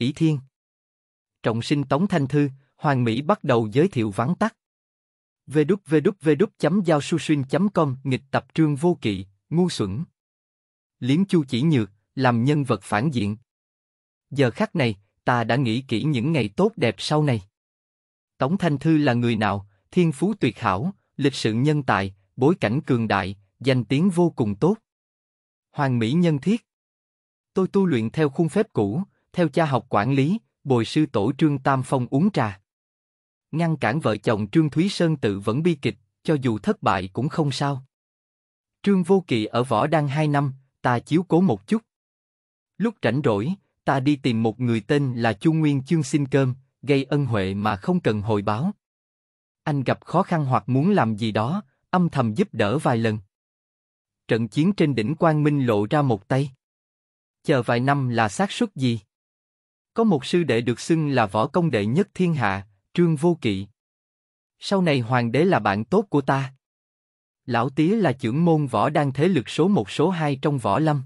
Ý Thiên. Trọng sinh Tống Thanh Thư, Hoàng Mỹ bắt đầu giới thiệu vắn tắt. www.giao-su-xuyên.com nghịch tập trương vô kỵ, ngu xuẩn. Liếm chu chỉ nhược, làm nhân vật phản diện. Giờ khắc này, ta đã nghĩ kỹ những ngày tốt đẹp sau này. Tống Thanh Thư là người nào, thiên phú tuyệt hảo, lịch sự nhân tài, bối cảnh cường đại, danh tiếng vô cùng tốt. Hoàng Mỹ nhân thiết. Tôi tu luyện theo khuôn phép cũ, theo cha học quản lý, bồi sư tổ Trương Tam Phong uống trà. Ngăn cản vợ chồng Trương Thúy Sơn tự vẫn bi kịch, cho dù thất bại cũng không sao. Trương Vô Kỵ ở võ đang hai năm, ta chiếu cố một chút. Lúc rảnh rỗi, ta đi tìm một người tên là Chu Nguyên Chương xin cơm, gây ân huệ mà không cần hồi báo. Anh gặp khó khăn hoặc muốn làm gì đó, âm thầm giúp đỡ vài lần. Trận chiến trên đỉnh Quang Minh lộ ra một tay. Chờ vài năm là xác suất gì? Có một sư đệ được xưng là võ công đệ nhất thiên hạ, Trương Vô Kỵ. Sau này hoàng đế là bạn tốt của ta. Lão Tía là trưởng môn võ đang thế lực số một số hai trong võ lâm.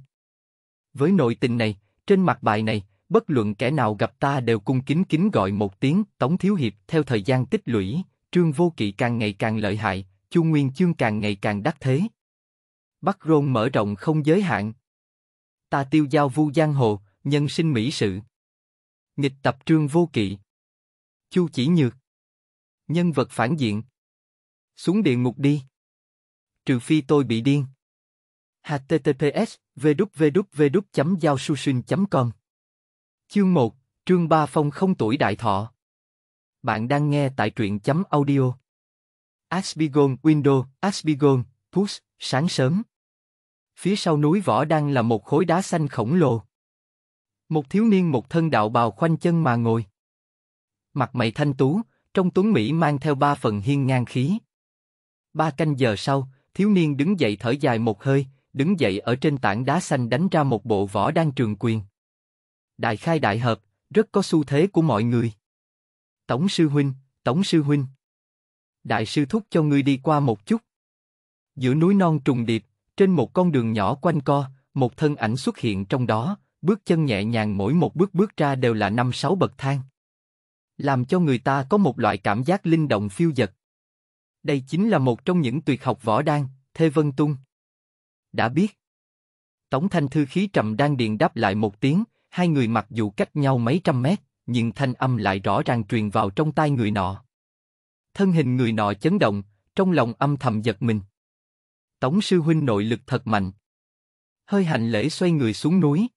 Với nội tình này, trên mặt bài này, bất luận kẻ nào gặp ta đều cung kính kính gọi một tiếng Tống Thiếu Hiệp theo thời gian tích lũy, Trương Vô Kỵ càng ngày càng lợi hại, Chu Nguyên Chương càng ngày càng đắc thế. Bắc Rôn mở rộng không giới hạn. Ta tiêu giao vu giang hồ, nhân sinh mỹ sự nghịch tập trương vô kỵ, chu chỉ nhược, nhân vật phản diện, xuống địa ngục đi, trừ phi tôi bị điên. https www giao susun com chương 1, trương ba phong không tuổi đại thọ bạn đang nghe tại truyện chấm audio asbigon window asbigon push sáng sớm phía sau núi võ đang là một khối đá xanh khổng lồ một thiếu niên một thân đạo bào khoanh chân mà ngồi. Mặt mày thanh tú, trong tuấn Mỹ mang theo ba phần hiên ngang khí. Ba canh giờ sau, thiếu niên đứng dậy thở dài một hơi, đứng dậy ở trên tảng đá xanh đánh ra một bộ võ đang trường quyền. Đại khai đại hợp, rất có xu thế của mọi người. Tổng sư huynh, tổng sư huynh. Đại sư thúc cho ngươi đi qua một chút. Giữa núi non trùng điệp, trên một con đường nhỏ quanh co, một thân ảnh xuất hiện trong đó, bước chân nhẹ nhàng mỗi một bước bước ra đều là năm sáu bậc thang. Làm cho người ta có một loại cảm giác linh động phiêu dật. Đây chính là một trong những tuyệt học võ đan, Thê Vân Tung. Đã biết. Tống thanh thư khí trầm đang điện đáp lại một tiếng, hai người mặc dù cách nhau mấy trăm mét, nhưng thanh âm lại rõ ràng truyền vào trong tai người nọ. Thân hình người nọ chấn động, trong lòng âm thầm giật mình. Tống sư huynh nội lực thật mạnh. Hơi hành lễ xoay người xuống núi,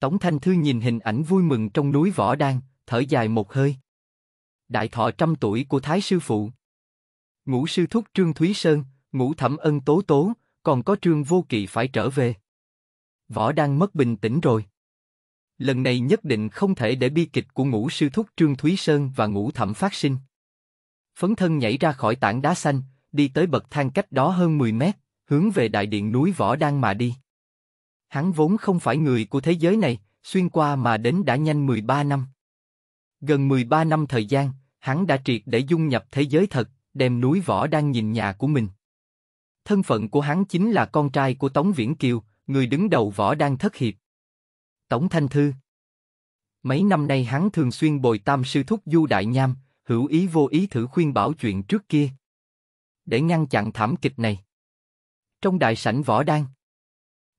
Tống Thanh Thư nhìn hình ảnh vui mừng trong núi Võ Đan, thở dài một hơi. Đại thọ trăm tuổi của Thái Sư Phụ Ngũ Sư Thúc Trương Thúy Sơn, Ngũ Thẩm Ân Tố Tố, còn có Trương Vô Kỵ phải trở về. Võ Đan mất bình tĩnh rồi. Lần này nhất định không thể để bi kịch của Ngũ Sư Thúc Trương Thúy Sơn và Ngũ Thẩm phát sinh. Phấn thân nhảy ra khỏi tảng đá xanh, đi tới bậc thang cách đó hơn 10 mét, hướng về đại điện núi Võ Đan mà đi. Hắn vốn không phải người của thế giới này, xuyên qua mà đến đã nhanh 13 năm. Gần 13 năm thời gian, hắn đã triệt để dung nhập thế giới thật, đem núi võ đang nhìn nhà của mình. Thân phận của hắn chính là con trai của Tống Viễn Kiều, người đứng đầu võ đang thất hiệp. Tống Thanh Thư Mấy năm nay hắn thường xuyên bồi tam sư thúc Du Đại Nham, hữu ý vô ý thử khuyên bảo chuyện trước kia. Để ngăn chặn thảm kịch này. Trong đại sảnh võ đang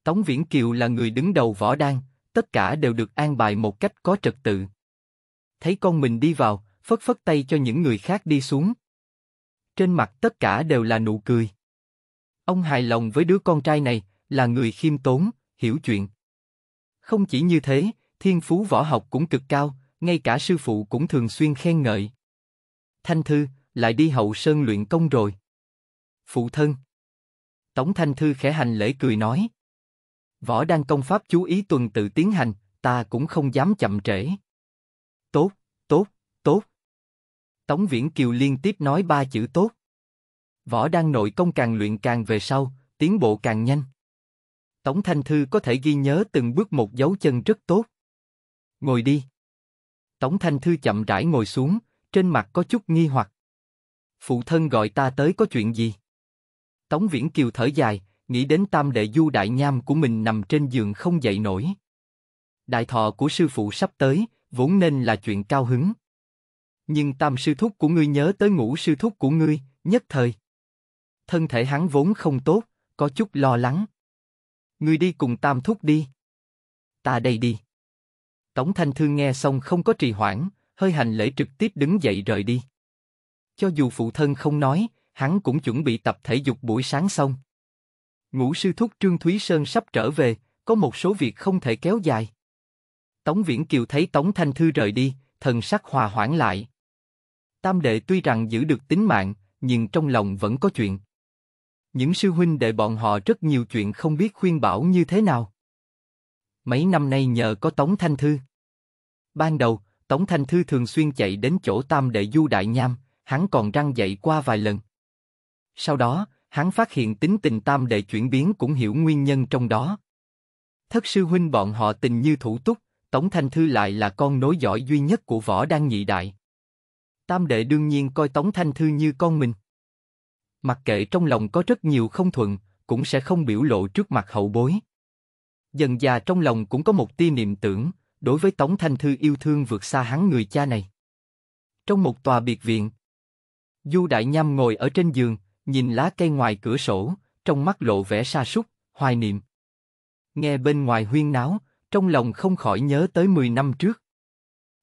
Tống Viễn Kiều là người đứng đầu võ đan, tất cả đều được an bài một cách có trật tự. Thấy con mình đi vào, phất phất tay cho những người khác đi xuống. Trên mặt tất cả đều là nụ cười. Ông hài lòng với đứa con trai này, là người khiêm tốn, hiểu chuyện. Không chỉ như thế, thiên phú võ học cũng cực cao, ngay cả sư phụ cũng thường xuyên khen ngợi. Thanh Thư, lại đi hậu sơn luyện công rồi. Phụ thân. Tống Thanh Thư khẽ hành lễ cười nói. Võ đang công pháp chú ý tuần tự tiến hành, ta cũng không dám chậm trễ. Tốt, tốt, tốt. Tống Viễn Kiều liên tiếp nói ba chữ tốt. Võ đang nội công càng luyện càng về sau, tiến bộ càng nhanh. Tống Thanh Thư có thể ghi nhớ từng bước một dấu chân rất tốt. Ngồi đi. Tống Thanh Thư chậm rãi ngồi xuống, trên mặt có chút nghi hoặc. Phụ thân gọi ta tới có chuyện gì? Tống Viễn Kiều thở dài, nghĩ đến tam đệ du đại nham của mình nằm trên giường không dậy nổi. Đại thọ của sư phụ sắp tới, vốn nên là chuyện cao hứng. Nhưng tam sư thúc của ngươi nhớ tới ngũ sư thúc của ngươi, nhất thời. Thân thể hắn vốn không tốt, có chút lo lắng. Ngươi đi cùng tam thúc đi. Ta đây đi. Tống Thanh Thư nghe xong không có trì hoãn, hơi hành lễ trực tiếp đứng dậy rời đi. Cho dù phụ thân không nói, hắn cũng chuẩn bị tập thể dục buổi sáng xong. Ngũ sư thúc Trương Thúy Sơn sắp trở về, có một số việc không thể kéo dài. Tống Viễn Kiều thấy Tống Thanh Thư rời đi, thần sắc hòa hoãn lại. Tam đệ tuy rằng giữ được tính mạng, nhưng trong lòng vẫn có chuyện. Những sư huynh đệ bọn họ rất nhiều chuyện không biết khuyên bảo như thế nào. Mấy năm nay nhờ có Tống Thanh Thư. Ban đầu, Tống Thanh Thư thường xuyên chạy đến chỗ tam đệ du đại nham, hắn còn răng dậy qua vài lần. Sau đó, hắn phát hiện tính tình tam đệ chuyển biến cũng hiểu nguyên nhân trong đó. Thất sư huynh bọn họ tình như thủ túc, Tống Thanh Thư lại là con nối giỏi duy nhất của võ đan nhị đại. Tam đệ đương nhiên coi Tống Thanh Thư như con mình. Mặc kệ trong lòng có rất nhiều không thuận, cũng sẽ không biểu lộ trước mặt hậu bối. Dần già trong lòng cũng có một tia niệm tưởng, đối với Tống Thanh Thư yêu thương vượt xa hắn người cha này. Trong một tòa biệt viện, Du Đại Nham ngồi ở trên giường, nhìn lá cây ngoài cửa sổ, trong mắt lộ vẻ xa sút, hoài niệm. Nghe bên ngoài huyên náo, trong lòng không khỏi nhớ tới 10 năm trước.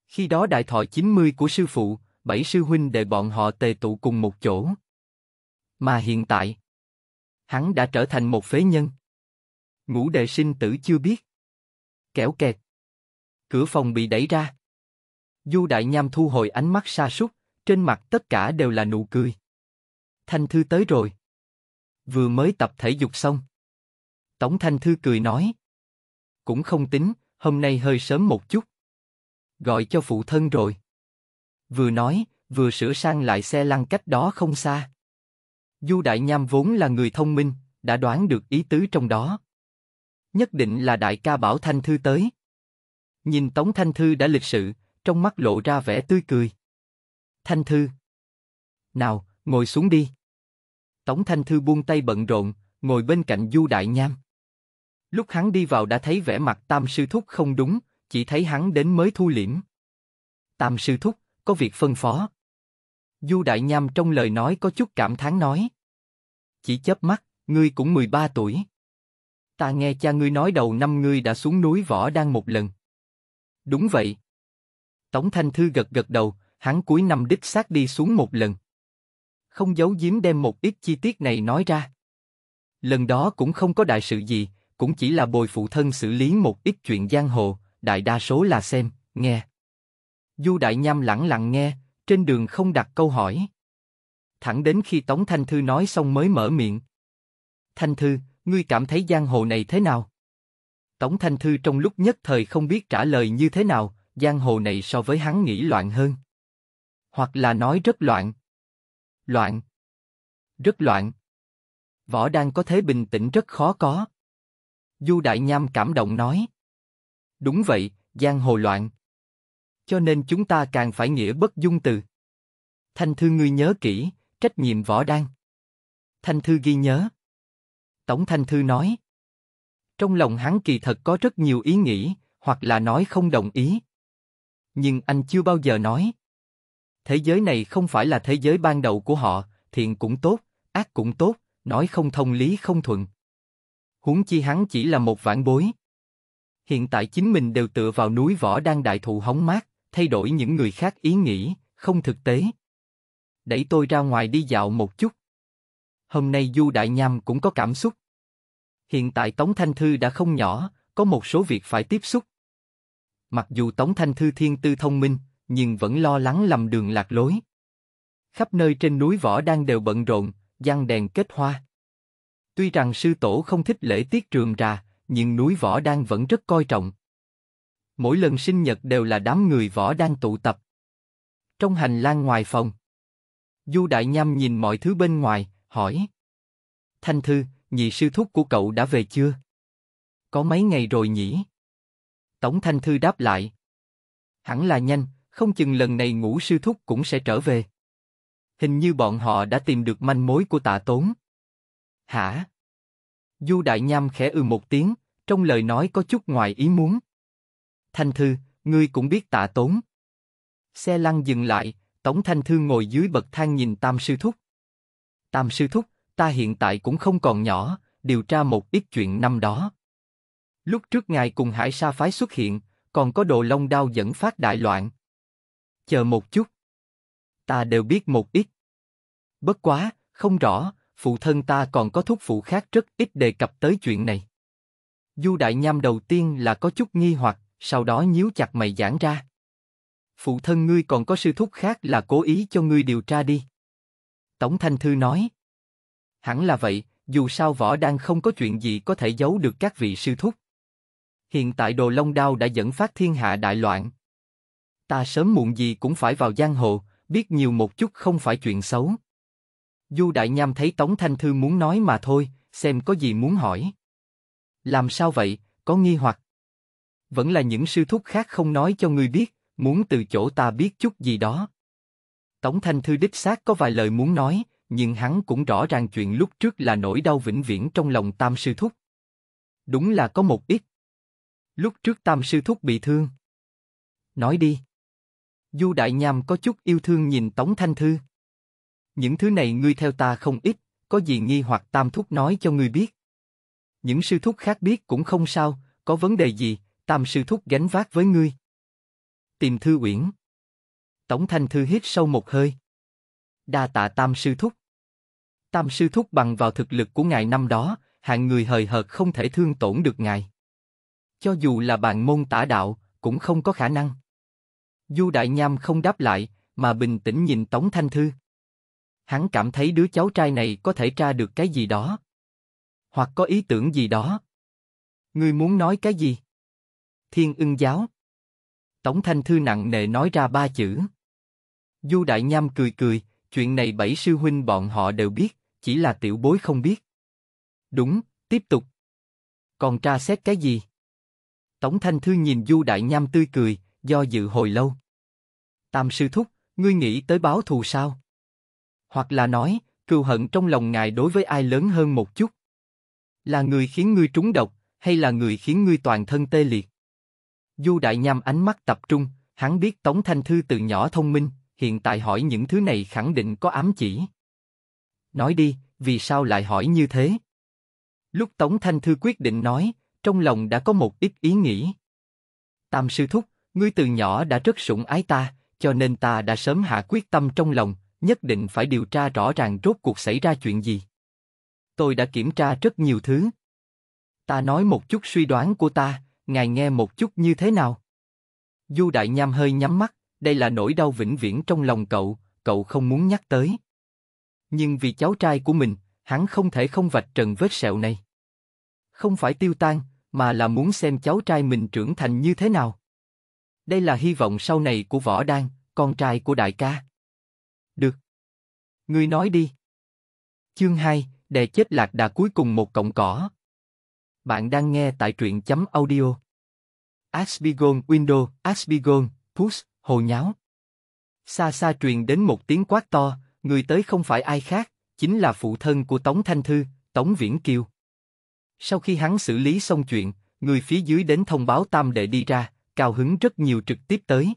Khi đó đại thọ 90 của sư phụ, bảy sư huynh đệ bọn họ tề tụ cùng một chỗ. Mà hiện tại, hắn đã trở thành một phế nhân. Ngũ đệ sinh tử chưa biết. Kẻo kẹt. Cửa phòng bị đẩy ra. Du Đại Nham thu hồi ánh mắt sa sút, trên mặt tất cả đều là nụ cười. Thanh Thư tới rồi. Vừa mới tập thể dục xong. Tống Thanh Thư cười nói. Cũng không tính, hôm nay hơi sớm một chút. Gọi cho phụ thân rồi. Vừa nói, vừa sửa sang lại xe lăn cách đó không xa. Du Đại Nham vốn là người thông minh, đã đoán được ý tứ trong đó. Nhất định là đại ca bảo Thanh Thư tới. Nhìn Tống Thanh Thư đã lịch sự, trong mắt lộ ra vẻ tươi cười. Thanh Thư. Nào, ngồi xuống đi. Tống Thanh Thư buông tay bận rộn, ngồi bên cạnh Du Đại Nham. Lúc hắn đi vào đã thấy vẻ mặt Tam Sư Thúc không đúng, chỉ thấy hắn đến mới thu liễm. Tam Sư Thúc, có việc phân phó. Du Đại Nham trong lời nói có chút cảm thán nói. Chỉ chớp mắt, ngươi cũng 13 tuổi. Ta nghe cha ngươi nói đầu năm ngươi đã xuống núi võ đang một lần. Đúng vậy. Tống Thanh Thư gật gật đầu, hắn cuối năm đích xác đi xuống một lần không giấu giếm đem một ít chi tiết này nói ra. Lần đó cũng không có đại sự gì, cũng chỉ là bồi phụ thân xử lý một ít chuyện giang hồ, đại đa số là xem, nghe. Du Đại Nham lặng lặng nghe, trên đường không đặt câu hỏi. Thẳng đến khi Tống Thanh Thư nói xong mới mở miệng. Thanh Thư, ngươi cảm thấy giang hồ này thế nào? Tống Thanh Thư trong lúc nhất thời không biết trả lời như thế nào, giang hồ này so với hắn nghĩ loạn hơn. Hoặc là nói rất loạn, loạn. Rất loạn. Võ đang có thế bình tĩnh rất khó có. Du Đại Nham cảm động nói. Đúng vậy, giang hồ loạn. Cho nên chúng ta càng phải nghĩa bất dung từ. Thanh thư ngươi nhớ kỹ, trách nhiệm võ đang. Thanh thư ghi nhớ. Tổng Thanh thư nói. Trong lòng hắn kỳ thật có rất nhiều ý nghĩ, hoặc là nói không đồng ý. Nhưng anh chưa bao giờ nói. Thế giới này không phải là thế giới ban đầu của họ, thiện cũng tốt, ác cũng tốt, nói không thông lý không thuận. Huống chi hắn chỉ là một vãn bối. Hiện tại chính mình đều tựa vào núi võ đang đại thụ hóng mát, thay đổi những người khác ý nghĩ, không thực tế. Đẩy tôi ra ngoài đi dạo một chút. Hôm nay Du Đại Nham cũng có cảm xúc. Hiện tại Tống Thanh Thư đã không nhỏ, có một số việc phải tiếp xúc. Mặc dù Tống Thanh Thư thiên tư thông minh, nhưng vẫn lo lắng lầm đường lạc lối. Khắp nơi trên núi võ đang đều bận rộn, giăng đèn kết hoa. Tuy rằng sư tổ không thích lễ tiết trường ra, nhưng núi võ đang vẫn rất coi trọng. Mỗi lần sinh nhật đều là đám người võ đang tụ tập. Trong hành lang ngoài phòng, Du Đại nhâm nhìn mọi thứ bên ngoài, hỏi. Thanh Thư, nhị sư thúc của cậu đã về chưa? Có mấy ngày rồi nhỉ? Tổng Thanh Thư đáp lại. Hẳn là nhanh, không chừng lần này ngũ sư thúc cũng sẽ trở về. Hình như bọn họ đã tìm được manh mối của tạ tốn. Hả? Du Đại Nham khẽ ư ừ một tiếng, trong lời nói có chút ngoài ý muốn. Thanh Thư, ngươi cũng biết tạ tốn. Xe lăn dừng lại, Tống Thanh Thư ngồi dưới bậc thang nhìn Tam Sư Thúc. Tam Sư Thúc, ta hiện tại cũng không còn nhỏ, điều tra một ít chuyện năm đó. Lúc trước ngài cùng Hải Sa Phái xuất hiện, còn có đồ long đao dẫn phát đại loạn, Chờ một chút. Ta đều biết một ít. Bất quá, không rõ, phụ thân ta còn có thúc phụ khác rất ít đề cập tới chuyện này. Du Đại Nham đầu tiên là có chút nghi hoặc, sau đó nhíu chặt mày giãn ra. Phụ thân ngươi còn có sư thúc khác là cố ý cho ngươi điều tra đi. Tống Thanh Thư nói. Hẳn là vậy, dù sao võ đang không có chuyện gì có thể giấu được các vị sư thúc. Hiện tại đồ long đao đã dẫn phát thiên hạ đại loạn, ta sớm muộn gì cũng phải vào giang hồ, biết nhiều một chút không phải chuyện xấu. Du Đại Nham thấy Tống Thanh Thư muốn nói mà thôi, xem có gì muốn hỏi. Làm sao vậy, có nghi hoặc? Vẫn là những sư thúc khác không nói cho ngươi biết, muốn từ chỗ ta biết chút gì đó. Tống Thanh Thư đích xác có vài lời muốn nói, nhưng hắn cũng rõ ràng chuyện lúc trước là nỗi đau vĩnh viễn trong lòng Tam Sư Thúc. Đúng là có một ít. Lúc trước Tam Sư Thúc bị thương. Nói đi. Du Đại Nham có chút yêu thương nhìn Tống Thanh Thư. Những thứ này ngươi theo ta không ít, có gì nghi hoặc tam thúc nói cho ngươi biết. Những sư thúc khác biết cũng không sao, có vấn đề gì, tam sư thúc gánh vác với ngươi. Tìm Thư Uyển. Tống Thanh Thư hít sâu một hơi. Đa tạ tam sư thúc. Tam sư thúc bằng vào thực lực của ngài năm đó, hạng người hời hợt không thể thương tổn được ngài. Cho dù là bạn môn tả đạo, cũng không có khả năng. Du Đại Nham không đáp lại, mà bình tĩnh nhìn Tống Thanh Thư. Hắn cảm thấy đứa cháu trai này có thể tra được cái gì đó. Hoặc có ý tưởng gì đó. Ngươi muốn nói cái gì? Thiên ưng giáo. Tống Thanh Thư nặng nề nói ra ba chữ. Du Đại Nham cười cười, chuyện này bảy sư huynh bọn họ đều biết, chỉ là tiểu bối không biết. Đúng, tiếp tục. Còn tra xét cái gì? Tống Thanh Thư nhìn Du Đại Nham tươi cười, do dự hồi lâu. Tam sư thúc, ngươi nghĩ tới báo thù sao? Hoặc là nói, cừu hận trong lòng ngài đối với ai lớn hơn một chút? Là người khiến ngươi trúng độc, hay là người khiến ngươi toàn thân tê liệt? Du Đại Nham ánh mắt tập trung, hắn biết Tống Thanh Thư từ nhỏ thông minh, hiện tại hỏi những thứ này khẳng định có ám chỉ. Nói đi, vì sao lại hỏi như thế? Lúc Tống Thanh Thư quyết định nói, trong lòng đã có một ít ý nghĩ. Tam sư thúc, Ngươi từ nhỏ đã rất sủng ái ta, cho nên ta đã sớm hạ quyết tâm trong lòng, nhất định phải điều tra rõ ràng rốt cuộc xảy ra chuyện gì. Tôi đã kiểm tra rất nhiều thứ. Ta nói một chút suy đoán của ta, ngài nghe một chút như thế nào? Du Đại Nham hơi nhắm mắt, đây là nỗi đau vĩnh viễn trong lòng cậu, cậu không muốn nhắc tới. Nhưng vì cháu trai của mình, hắn không thể không vạch trần vết sẹo này. Không phải tiêu tan, mà là muốn xem cháu trai mình trưởng thành như thế nào. Đây là hy vọng sau này của Võ Đan, con trai của đại ca. Được. Ngươi nói đi. Chương 2, đè chết lạc đà cuối cùng một cọng cỏ. Bạn đang nghe tại truyện chấm audio. Asbigon Window, Asbigon, Push, Hồ Nháo. Xa xa truyền đến một tiếng quát to, người tới không phải ai khác, chính là phụ thân của Tống Thanh Thư, Tống Viễn Kiều. Sau khi hắn xử lý xong chuyện, người phía dưới đến thông báo Tam Đệ đi ra, cao hứng rất nhiều trực tiếp tới.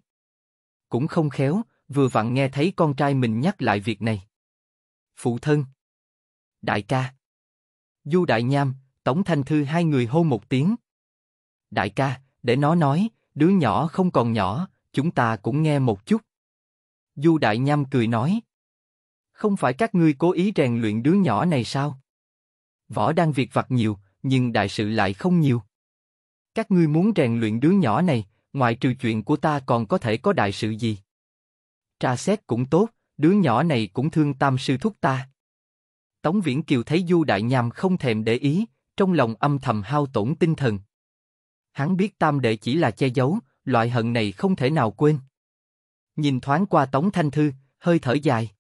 Cũng không khéo, vừa vặn nghe thấy con trai mình nhắc lại việc này. Phụ thân. Đại ca. Du Đại Nham, Tổng Thanh Thư hai người hô một tiếng. Đại ca, để nó nói, đứa nhỏ không còn nhỏ, chúng ta cũng nghe một chút. Du Đại Nham cười nói. Không phải các ngươi cố ý rèn luyện đứa nhỏ này sao? Võ đang việc vặt nhiều, nhưng đại sự lại không nhiều. Các ngươi muốn rèn luyện đứa nhỏ này, ngoại trừ chuyện của ta còn có thể có đại sự gì? Tra xét cũng tốt, đứa nhỏ này cũng thương tam sư thúc ta. Tống Viễn Kiều thấy Du Đại Nham không thèm để ý, trong lòng âm thầm hao tổn tinh thần. Hắn biết tam đệ chỉ là che giấu, loại hận này không thể nào quên. Nhìn thoáng qua Tống Thanh Thư, hơi thở dài.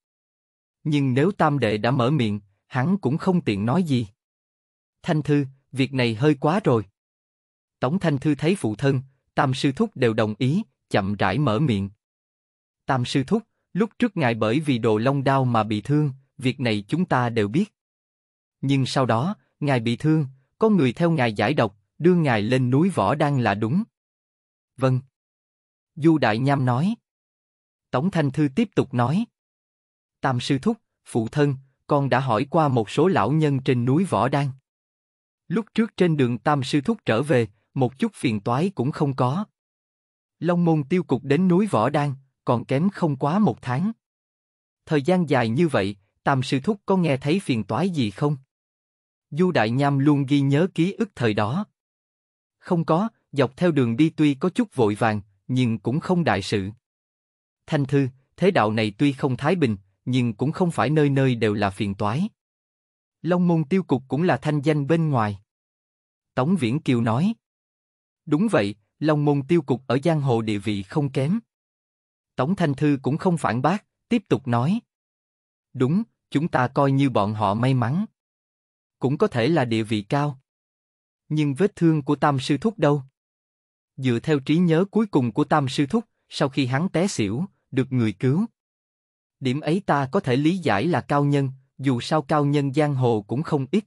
Nhưng nếu tam đệ đã mở miệng, hắn cũng không tiện nói gì. Thanh Thư, việc này hơi quá rồi. Tống Thanh Thư thấy phụ thân, Tam sư thúc đều đồng ý, chậm rãi mở miệng. Tam sư thúc, lúc trước ngài bởi vì đồ long đao mà bị thương, việc này chúng ta đều biết. Nhưng sau đó, ngài bị thương, có người theo ngài giải độc, đưa ngài lên núi võ đang là đúng. Vâng. Du Đại Nham nói. Tổng Thanh Thư tiếp tục nói. Tam sư thúc, phụ thân, con đã hỏi qua một số lão nhân trên núi võ đang. Lúc trước trên đường Tam sư thúc trở về, một chút phiền toái cũng không có. Long môn tiêu cục đến núi Võ Đan, còn kém không quá một tháng. Thời gian dài như vậy, Tam sư thúc có nghe thấy phiền toái gì không? Du Đại Nham luôn ghi nhớ ký ức thời đó. Không có, dọc theo đường đi tuy có chút vội vàng, nhưng cũng không đại sự. Thanh thư, thế đạo này tuy không thái bình, nhưng cũng không phải nơi nơi đều là phiền toái. Long môn tiêu cục cũng là thanh danh bên ngoài. Tống Viễn Kiều nói. Đúng vậy, Long Môn tiêu cục ở giang hồ địa vị không kém. Tống Thanh Thư cũng không phản bác, tiếp tục nói. Đúng, chúng ta coi như bọn họ may mắn. Cũng có thể là địa vị cao. Nhưng vết thương của Tam Sư Thúc đâu? Dựa theo trí nhớ cuối cùng của Tam Sư Thúc, sau khi hắn té xỉu, được người cứu. Điểm ấy ta có thể lý giải là cao nhân, dù sao cao nhân giang hồ cũng không ít.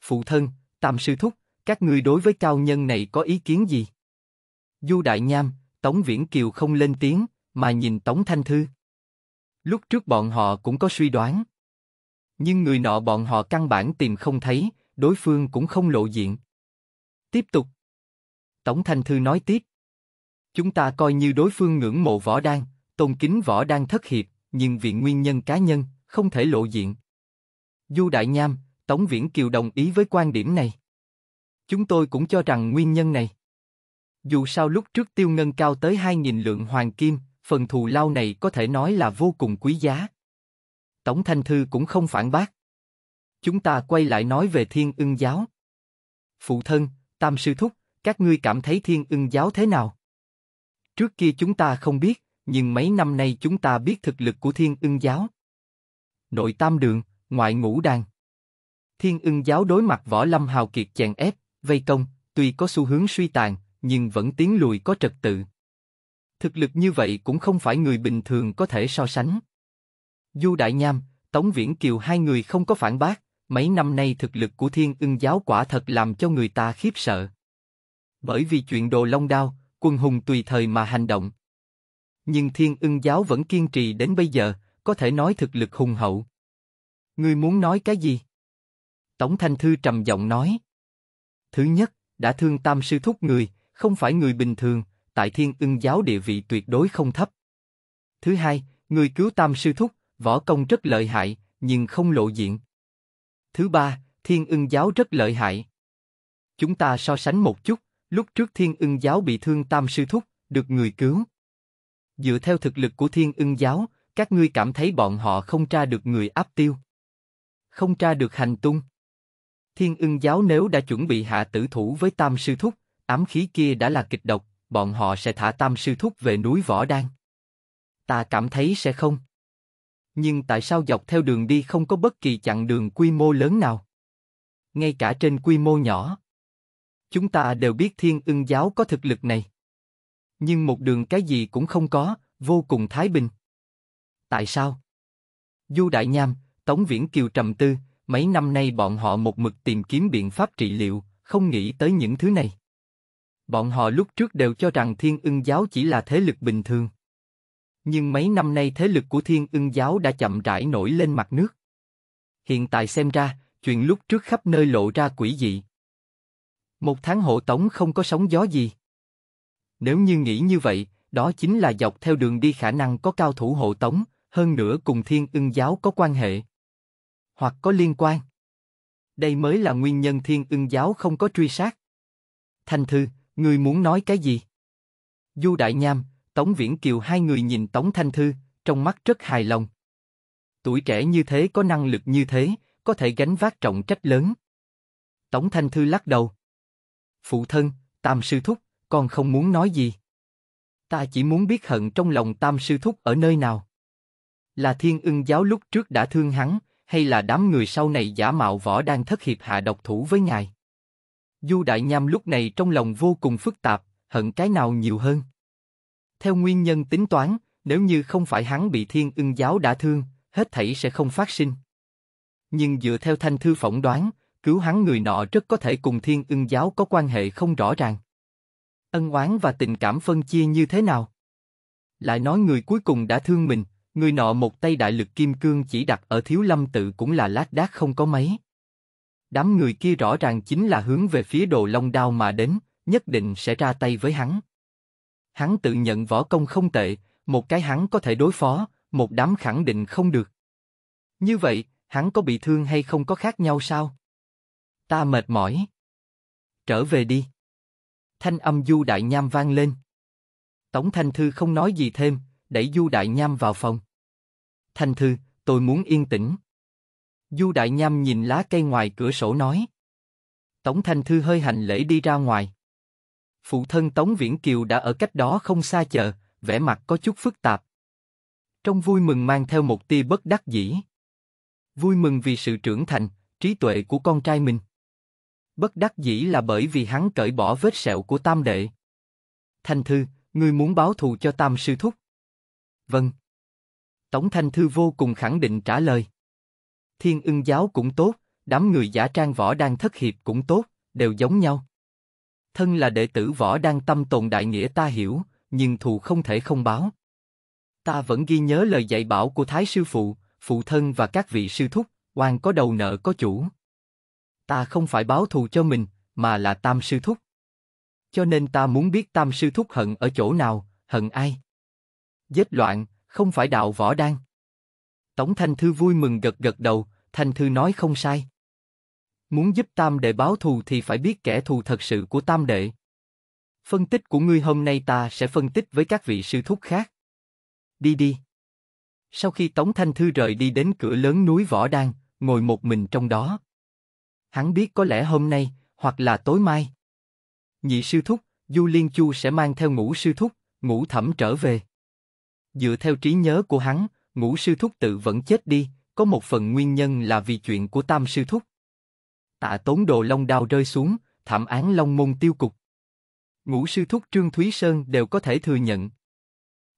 Phụ thân, Tam Sư Thúc, các ngươi đối với cao nhân này có ý kiến gì? Du Đại Nham, Tống Viễn Kiều không lên tiếng, mà nhìn Tống Thanh Thư. Lúc trước bọn họ cũng có suy đoán. Nhưng người nọ bọn họ căn bản tìm không thấy, đối phương cũng không lộ diện. Tiếp tục. Tống Thanh Thư nói tiếp. Chúng ta coi như đối phương ngưỡng mộ võ đan, tôn kính võ đan thất hiệp, nhưng vì nguyên nhân cá nhân, không thể lộ diện. Du Đại Nham, Tống Viễn Kiều đồng ý với quan điểm này. Chúng tôi cũng cho rằng nguyên nhân này. Dù sao lúc trước tiêu ngân cao tới 2.000 lượng hoàng kim, phần thù lao này có thể nói là vô cùng quý giá. Tổng Thanh Thư cũng không phản bác. Chúng ta quay lại nói về thiên ưng giáo. Phụ thân, tam sư thúc, các ngươi cảm thấy thiên ưng giáo thế nào? Trước kia chúng ta không biết, nhưng mấy năm nay chúng ta biết thực lực của thiên ưng giáo. Nội tam đường, ngoại ngũ đàn. Thiên ưng giáo đối mặt võ lâm hào kiệt chèn ép, vây công, tuy có xu hướng suy tàn, nhưng vẫn tiến lùi có trật tự. Thực lực như vậy cũng không phải người bình thường có thể so sánh. Du Đại Nham, Tống Viễn Kiều hai người không có phản bác, mấy năm nay thực lực của thiên ưng giáo quả thật làm cho người ta khiếp sợ. Bởi vì chuyện đồ long đao, quân hùng tùy thời mà hành động. Nhưng thiên ưng giáo vẫn kiên trì đến bây giờ, có thể nói thực lực hùng hậu. Ngươi muốn nói cái gì? Tống Thanh Thư trầm giọng nói. Thứ nhất, đã thương tam sư thúc người, không phải người bình thường, tại thiên ưng giáo địa vị tuyệt đối không thấp. Thứ hai, người cứu tam sư thúc, võ công rất lợi hại, nhưng không lộ diện. Thứ ba, thiên ưng giáo rất lợi hại. Chúng ta so sánh một chút, lúc trước thiên ưng giáo bị thương tam sư thúc, được người cứu. Dựa theo thực lực của thiên ưng giáo, các ngươi cảm thấy bọn họ không tra được người áp tiêu. Không tra được hành tung. Thiên ưng giáo nếu đã chuẩn bị hạ tử thủ với tam sư thúc, ám khí kia đã là kịch độc, bọn họ sẽ thả tam sư thúc về núi Võ Đan. Ta cảm thấy sẽ không. Nhưng tại sao dọc theo đường đi không có bất kỳ chặng đường quy mô lớn nào? Ngay cả trên quy mô nhỏ. Chúng ta đều biết thiên ưng giáo có thực lực này. Nhưng một đường cái gì cũng không có, vô cùng thái bình. Tại sao? Du Đại Nham, Tống Viễn Kiều trầm tư, mấy năm nay bọn họ một mực tìm kiếm biện pháp trị liệu, không nghĩ tới những thứ này. Bọn họ lúc trước đều cho rằng thiên ưng giáo chỉ là thế lực bình thường. Nhưng mấy năm nay thế lực của thiên ưng giáo đã chậm rãi nổi lên mặt nước. Hiện tại xem ra, chuyện lúc trước khắp nơi lộ ra quỷ dị. Một tháng hộ tống không có sóng gió gì. Nếu như nghĩ như vậy, đó chính là dọc theo đường đi khả năng có cao thủ hộ tống, hơn nữa cùng thiên ưng giáo có quan hệ hoặc có liên quan. Đây mới là nguyên nhân thiên ưng giáo không có truy sát. Thành thư, người muốn nói cái gì? Du Đại Nham, Tống Viễn Kiều hai người nhìn Tống Thanh Thư, trong mắt rất hài lòng. Tuổi trẻ như thế có năng lực như thế, có thể gánh vác trọng trách lớn. Tống Thanh Thư lắc đầu. Phụ thân, Tam Sư Thúc, con không muốn nói gì. Ta chỉ muốn biết hận trong lòng Tam Sư Thúc ở nơi nào. Là thiên ưng giáo lúc trước đã thương hắn, hay là đám người sau này giả mạo võ đang thất hiệp hạ độc thủ với ngài. Du Đại Nham lúc này trong lòng vô cùng phức tạp, hận cái nào nhiều hơn. Theo nguyên nhân tính toán, nếu như không phải hắn bị thiên ưng giáo đã thương, hết thảy sẽ không phát sinh. Nhưng dựa theo thanh thư phỏng đoán, cứu hắn người nọ rất có thể cùng thiên ưng giáo có quan hệ không rõ ràng. Ân oán và tình cảm phân chia như thế nào? Lại nói người cuối cùng đã thương mình, người nọ một tay đại lực kim cương chỉ đặt ở thiếu lâm tự cũng là lát đác không có mấy. Đám người kia rõ ràng chính là hướng về phía đồ long đao mà đến, nhất định sẽ ra tay với hắn. Hắn tự nhận võ công không tệ, một cái hắn có thể đối phó, một đám khẳng định không được. Như vậy, hắn có bị thương hay không có khác nhau sao? Ta mệt mỏi. Trở về đi. Thanh âm du đại nham vang lên. Tổng thanh thư không nói gì thêm, đẩy Du Đại Nham vào phòng. Thanh Thư, tôi muốn yên tĩnh. Du Đại Nham nhìn lá cây ngoài cửa sổ nói. Tống Thanh Thư hơi hành lễ đi ra ngoài. Phụ thân Tống Viễn Kiều đã ở cách đó không xa chờ, vẻ mặt có chút phức tạp. Trong vui mừng mang theo một tia bất đắc dĩ. Vui mừng vì sự trưởng thành, trí tuệ của con trai mình. Bất đắc dĩ là bởi vì hắn cởi bỏ vết sẹo của tam đệ. Thanh Thư, ngươi muốn báo thù cho tam sư thúc. Vâng. Tổng Thanh Thư vô cùng khẳng định trả lời. Thiên ưng giáo cũng tốt, đám người giả trang võ đang thất hiệp cũng tốt, đều giống nhau. Thân là đệ tử võ đang tâm tồn đại nghĩa ta hiểu, nhưng thù không thể không báo. Ta vẫn ghi nhớ lời dạy bảo của Thái Sư Phụ, Phụ Thân và các vị sư thúc, oan có đầu nợ có chủ. Ta không phải báo thù cho mình, mà là Tam Sư Thúc. Cho nên ta muốn biết Tam Sư Thúc hận ở chỗ nào, hận ai giết loạn, không phải đạo võ đan. Tổng Thanh Thư vui mừng gật gật đầu, Thanh Thư nói không sai. Muốn giúp Tam Đệ báo thù thì phải biết kẻ thù thật sự của Tam Đệ. Phân tích của ngươi hôm nay ta sẽ phân tích với các vị sư thúc khác. Đi đi. Sau khi Tống Thanh Thư rời đi đến cửa lớn núi Võ Đan, ngồi một mình trong đó. Hắn biết có lẽ hôm nay, hoặc là tối mai. Nhị sư thúc, Du Liên Chu sẽ mang theo ngũ sư thúc, ngũ thẩm trở về. Dựa theo trí nhớ của hắn, ngũ sư thúc tự vẫn chết đi, có một phần nguyên nhân là vì chuyện của tam sư thúc. Tạ tốn đồ long đao rơi xuống, thảm án long môn tiêu cục. Ngũ sư thúc Trương Thúy Sơn đều có thể thừa nhận.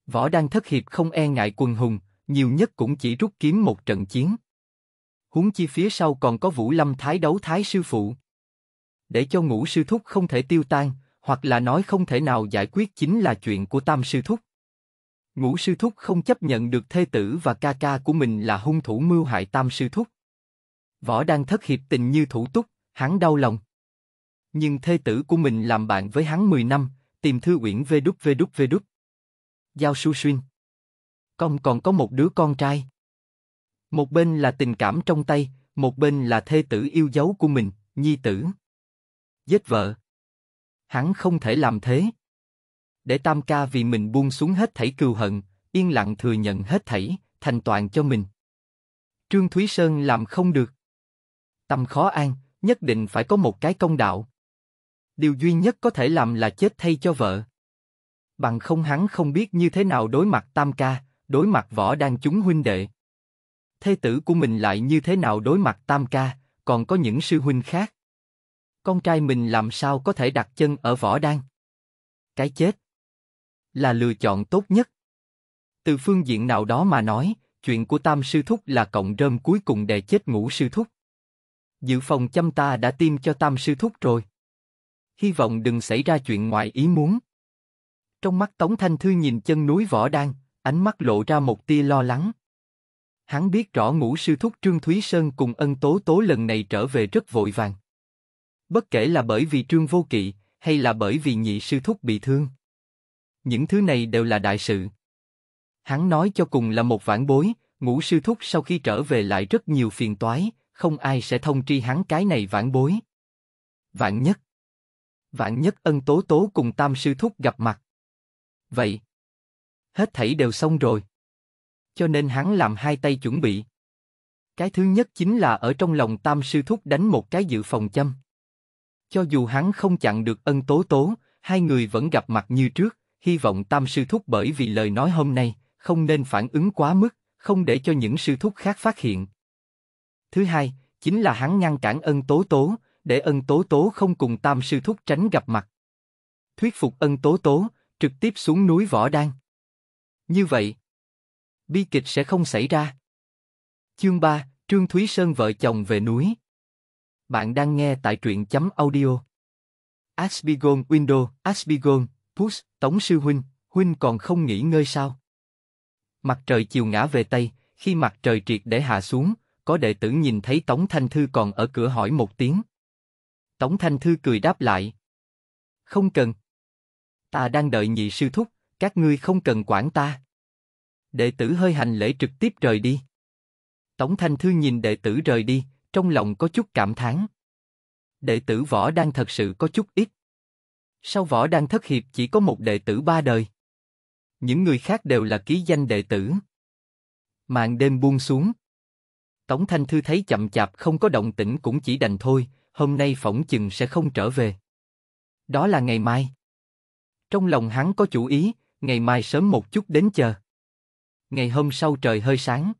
Võ đang thất hiệp không e ngại quần hùng, nhiều nhất cũng chỉ rút kiếm một trận chiến. Huống chi phía sau còn có Vũ Lâm Thái đấu Thái sư phụ. Để cho ngũ sư thúc không thể tiêu tan, hoặc là nói không thể nào giải quyết chính là chuyện của tam sư thúc. Ngũ sư thúc không chấp nhận được thê tử và ca ca của mình là hung thủ mưu hại tam sư thúc. Võ đang thất hiệp tình như thủ túc, hắn đau lòng. Nhưng thê tử của mình làm bạn với hắn 10 năm, tìm thư uyển vê đúc vê đúc vê đúc. Giao su xuyên. Công còn có một đứa con trai. Một bên là tình cảm trong tay, một bên là thê tử yêu dấu của mình, nhi tử. Giết vợ. Hắn không thể làm thế, để Tam ca vì mình buông xuống hết thảy cừu hận, yên lặng thừa nhận hết thảy, thành toàn cho mình. Trương Thúy Sơn làm không được. Tâm khó an, nhất định phải có một cái công đạo. Điều duy nhất có thể làm là chết thay cho vợ. Bằng không hắn không biết như thế nào đối mặt Tam ca, đối mặt võ đang chúng huynh đệ. Thê tử của mình lại như thế nào đối mặt Tam ca, còn có những sư huynh khác. Con trai mình làm sao có thể đặt chân ở võ đan Cái chết là lựa chọn tốt nhất. Từ phương diện nào đó mà nói, chuyện của Tam Sư Thúc là cộng rơm cuối cùng để chết ngủ Sư Thúc. Dự phòng chăm ta đã tiêm cho Tam Sư Thúc rồi. Hy vọng đừng xảy ra chuyện ngoài ý muốn. Trong mắt Tống Thanh Thư nhìn chân núi Võ Đan, ánh mắt lộ ra một tia lo lắng. Hắn biết rõ ngũ sư thúc Trương Thúy Sơn cùng ân tố tố lần này trở về rất vội vàng. Bất kể là bởi vì Trương Vô Kỵ, hay là bởi vì nhị sư thúc bị thương những thứ này đều là đại sự. Hắn nói cho cùng là một vãn bối, ngũ sư thúc sau khi trở về lại rất nhiều phiền toái, không ai sẽ thông tri hắn cái này vãn bối. Vạn nhất. Vạn nhất ân tố tố cùng tam sư thúc gặp mặt. Vậy. Hết thảy đều xong rồi. Cho nên hắn làm hai tay chuẩn bị. Cái thứ nhất chính là ở trong lòng tam sư thúc đánh một cái dự phòng châm. Cho dù hắn không chặn được ân tố tố, hai người vẫn gặp mặt như trước, hy vọng tam sư thúc bởi vì lời nói hôm nay, không nên phản ứng quá mức, không để cho những sư thúc khác phát hiện. Thứ hai, chính là hắn ngăn cản ân tố tố, để ân tố tố không cùng tam sư thúc tránh gặp mặt. Thuyết phục ân tố tố, trực tiếp xuống núi Võ Đan. Như vậy, bi kịch sẽ không xảy ra. Chương 3, Trương Thúy Sơn vợ chồng về núi. Bạn đang nghe tại truyện chấm audio. Aspigon Window, Aspigon, Puss, Tống Sư Huynh, Huynh còn không nghỉ ngơi sao? Mặt trời chiều ngã về Tây, khi mặt trời triệt để hạ xuống, có đệ tử nhìn thấy Tống Thanh Thư còn ở cửa hỏi một tiếng. Tống Thanh Thư cười đáp lại. Không cần. Ta đang đợi nhị sư thúc, các ngươi không cần quản ta. Đệ tử hơi hành lễ trực tiếp rời đi. Tống Thanh Thư nhìn đệ tử rời đi, trong lòng có chút cảm thán. Đệ tử võ đang thật sự có chút ít. Sau võ đang thất hiệp chỉ có một đệ tử ba đời. Những người khác đều là ký danh đệ tử. Màn đêm buông xuống. Tống Thanh Thư thấy chậm chạp không có động tĩnh cũng chỉ đành thôi, hôm nay phỏng chừng sẽ không trở về. Đó là ngày mai. Trong lòng hắn có chủ ý, ngày mai sớm một chút đến chờ. Ngày hôm sau trời hơi sáng.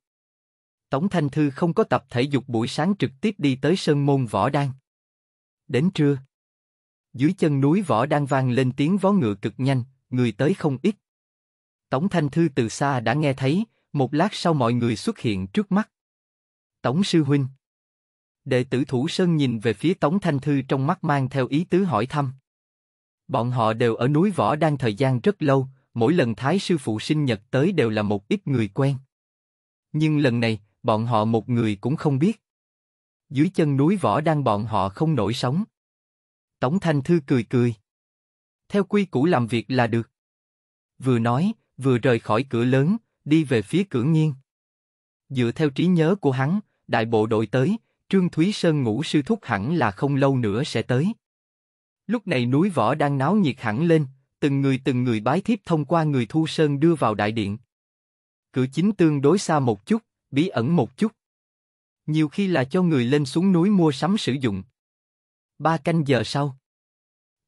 Tống Thanh Thư không có tập thể dục buổi sáng trực tiếp đi tới Sơn Môn Võ Đan. Đến trưa, dưới chân núi võ đang vang lên tiếng vó ngựa cực nhanh, người tới không ít. Tổng Thanh Thư từ xa đã nghe thấy, một lát sau mọi người xuất hiện trước mắt. Tổng Sư Huynh Đệ tử Thủ Sơn nhìn về phía Tống Thanh Thư trong mắt mang theo ý tứ hỏi thăm. Bọn họ đều ở núi Võ đang thời gian rất lâu, mỗi lần Thái Sư Phụ sinh nhật tới đều là một ít người quen. Nhưng lần này, bọn họ một người cũng không biết. Dưới chân núi Võ đang bọn họ không nổi sóng. Tống Thanh Thư cười cười. Theo quy củ làm việc là được. Vừa nói, vừa rời khỏi cửa lớn, đi về phía cửa nghiêng. Dựa theo trí nhớ của hắn, đại bộ đội tới, Trương Thúy Sơn ngũ sư thúc hẳn là không lâu nữa sẽ tới. Lúc này núi võ đang náo nhiệt hẳn lên, từng người từng người bái thiếp thông qua người thu sơn đưa vào đại điện. Cửa chính tương đối xa một chút, bí ẩn một chút. Nhiều khi là cho người lên xuống núi mua sắm sử dụng. Ba canh giờ sau.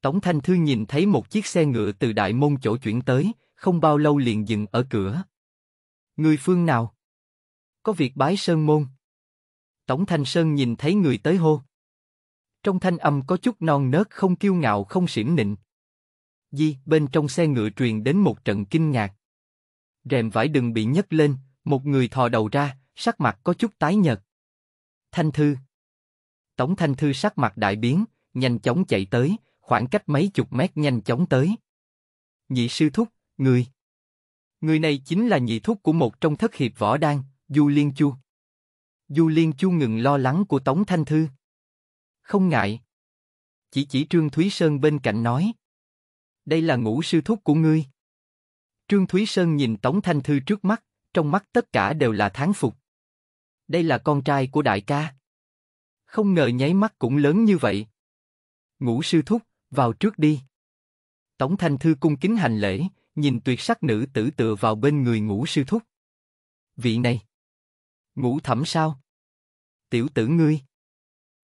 Tống Thanh Thư nhìn thấy một chiếc xe ngựa từ đại môn chỗ chuyển tới, không bao lâu liền dừng ở cửa. Người phương nào? Có việc bái sơn môn. Tống Thanh Sơn nhìn thấy người tới hô. Trong thanh âm có chút non nớt không kiêu ngạo không xỉm nịnh. Di, bên trong xe ngựa truyền đến một trận kinh ngạc. Rèm vải đừng bị nhấc lên, một người thò đầu ra, sắc mặt có chút tái nhợt. Thanh Thư, Tống Thanh Thư sắc mặt đại biến, nhanh chóng chạy tới, khoảng cách mấy chục mét nhanh chóng tới. Nhị sư thúc, người. Người này chính là nhị thúc của một trong thất hiệp võ đan, Du Liên Chu. Du Liên Chu ngừng lo lắng của Tống Thanh Thư. Không ngại. Chỉ chỉ Trương Thúy Sơn bên cạnh nói. Đây là ngũ sư thúc của ngươi. Trương Thúy Sơn nhìn Tống Thanh Thư trước mắt, trong mắt tất cả đều là thán phục. Đây là con trai của đại ca không ngờ nháy mắt cũng lớn như vậy. Ngũ sư thúc, vào trước đi. Tổng thanh thư cung kính hành lễ, nhìn tuyệt sắc nữ tử tựa vào bên người ngũ sư thúc. Vị này. Ngũ thẩm sao? Tiểu tử ngươi.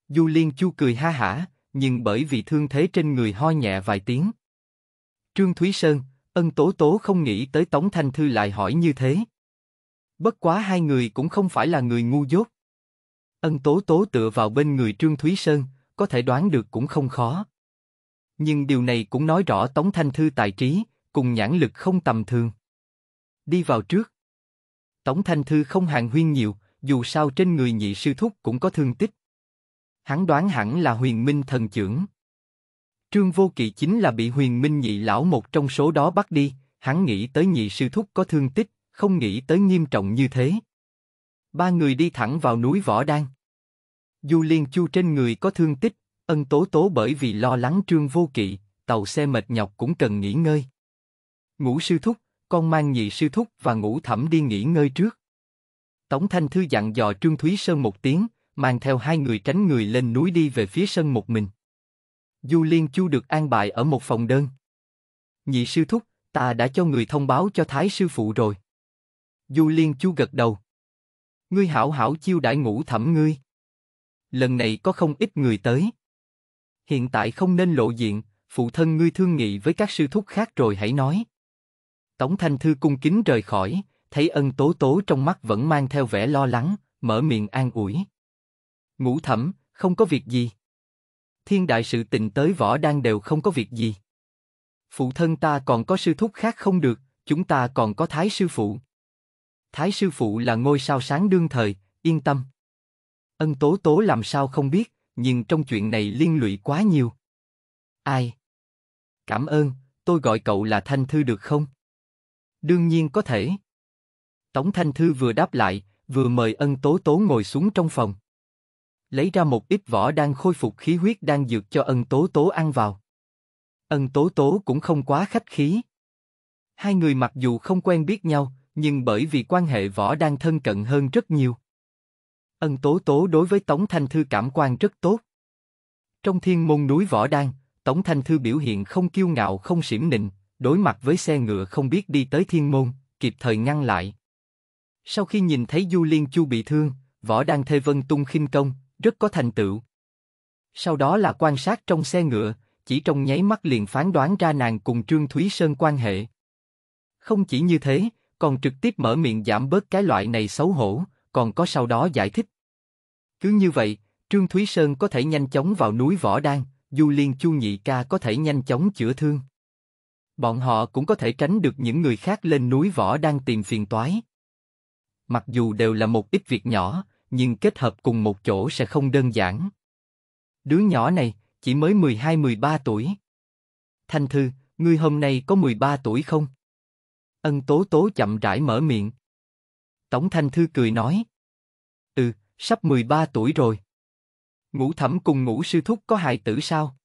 Du Liên Chu cười ha hả, nhưng bởi vì thương thế trên người ho nhẹ vài tiếng. Trương Thúy Sơn, ân tố tố không nghĩ tới Tống Thanh Thư lại hỏi như thế. Bất quá hai người cũng không phải là người ngu dốt. Ân Tố Tố tựa vào bên người Trương Thúy Sơn, có thể đoán được cũng không khó. Nhưng điều này cũng nói rõ Tống Thanh Thư tài trí, cùng nhãn lực không tầm thường. Đi vào trước. Tống Thanh Thư không hàng huyên nhiều, dù sao trên người nhị sư thúc cũng có thương tích. Hắn đoán hẳn là huyền minh thần trưởng. Trương Vô Kỵ chính là bị huyền minh nhị lão một trong số đó bắt đi, hắn nghĩ tới nhị sư thúc có thương tích, không nghĩ tới nghiêm trọng như thế ba người đi thẳng vào núi Võ Đan. Du Liên Chu trên người có thương tích, ân tố tố bởi vì lo lắng trương vô kỵ, tàu xe mệt nhọc cũng cần nghỉ ngơi. Ngũ sư thúc, con mang nhị sư thúc và ngũ thẩm đi nghỉ ngơi trước. Tống Thanh Thư dặn dò Trương Thúy Sơn một tiếng, mang theo hai người tránh người lên núi đi về phía sân một mình. Du Liên Chu được an bài ở một phòng đơn. Nhị sư thúc, ta đã cho người thông báo cho Thái sư phụ rồi. Du Liên Chu gật đầu ngươi hảo hảo chiêu đại ngũ thẩm ngươi. Lần này có không ít người tới. Hiện tại không nên lộ diện, phụ thân ngươi thương nghị với các sư thúc khác rồi hãy nói. Tống Thanh Thư cung kính rời khỏi, thấy ân tố tố trong mắt vẫn mang theo vẻ lo lắng, mở miệng an ủi. Ngũ thẩm, không có việc gì. Thiên đại sự tình tới võ đang đều không có việc gì. Phụ thân ta còn có sư thúc khác không được, chúng ta còn có thái sư phụ. Thái sư phụ là ngôi sao sáng đương thời, yên tâm. Ân tố tố làm sao không biết, nhưng trong chuyện này liên lụy quá nhiều. Ai? Cảm ơn, tôi gọi cậu là Thanh Thư được không? Đương nhiên có thể. Tống Thanh Thư vừa đáp lại, vừa mời ân tố tố ngồi xuống trong phòng. Lấy ra một ít vỏ đang khôi phục khí huyết đang dược cho ân tố tố ăn vào. Ân tố tố cũng không quá khách khí. Hai người mặc dù không quen biết nhau, nhưng bởi vì quan hệ võ đang thân cận hơn rất nhiều. Ân Tố Tố đối với Tống Thanh Thư cảm quan rất tốt. Trong thiên môn núi võ đang Tống Thanh Thư biểu hiện không kiêu ngạo không xỉm nịnh, đối mặt với xe ngựa không biết đi tới thiên môn, kịp thời ngăn lại. Sau khi nhìn thấy Du Liên Chu bị thương, võ đang thê vân tung khinh công, rất có thành tựu. Sau đó là quan sát trong xe ngựa, chỉ trong nháy mắt liền phán đoán ra nàng cùng Trương Thúy Sơn quan hệ. Không chỉ như thế, còn trực tiếp mở miệng giảm bớt cái loại này xấu hổ, còn có sau đó giải thích. Cứ như vậy, Trương Thúy Sơn có thể nhanh chóng vào núi Võ Đan, Du Liên Chu Nhị Ca có thể nhanh chóng chữa thương. Bọn họ cũng có thể tránh được những người khác lên núi Võ Đan tìm phiền toái. Mặc dù đều là một ít việc nhỏ, nhưng kết hợp cùng một chỗ sẽ không đơn giản. Đứa nhỏ này, chỉ mới 12-13 tuổi. Thanh Thư, ngươi hôm nay có 13 tuổi không? Ân Tố Tố chậm rãi mở miệng. Tổng Thanh Thư cười nói. Ừ, sắp 13 tuổi rồi. Ngũ thẩm cùng ngũ sư thúc có hài tử sao?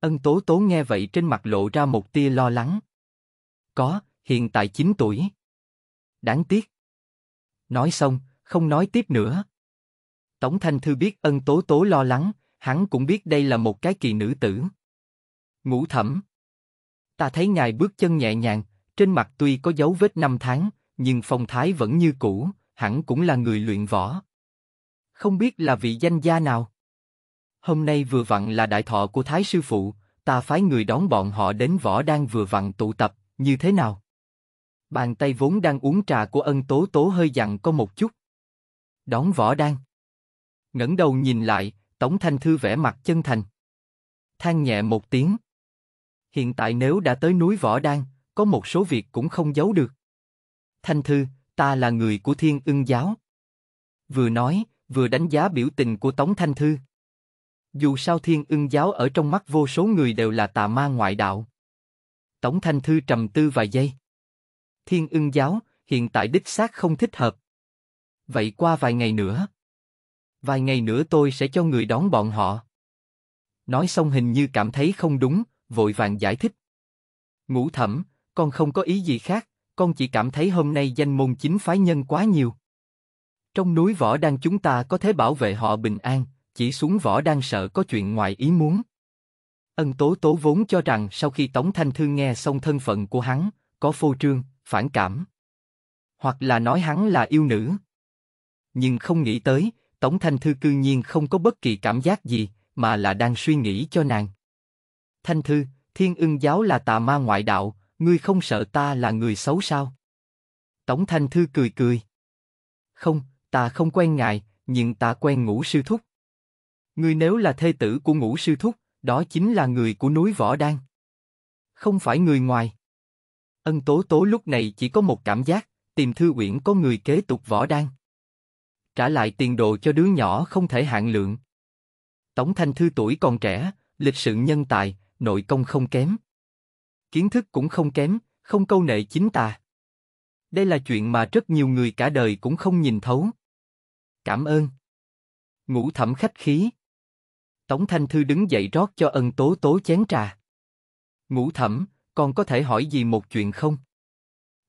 Ân Tố Tố nghe vậy trên mặt lộ ra một tia lo lắng. Có, hiện tại 9 tuổi. Đáng tiếc. Nói xong, không nói tiếp nữa. Tổng Thanh Thư biết ân Tố Tố lo lắng, hắn cũng biết đây là một cái kỳ nữ tử. Ngũ thẩm. Ta thấy ngài bước chân nhẹ nhàng, trên mặt tuy có dấu vết năm tháng, nhưng phong thái vẫn như cũ, hẳn cũng là người luyện võ. Không biết là vị danh gia nào? Hôm nay vừa vặn là đại thọ của Thái Sư Phụ, ta phái người đón bọn họ đến võ đang vừa vặn tụ tập, như thế nào? Bàn tay vốn đang uống trà của ân tố tố hơi dặn có một chút. Đón võ đang. ngẩng đầu nhìn lại, Tống Thanh Thư vẽ mặt chân thành. than nhẹ một tiếng. Hiện tại nếu đã tới núi Võ Đan, có một số việc cũng không giấu được. Thanh Thư, ta là người của Thiên Ưng Giáo. Vừa nói, vừa đánh giá biểu tình của Tống Thanh Thư. Dù sao Thiên Ưng Giáo ở trong mắt vô số người đều là tà ma ngoại đạo. Tống Thanh Thư trầm tư vài giây. Thiên Ưng Giáo hiện tại đích xác không thích hợp. Vậy qua vài ngày nữa. Vài ngày nữa tôi sẽ cho người đón bọn họ. Nói xong hình như cảm thấy không đúng, vội vàng giải thích. Ngũ thẩm, con không có ý gì khác, con chỉ cảm thấy hôm nay danh môn chính phái nhân quá nhiều. Trong núi võ đang chúng ta có thể bảo vệ họ bình an, chỉ xuống võ đang sợ có chuyện ngoài ý muốn. Ân Tố Tố vốn cho rằng sau khi Tống Thanh Thư nghe xong thân phận của hắn, có phô trương, phản cảm. Hoặc là nói hắn là yêu nữ. Nhưng không nghĩ tới, Tống Thanh Thư cư nhiên không có bất kỳ cảm giác gì, mà là đang suy nghĩ cho nàng. Thanh Thư, thiên ưng giáo là tà ma ngoại đạo, ngươi không sợ ta là người xấu sao? Tổng Thanh Thư cười cười. Không, ta không quen ngài, nhưng ta quen ngũ sư thúc. Ngươi nếu là thê tử của ngũ sư thúc, đó chính là người của núi Võ Đan. Không phải người ngoài. Ân Tố Tố lúc này chỉ có một cảm giác, tìm Thư Uyển có người kế tục Võ Đan. Trả lại tiền đồ cho đứa nhỏ không thể hạn lượng. Tổng Thanh Thư tuổi còn trẻ, lịch sự nhân tài, nội công không kém kiến thức cũng không kém, không câu nệ chính tà. Đây là chuyện mà rất nhiều người cả đời cũng không nhìn thấu. Cảm ơn. Ngũ thẩm khách khí. Tống Thanh Thư đứng dậy rót cho ân tố tố chén trà. Ngũ thẩm, còn có thể hỏi gì một chuyện không?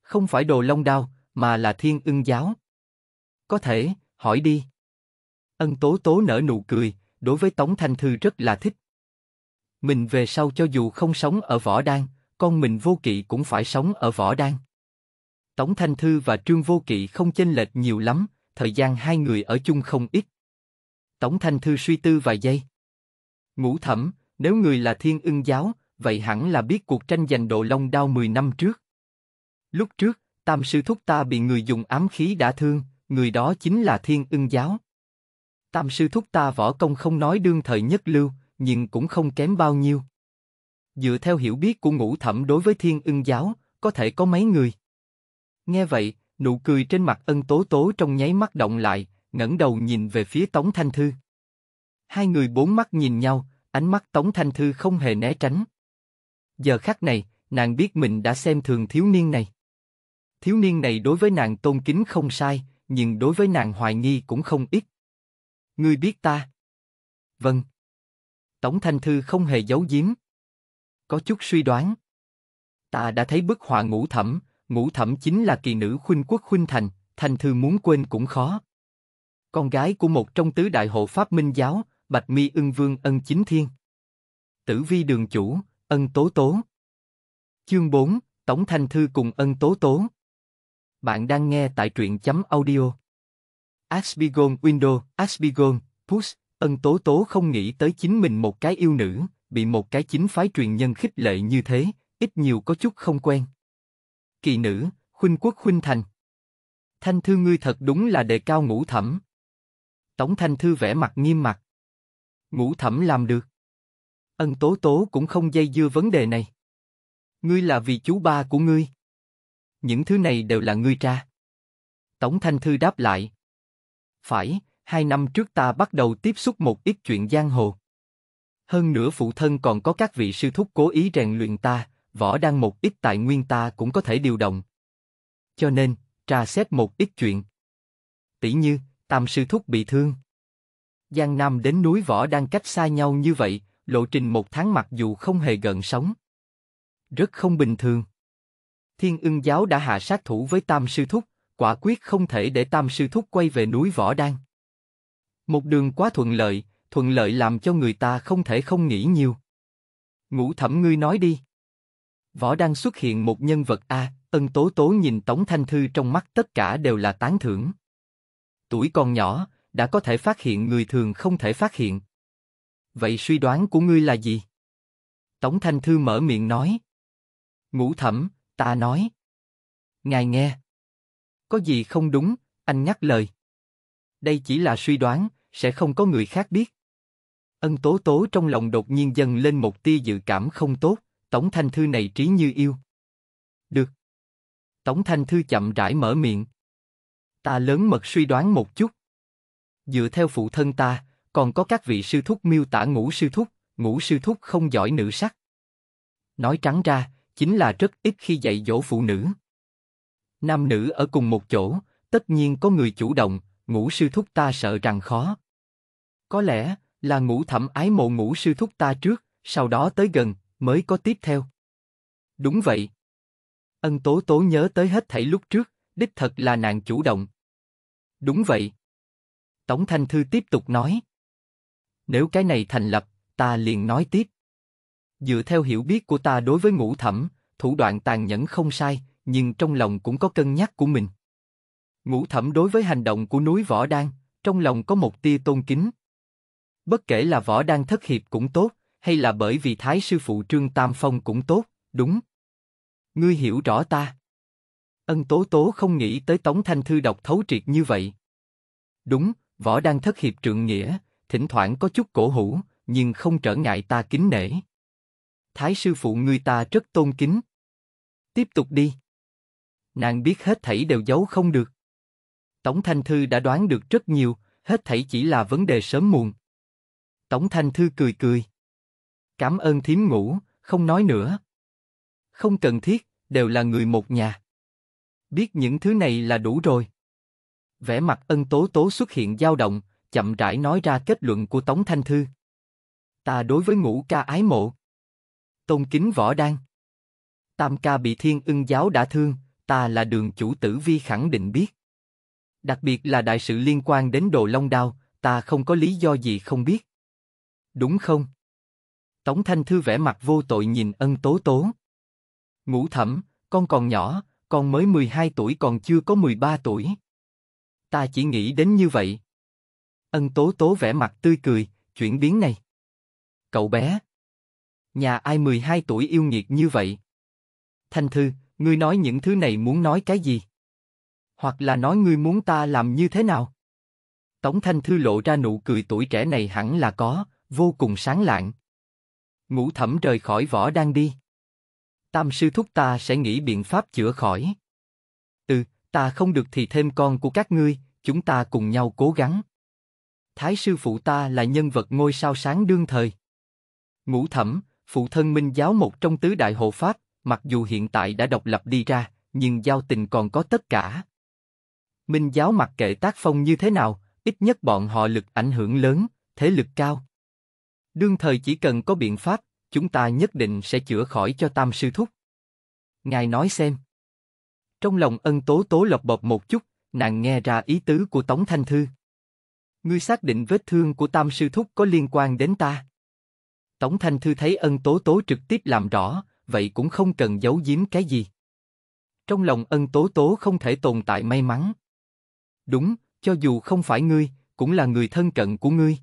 Không phải đồ long đao, mà là thiên ưng giáo. Có thể, hỏi đi. Ân tố tố nở nụ cười, đối với Tống Thanh Thư rất là thích. Mình về sau cho dù không sống ở Võ Đan, con mình vô kỵ cũng phải sống ở võ đan. Tống Thanh Thư và Trương Vô Kỵ không chênh lệch nhiều lắm, thời gian hai người ở chung không ít. Tống Thanh Thư suy tư vài giây. Ngũ thẩm, nếu người là thiên ưng giáo, vậy hẳn là biết cuộc tranh giành độ long đao 10 năm trước. Lúc trước, tam sư thúc ta bị người dùng ám khí đã thương, người đó chính là thiên ưng giáo. Tam sư thúc ta võ công không nói đương thời nhất lưu, nhưng cũng không kém bao nhiêu. Dựa theo hiểu biết của ngũ thẩm đối với thiên ưng giáo, có thể có mấy người. Nghe vậy, nụ cười trên mặt ân tố tố trong nháy mắt động lại, ngẩng đầu nhìn về phía Tống Thanh Thư. Hai người bốn mắt nhìn nhau, ánh mắt Tống Thanh Thư không hề né tránh. Giờ khắc này, nàng biết mình đã xem thường thiếu niên này. Thiếu niên này đối với nàng tôn kính không sai, nhưng đối với nàng hoài nghi cũng không ít. Ngươi biết ta? Vâng. Tống Thanh Thư không hề giấu giếm có chút suy đoán. Ta đã thấy bức họa ngũ thẩm, ngũ thẩm chính là kỳ nữ khuynh quốc khuynh thành, thành thư muốn quên cũng khó. Con gái của một trong tứ đại hộ pháp minh giáo, bạch mi ưng vương ân chính thiên. Tử vi đường chủ, ân tố tố. Chương 4, Tổng Thanh Thư cùng ân tố tố. Bạn đang nghe tại truyện chấm audio. Asbigon Window, Asbigon, Push, ân tố tố không nghĩ tới chính mình một cái yêu nữ, bị một cái chính phái truyền nhân khích lệ như thế, ít nhiều có chút không quen. Kỳ nữ, khuynh quốc khuynh thành. Thanh thư ngươi thật đúng là đề cao ngũ thẩm. Tống thanh thư vẻ mặt nghiêm mặt. Ngũ thẩm làm được. Ân tố tố cũng không dây dưa vấn đề này. Ngươi là vì chú ba của ngươi. Những thứ này đều là ngươi tra Tống thanh thư đáp lại. Phải, hai năm trước ta bắt đầu tiếp xúc một ít chuyện giang hồ. Hơn nữa phụ thân còn có các vị sư thúc cố ý rèn luyện ta, võ đang một ít tại nguyên ta cũng có thể điều động. Cho nên, tra xét một ít chuyện. Tỷ như, tam sư thúc bị thương. Giang Nam đến núi võ đang cách xa nhau như vậy, lộ trình một tháng mặc dù không hề gần sống. Rất không bình thường. Thiên ưng giáo đã hạ sát thủ với tam sư thúc, quả quyết không thể để tam sư thúc quay về núi võ đang. Một đường quá thuận lợi, thuận lợi làm cho người ta không thể không nghĩ nhiều. Ngũ thẩm ngươi nói đi. Võ đang xuất hiện một nhân vật A, ân tố tố nhìn Tống Thanh Thư trong mắt tất cả đều là tán thưởng. Tuổi còn nhỏ, đã có thể phát hiện người thường không thể phát hiện. Vậy suy đoán của ngươi là gì? Tống Thanh Thư mở miệng nói. Ngũ thẩm, ta nói. Ngài nghe. Có gì không đúng, anh nhắc lời. Đây chỉ là suy đoán, sẽ không có người khác biết. Ân tố tố trong lòng đột nhiên dâng lên một tia dự cảm không tốt, Tống Thanh Thư này trí như yêu. Được. Tống Thanh Thư chậm rãi mở miệng. Ta lớn mật suy đoán một chút. Dựa theo phụ thân ta, còn có các vị sư thúc miêu tả ngũ sư thúc, ngũ sư thúc không giỏi nữ sắc. Nói trắng ra, chính là rất ít khi dạy dỗ phụ nữ. Nam nữ ở cùng một chỗ, tất nhiên có người chủ động, ngũ sư thúc ta sợ rằng khó. Có lẽ, là ngũ thẩm ái mộ ngũ sư thúc ta trước, sau đó tới gần, mới có tiếp theo. Đúng vậy. Ân tố tố nhớ tới hết thảy lúc trước, đích thật là nàng chủ động. Đúng vậy. Tổng Thanh Thư tiếp tục nói. Nếu cái này thành lập, ta liền nói tiếp. Dựa theo hiểu biết của ta đối với ngũ thẩm, thủ đoạn tàn nhẫn không sai, nhưng trong lòng cũng có cân nhắc của mình. Ngũ thẩm đối với hành động của núi Võ Đan, trong lòng có một tia tôn kính, Bất kể là võ đang thất hiệp cũng tốt, hay là bởi vì thái sư phụ Trương Tam Phong cũng tốt, đúng. Ngươi hiểu rõ ta. Ân Tố Tố không nghĩ tới Tống Thanh Thư đọc thấu triệt như vậy. Đúng, võ đang thất hiệp trượng nghĩa, thỉnh thoảng có chút cổ hủ, nhưng không trở ngại ta kính nể. Thái sư phụ ngươi ta rất tôn kính. Tiếp tục đi. Nàng biết hết thảy đều giấu không được. tống Thanh Thư đã đoán được rất nhiều, hết thảy chỉ là vấn đề sớm muộn. Tống Thanh Thư cười cười. Cảm ơn thím ngủ, không nói nữa. Không cần thiết, đều là người một nhà. Biết những thứ này là đủ rồi. Vẻ mặt ân tố tố xuất hiện dao động, chậm rãi nói ra kết luận của Tống Thanh Thư. Ta đối với ngũ ca ái mộ. Tôn kính võ đan. Tam ca bị thiên ưng giáo đã thương, ta là đường chủ tử vi khẳng định biết. Đặc biệt là đại sự liên quan đến đồ long đao, ta không có lý do gì không biết đúng không? Tống Thanh Thư vẽ mặt vô tội nhìn ân tố tố. Ngũ thẩm, con còn nhỏ, con mới 12 tuổi còn chưa có 13 tuổi. Ta chỉ nghĩ đến như vậy. Ân tố tố vẽ mặt tươi cười, chuyển biến này. Cậu bé. Nhà ai 12 tuổi yêu nghiệt như vậy? Thanh Thư, ngươi nói những thứ này muốn nói cái gì? Hoặc là nói ngươi muốn ta làm như thế nào? Tống Thanh Thư lộ ra nụ cười tuổi trẻ này hẳn là có, vô cùng sáng lạng. Ngũ thẩm rời khỏi võ đang đi. Tam sư thúc ta sẽ nghĩ biện pháp chữa khỏi. Ừ, ta không được thì thêm con của các ngươi, chúng ta cùng nhau cố gắng. Thái sư phụ ta là nhân vật ngôi sao sáng đương thời. Ngũ thẩm, phụ thân minh giáo một trong tứ đại hộ pháp, mặc dù hiện tại đã độc lập đi ra, nhưng giao tình còn có tất cả. Minh giáo mặc kệ tác phong như thế nào, ít nhất bọn họ lực ảnh hưởng lớn, thế lực cao. Đương thời chỉ cần có biện pháp, chúng ta nhất định sẽ chữa khỏi cho Tam Sư Thúc. Ngài nói xem. Trong lòng ân tố tố lọc bọc một chút, nàng nghe ra ý tứ của Tống Thanh Thư. Ngươi xác định vết thương của Tam Sư Thúc có liên quan đến ta. Tống Thanh Thư thấy ân tố tố trực tiếp làm rõ, vậy cũng không cần giấu giếm cái gì. Trong lòng ân tố tố không thể tồn tại may mắn. Đúng, cho dù không phải ngươi, cũng là người thân cận của ngươi.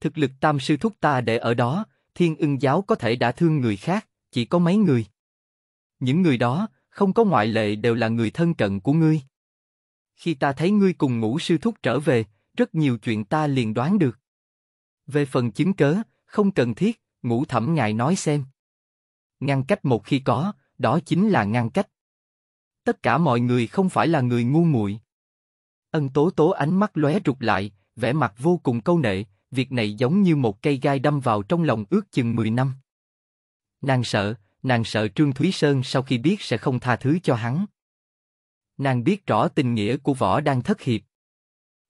Thực lực tam sư thúc ta để ở đó, thiên ưng giáo có thể đã thương người khác, chỉ có mấy người. Những người đó, không có ngoại lệ đều là người thân cận của ngươi. Khi ta thấy ngươi cùng ngũ sư thúc trở về, rất nhiều chuyện ta liền đoán được. Về phần chứng cớ, không cần thiết, ngũ thẩm ngài nói xem. Ngăn cách một khi có, đó chính là ngăn cách. Tất cả mọi người không phải là người ngu muội. Ân tố tố ánh mắt lóe rụt lại, vẻ mặt vô cùng câu nệ, việc này giống như một cây gai đâm vào trong lòng ước chừng 10 năm. Nàng sợ, nàng sợ Trương Thúy Sơn sau khi biết sẽ không tha thứ cho hắn. Nàng biết rõ tình nghĩa của võ đang thất hiệp.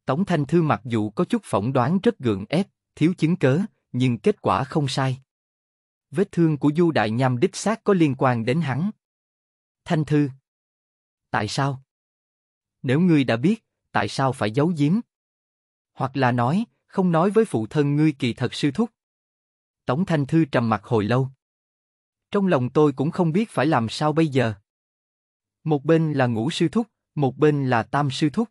Tống Thanh Thư mặc dù có chút phỏng đoán rất gượng ép, thiếu chứng cớ, nhưng kết quả không sai. Vết thương của Du Đại Nham đích xác có liên quan đến hắn. Thanh Thư Tại sao? Nếu ngươi đã biết, tại sao phải giấu giếm? Hoặc là nói, không nói với phụ thân ngươi kỳ thật sư thúc. Tổng Thanh Thư trầm mặt hồi lâu. Trong lòng tôi cũng không biết phải làm sao bây giờ. Một bên là ngũ sư thúc, một bên là tam sư thúc.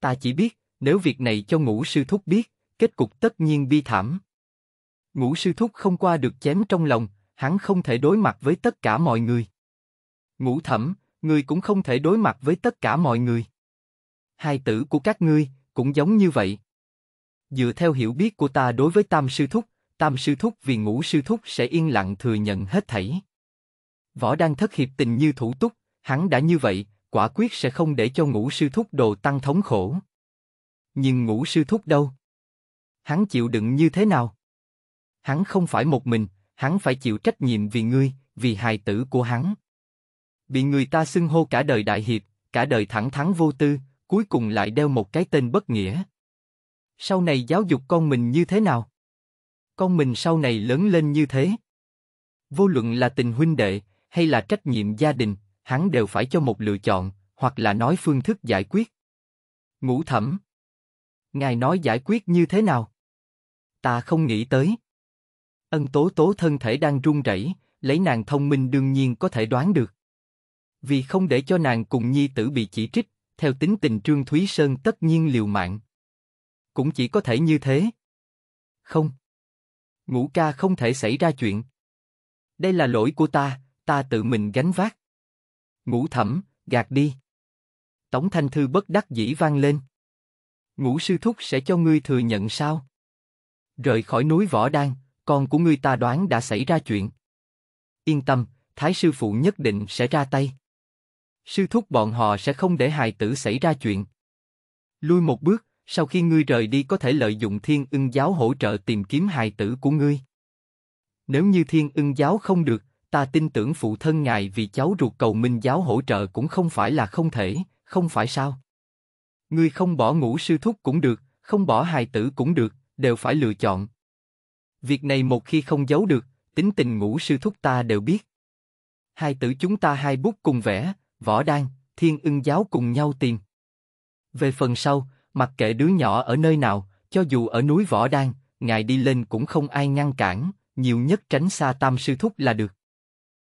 Ta chỉ biết, nếu việc này cho ngũ sư thúc biết, kết cục tất nhiên bi thảm. Ngũ sư thúc không qua được chém trong lòng, hắn không thể đối mặt với tất cả mọi người. Ngũ thẩm, ngươi cũng không thể đối mặt với tất cả mọi người. Hai tử của các ngươi cũng giống như vậy. Dựa theo hiểu biết của ta đối với Tam Sư Thúc, Tam Sư Thúc vì Ngũ Sư Thúc sẽ yên lặng thừa nhận hết thảy. Võ đang thất hiệp tình như thủ túc, hắn đã như vậy, quả quyết sẽ không để cho Ngũ Sư Thúc đồ tăng thống khổ. Nhưng Ngũ Sư Thúc đâu? Hắn chịu đựng như thế nào? Hắn không phải một mình, hắn phải chịu trách nhiệm vì ngươi, vì hài tử của hắn. Bị người ta xưng hô cả đời đại hiệp, cả đời thẳng thắn vô tư, cuối cùng lại đeo một cái tên bất nghĩa sau này giáo dục con mình như thế nào? Con mình sau này lớn lên như thế. Vô luận là tình huynh đệ, hay là trách nhiệm gia đình, hắn đều phải cho một lựa chọn, hoặc là nói phương thức giải quyết. Ngũ thẩm. Ngài nói giải quyết như thế nào? Ta không nghĩ tới. Ân tố tố thân thể đang run rẩy, lấy nàng thông minh đương nhiên có thể đoán được. Vì không để cho nàng cùng nhi tử bị chỉ trích, theo tính tình Trương Thúy Sơn tất nhiên liều mạng cũng chỉ có thể như thế. Không. Ngũ ca không thể xảy ra chuyện. Đây là lỗi của ta, ta tự mình gánh vác. Ngũ thẩm, gạt đi. Tổng thanh thư bất đắc dĩ vang lên. Ngũ sư thúc sẽ cho ngươi thừa nhận sao? Rời khỏi núi Võ Đan, con của ngươi ta đoán đã xảy ra chuyện. Yên tâm, Thái sư phụ nhất định sẽ ra tay. Sư thúc bọn họ sẽ không để hài tử xảy ra chuyện. Lui một bước, sau khi ngươi rời đi có thể lợi dụng thiên ưng giáo hỗ trợ tìm kiếm hài tử của ngươi. Nếu như thiên ưng giáo không được, ta tin tưởng phụ thân ngài vì cháu ruột cầu minh giáo hỗ trợ cũng không phải là không thể, không phải sao? Ngươi không bỏ ngũ sư thúc cũng được, không bỏ hài tử cũng được, đều phải lựa chọn. Việc này một khi không giấu được, tính tình ngũ sư thúc ta đều biết. Hai tử chúng ta hai bút cùng vẽ, võ đan, thiên ưng giáo cùng nhau tìm. Về phần sau, Mặc kệ đứa nhỏ ở nơi nào, cho dù ở núi Võ Đan, ngài đi lên cũng không ai ngăn cản, nhiều nhất tránh xa Tam Sư Thúc là được.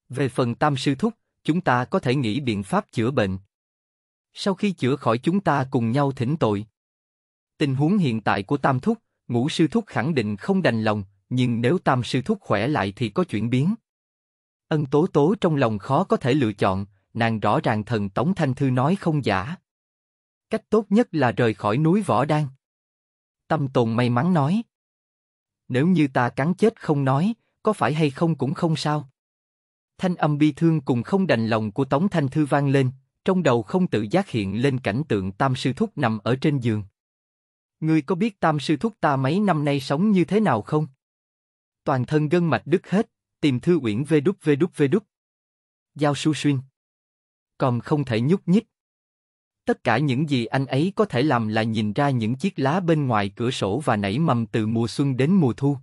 Về phần Tam Sư Thúc, chúng ta có thể nghĩ biện pháp chữa bệnh. Sau khi chữa khỏi chúng ta cùng nhau thỉnh tội. Tình huống hiện tại của Tam Thúc, Ngũ Sư Thúc khẳng định không đành lòng, nhưng nếu Tam Sư Thúc khỏe lại thì có chuyển biến. Ân Tố Tố trong lòng khó có thể lựa chọn, nàng rõ ràng thần Tống Thanh Thư nói không giả, Cách tốt nhất là rời khỏi núi Võ Đan. Tâm tồn may mắn nói. Nếu như ta cắn chết không nói, có phải hay không cũng không sao. Thanh âm bi thương cùng không đành lòng của Tống Thanh Thư vang lên, trong đầu không tự giác hiện lên cảnh tượng Tam Sư Thúc nằm ở trên giường. Ngươi có biết Tam Sư Thúc ta mấy năm nay sống như thế nào không? Toàn thân gân mạch đứt hết, tìm thư uyển vê đúc vê đúc vê đúc. Giao su xuyên. Còn không thể nhúc nhích. Tất cả những gì anh ấy có thể làm là nhìn ra những chiếc lá bên ngoài cửa sổ và nảy mầm từ mùa xuân đến mùa thu.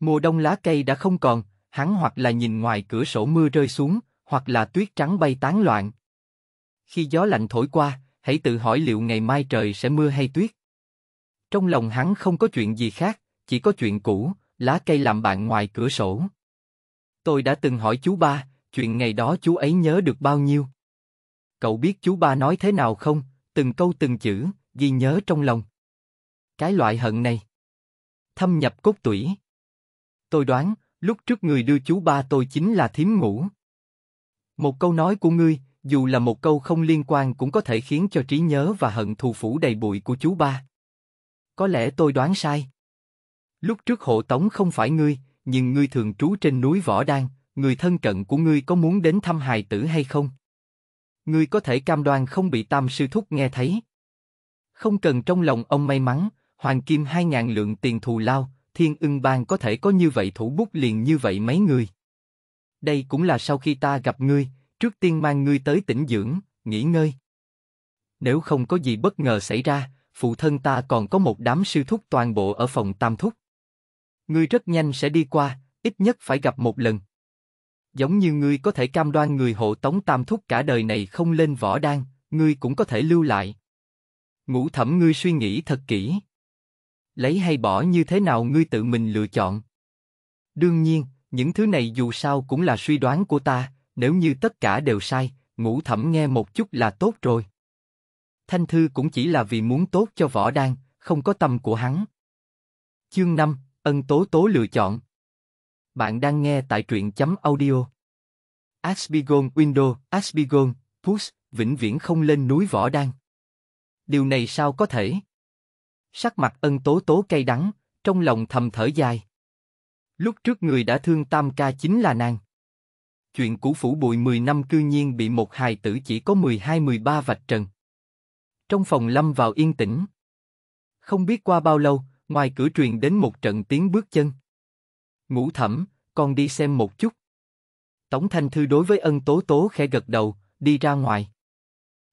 Mùa đông lá cây đã không còn, hắn hoặc là nhìn ngoài cửa sổ mưa rơi xuống, hoặc là tuyết trắng bay tán loạn. Khi gió lạnh thổi qua, hãy tự hỏi liệu ngày mai trời sẽ mưa hay tuyết. Trong lòng hắn không có chuyện gì khác, chỉ có chuyện cũ, lá cây làm bạn ngoài cửa sổ. Tôi đã từng hỏi chú ba, chuyện ngày đó chú ấy nhớ được bao nhiêu. Cậu biết chú ba nói thế nào không? Từng câu từng chữ, ghi nhớ trong lòng. Cái loại hận này. Thâm nhập cốt tủy. Tôi đoán, lúc trước người đưa chú ba tôi chính là thím ngủ. Một câu nói của ngươi, dù là một câu không liên quan cũng có thể khiến cho trí nhớ và hận thù phủ đầy bụi của chú ba. Có lẽ tôi đoán sai. Lúc trước hộ tống không phải ngươi, nhưng ngươi thường trú trên núi Võ Đan, người thân cận của ngươi có muốn đến thăm hài tử hay không? Ngươi có thể cam đoan không bị tam sư thúc nghe thấy. Không cần trong lòng ông may mắn, hoàng kim hai ngàn lượng tiền thù lao, thiên ưng bang có thể có như vậy thủ bút liền như vậy mấy người. Đây cũng là sau khi ta gặp ngươi, trước tiên mang ngươi tới tỉnh dưỡng, nghỉ ngơi. Nếu không có gì bất ngờ xảy ra, phụ thân ta còn có một đám sư thúc toàn bộ ở phòng tam thúc. Ngươi rất nhanh sẽ đi qua, ít nhất phải gặp một lần giống như ngươi có thể cam đoan người hộ tống tam thúc cả đời này không lên võ đan, ngươi cũng có thể lưu lại. Ngũ thẩm ngươi suy nghĩ thật kỹ. Lấy hay bỏ như thế nào ngươi tự mình lựa chọn. Đương nhiên, những thứ này dù sao cũng là suy đoán của ta, nếu như tất cả đều sai, ngũ thẩm nghe một chút là tốt rồi. Thanh Thư cũng chỉ là vì muốn tốt cho võ đan, không có tâm của hắn. Chương 5, ân tố tố lựa chọn bạn đang nghe tại truyện chấm audio. Asbigon Window, Asbigon, Push, vĩnh viễn không lên núi võ đan. Điều này sao có thể? Sắc mặt ân tố tố cay đắng, trong lòng thầm thở dài. Lúc trước người đã thương Tam Ca chính là nàng. Chuyện cũ phủ bụi 10 năm cư nhiên bị một hài tử chỉ có 12-13 vạch trần. Trong phòng lâm vào yên tĩnh. Không biết qua bao lâu, ngoài cửa truyền đến một trận tiếng bước chân. Ngũ thẩm, con đi xem một chút. Tống Thanh Thư đối với ân tố tố khẽ gật đầu, đi ra ngoài.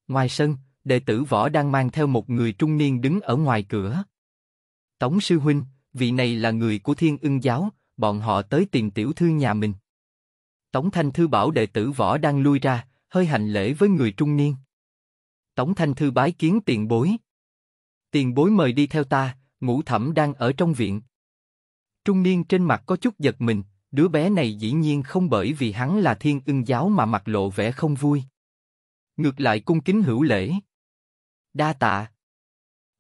Ngoài sân, đệ tử võ đang mang theo một người trung niên đứng ở ngoài cửa. Tống sư huynh, vị này là người của thiên ưng giáo, bọn họ tới tìm tiểu thư nhà mình. Tống Thanh Thư bảo đệ tử võ đang lui ra, hơi hành lễ với người trung niên. Tống Thanh Thư bái kiến tiền bối. Tiền bối mời đi theo ta, ngũ thẩm đang ở trong viện. Trung niên trên mặt có chút giật mình, đứa bé này dĩ nhiên không bởi vì hắn là thiên ưng giáo mà mặt lộ vẻ không vui. Ngược lại cung kính hữu lễ. Đa tạ.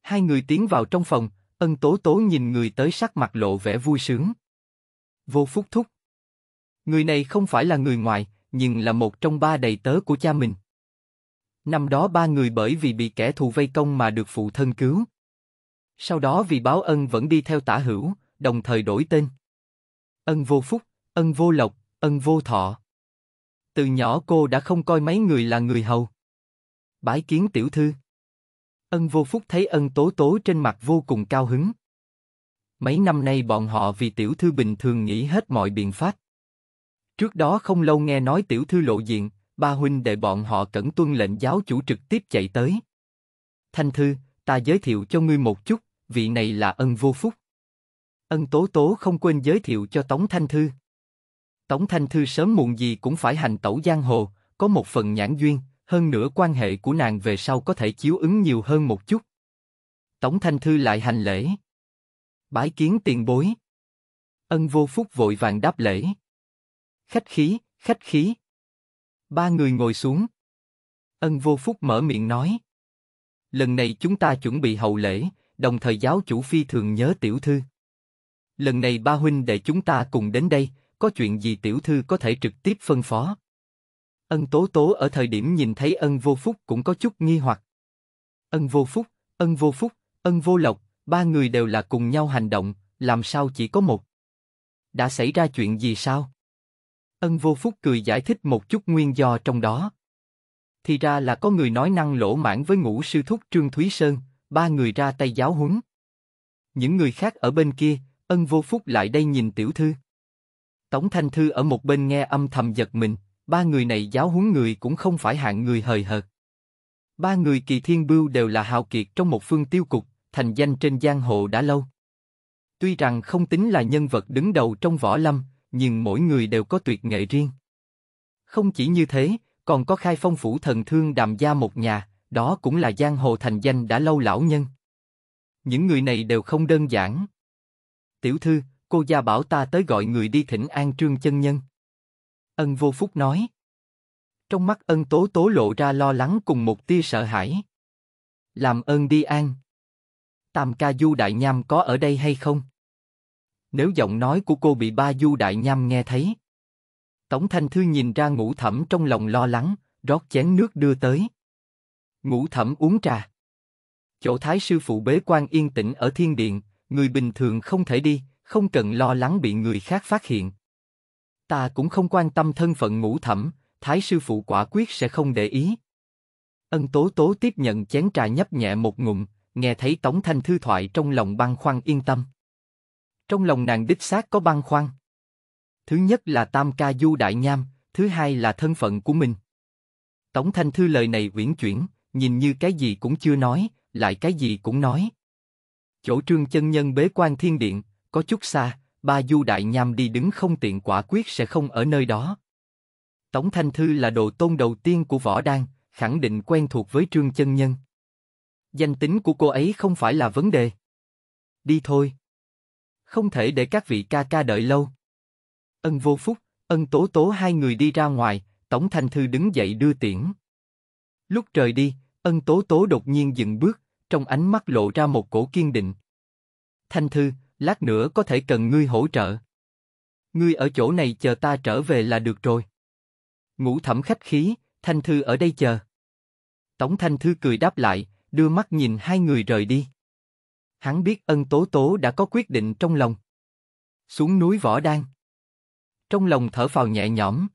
Hai người tiến vào trong phòng, ân tố tố nhìn người tới sắc mặt lộ vẻ vui sướng. Vô phúc thúc. Người này không phải là người ngoài, nhưng là một trong ba đầy tớ của cha mình. Năm đó ba người bởi vì bị kẻ thù vây công mà được phụ thân cứu. Sau đó vì báo ân vẫn đi theo tả hữu, đồng thời đổi tên. Ân vô phúc, ân vô lộc, ân vô thọ. Từ nhỏ cô đã không coi mấy người là người hầu. Bái kiến tiểu thư. Ân vô phúc thấy ân tố tố trên mặt vô cùng cao hứng. Mấy năm nay bọn họ vì tiểu thư bình thường nghĩ hết mọi biện pháp. Trước đó không lâu nghe nói tiểu thư lộ diện, ba huynh đệ bọn họ cẩn tuân lệnh giáo chủ trực tiếp chạy tới. Thanh thư, ta giới thiệu cho ngươi một chút, vị này là ân vô phúc. Ân Tố Tố không quên giới thiệu cho Tống Thanh Thư. Tống Thanh Thư sớm muộn gì cũng phải hành tẩu giang hồ, có một phần nhãn duyên, hơn nữa quan hệ của nàng về sau có thể chiếu ứng nhiều hơn một chút. Tống Thanh Thư lại hành lễ. Bái kiến tiền bối. Ân vô phúc vội vàng đáp lễ. Khách khí, khách khí. Ba người ngồi xuống. Ân vô phúc mở miệng nói. Lần này chúng ta chuẩn bị hậu lễ, đồng thời giáo chủ phi thường nhớ tiểu thư lần này ba huynh đệ chúng ta cùng đến đây, có chuyện gì tiểu thư có thể trực tiếp phân phó. Ân Tố Tố ở thời điểm nhìn thấy Ân Vô Phúc cũng có chút nghi hoặc. Ân Vô Phúc, Ân Vô Phúc, Ân Vô Lộc, ba người đều là cùng nhau hành động, làm sao chỉ có một? Đã xảy ra chuyện gì sao? Ân Vô Phúc cười giải thích một chút nguyên do trong đó. Thì ra là có người nói năng lỗ mãn với ngũ sư thúc Trương Thúy Sơn, ba người ra tay giáo huấn. Những người khác ở bên kia, Ân vô phúc lại đây nhìn tiểu thư. Tống Thanh Thư ở một bên nghe âm thầm giật mình, ba người này giáo huấn người cũng không phải hạng người hời hợt. Ba người kỳ thiên bưu đều là hào kiệt trong một phương tiêu cục, thành danh trên giang hồ đã lâu. Tuy rằng không tính là nhân vật đứng đầu trong võ lâm, nhưng mỗi người đều có tuyệt nghệ riêng. Không chỉ như thế, còn có khai phong phủ thần thương đàm gia một nhà, đó cũng là giang hồ thành danh đã lâu lão nhân. Những người này đều không đơn giản tiểu thư, cô gia bảo ta tới gọi người đi thỉnh an trương chân nhân. Ân vô phúc nói. Trong mắt ân tố tố lộ ra lo lắng cùng một tia sợ hãi. Làm ơn đi an. Tam ca du đại nham có ở đây hay không? Nếu giọng nói của cô bị ba du đại nham nghe thấy. Tổng thanh thư nhìn ra ngũ thẩm trong lòng lo lắng, rót chén nước đưa tới. Ngũ thẩm uống trà. Chỗ thái sư phụ bế quan yên tĩnh ở thiên điện, người bình thường không thể đi, không cần lo lắng bị người khác phát hiện. Ta cũng không quan tâm thân phận ngũ thẩm, thái sư phụ quả quyết sẽ không để ý. Ân Tố Tố tiếp nhận chén trà nhấp nhẹ một ngụm, nghe thấy Tống Thanh thư thoại trong lòng băng khoăn yên tâm. Trong lòng nàng đích xác có băng khoăn. Thứ nhất là Tam Ca Du Đại Nham, thứ hai là thân phận của mình. Tống Thanh Thư lời này uyển chuyển, nhìn như cái gì cũng chưa nói, lại cái gì cũng nói. Chỗ trương chân nhân bế quan thiên điện, có chút xa, ba du đại nham đi đứng không tiện quả quyết sẽ không ở nơi đó. Tống Thanh Thư là đồ tôn đầu tiên của Võ Đan, khẳng định quen thuộc với trương chân nhân. Danh tính của cô ấy không phải là vấn đề. Đi thôi. Không thể để các vị ca ca đợi lâu. Ân vô phúc, ân tố tố hai người đi ra ngoài, Tống Thanh Thư đứng dậy đưa tiễn. Lúc trời đi, ân tố tố đột nhiên dừng bước, trong ánh mắt lộ ra một cổ kiên định. Thanh Thư, lát nữa có thể cần ngươi hỗ trợ. Ngươi ở chỗ này chờ ta trở về là được rồi. Ngũ thẩm khách khí, Thanh Thư ở đây chờ. Tống Thanh Thư cười đáp lại, đưa mắt nhìn hai người rời đi. Hắn biết ân tố tố đã có quyết định trong lòng. Xuống núi Võ Đan. Trong lòng thở phào nhẹ nhõm.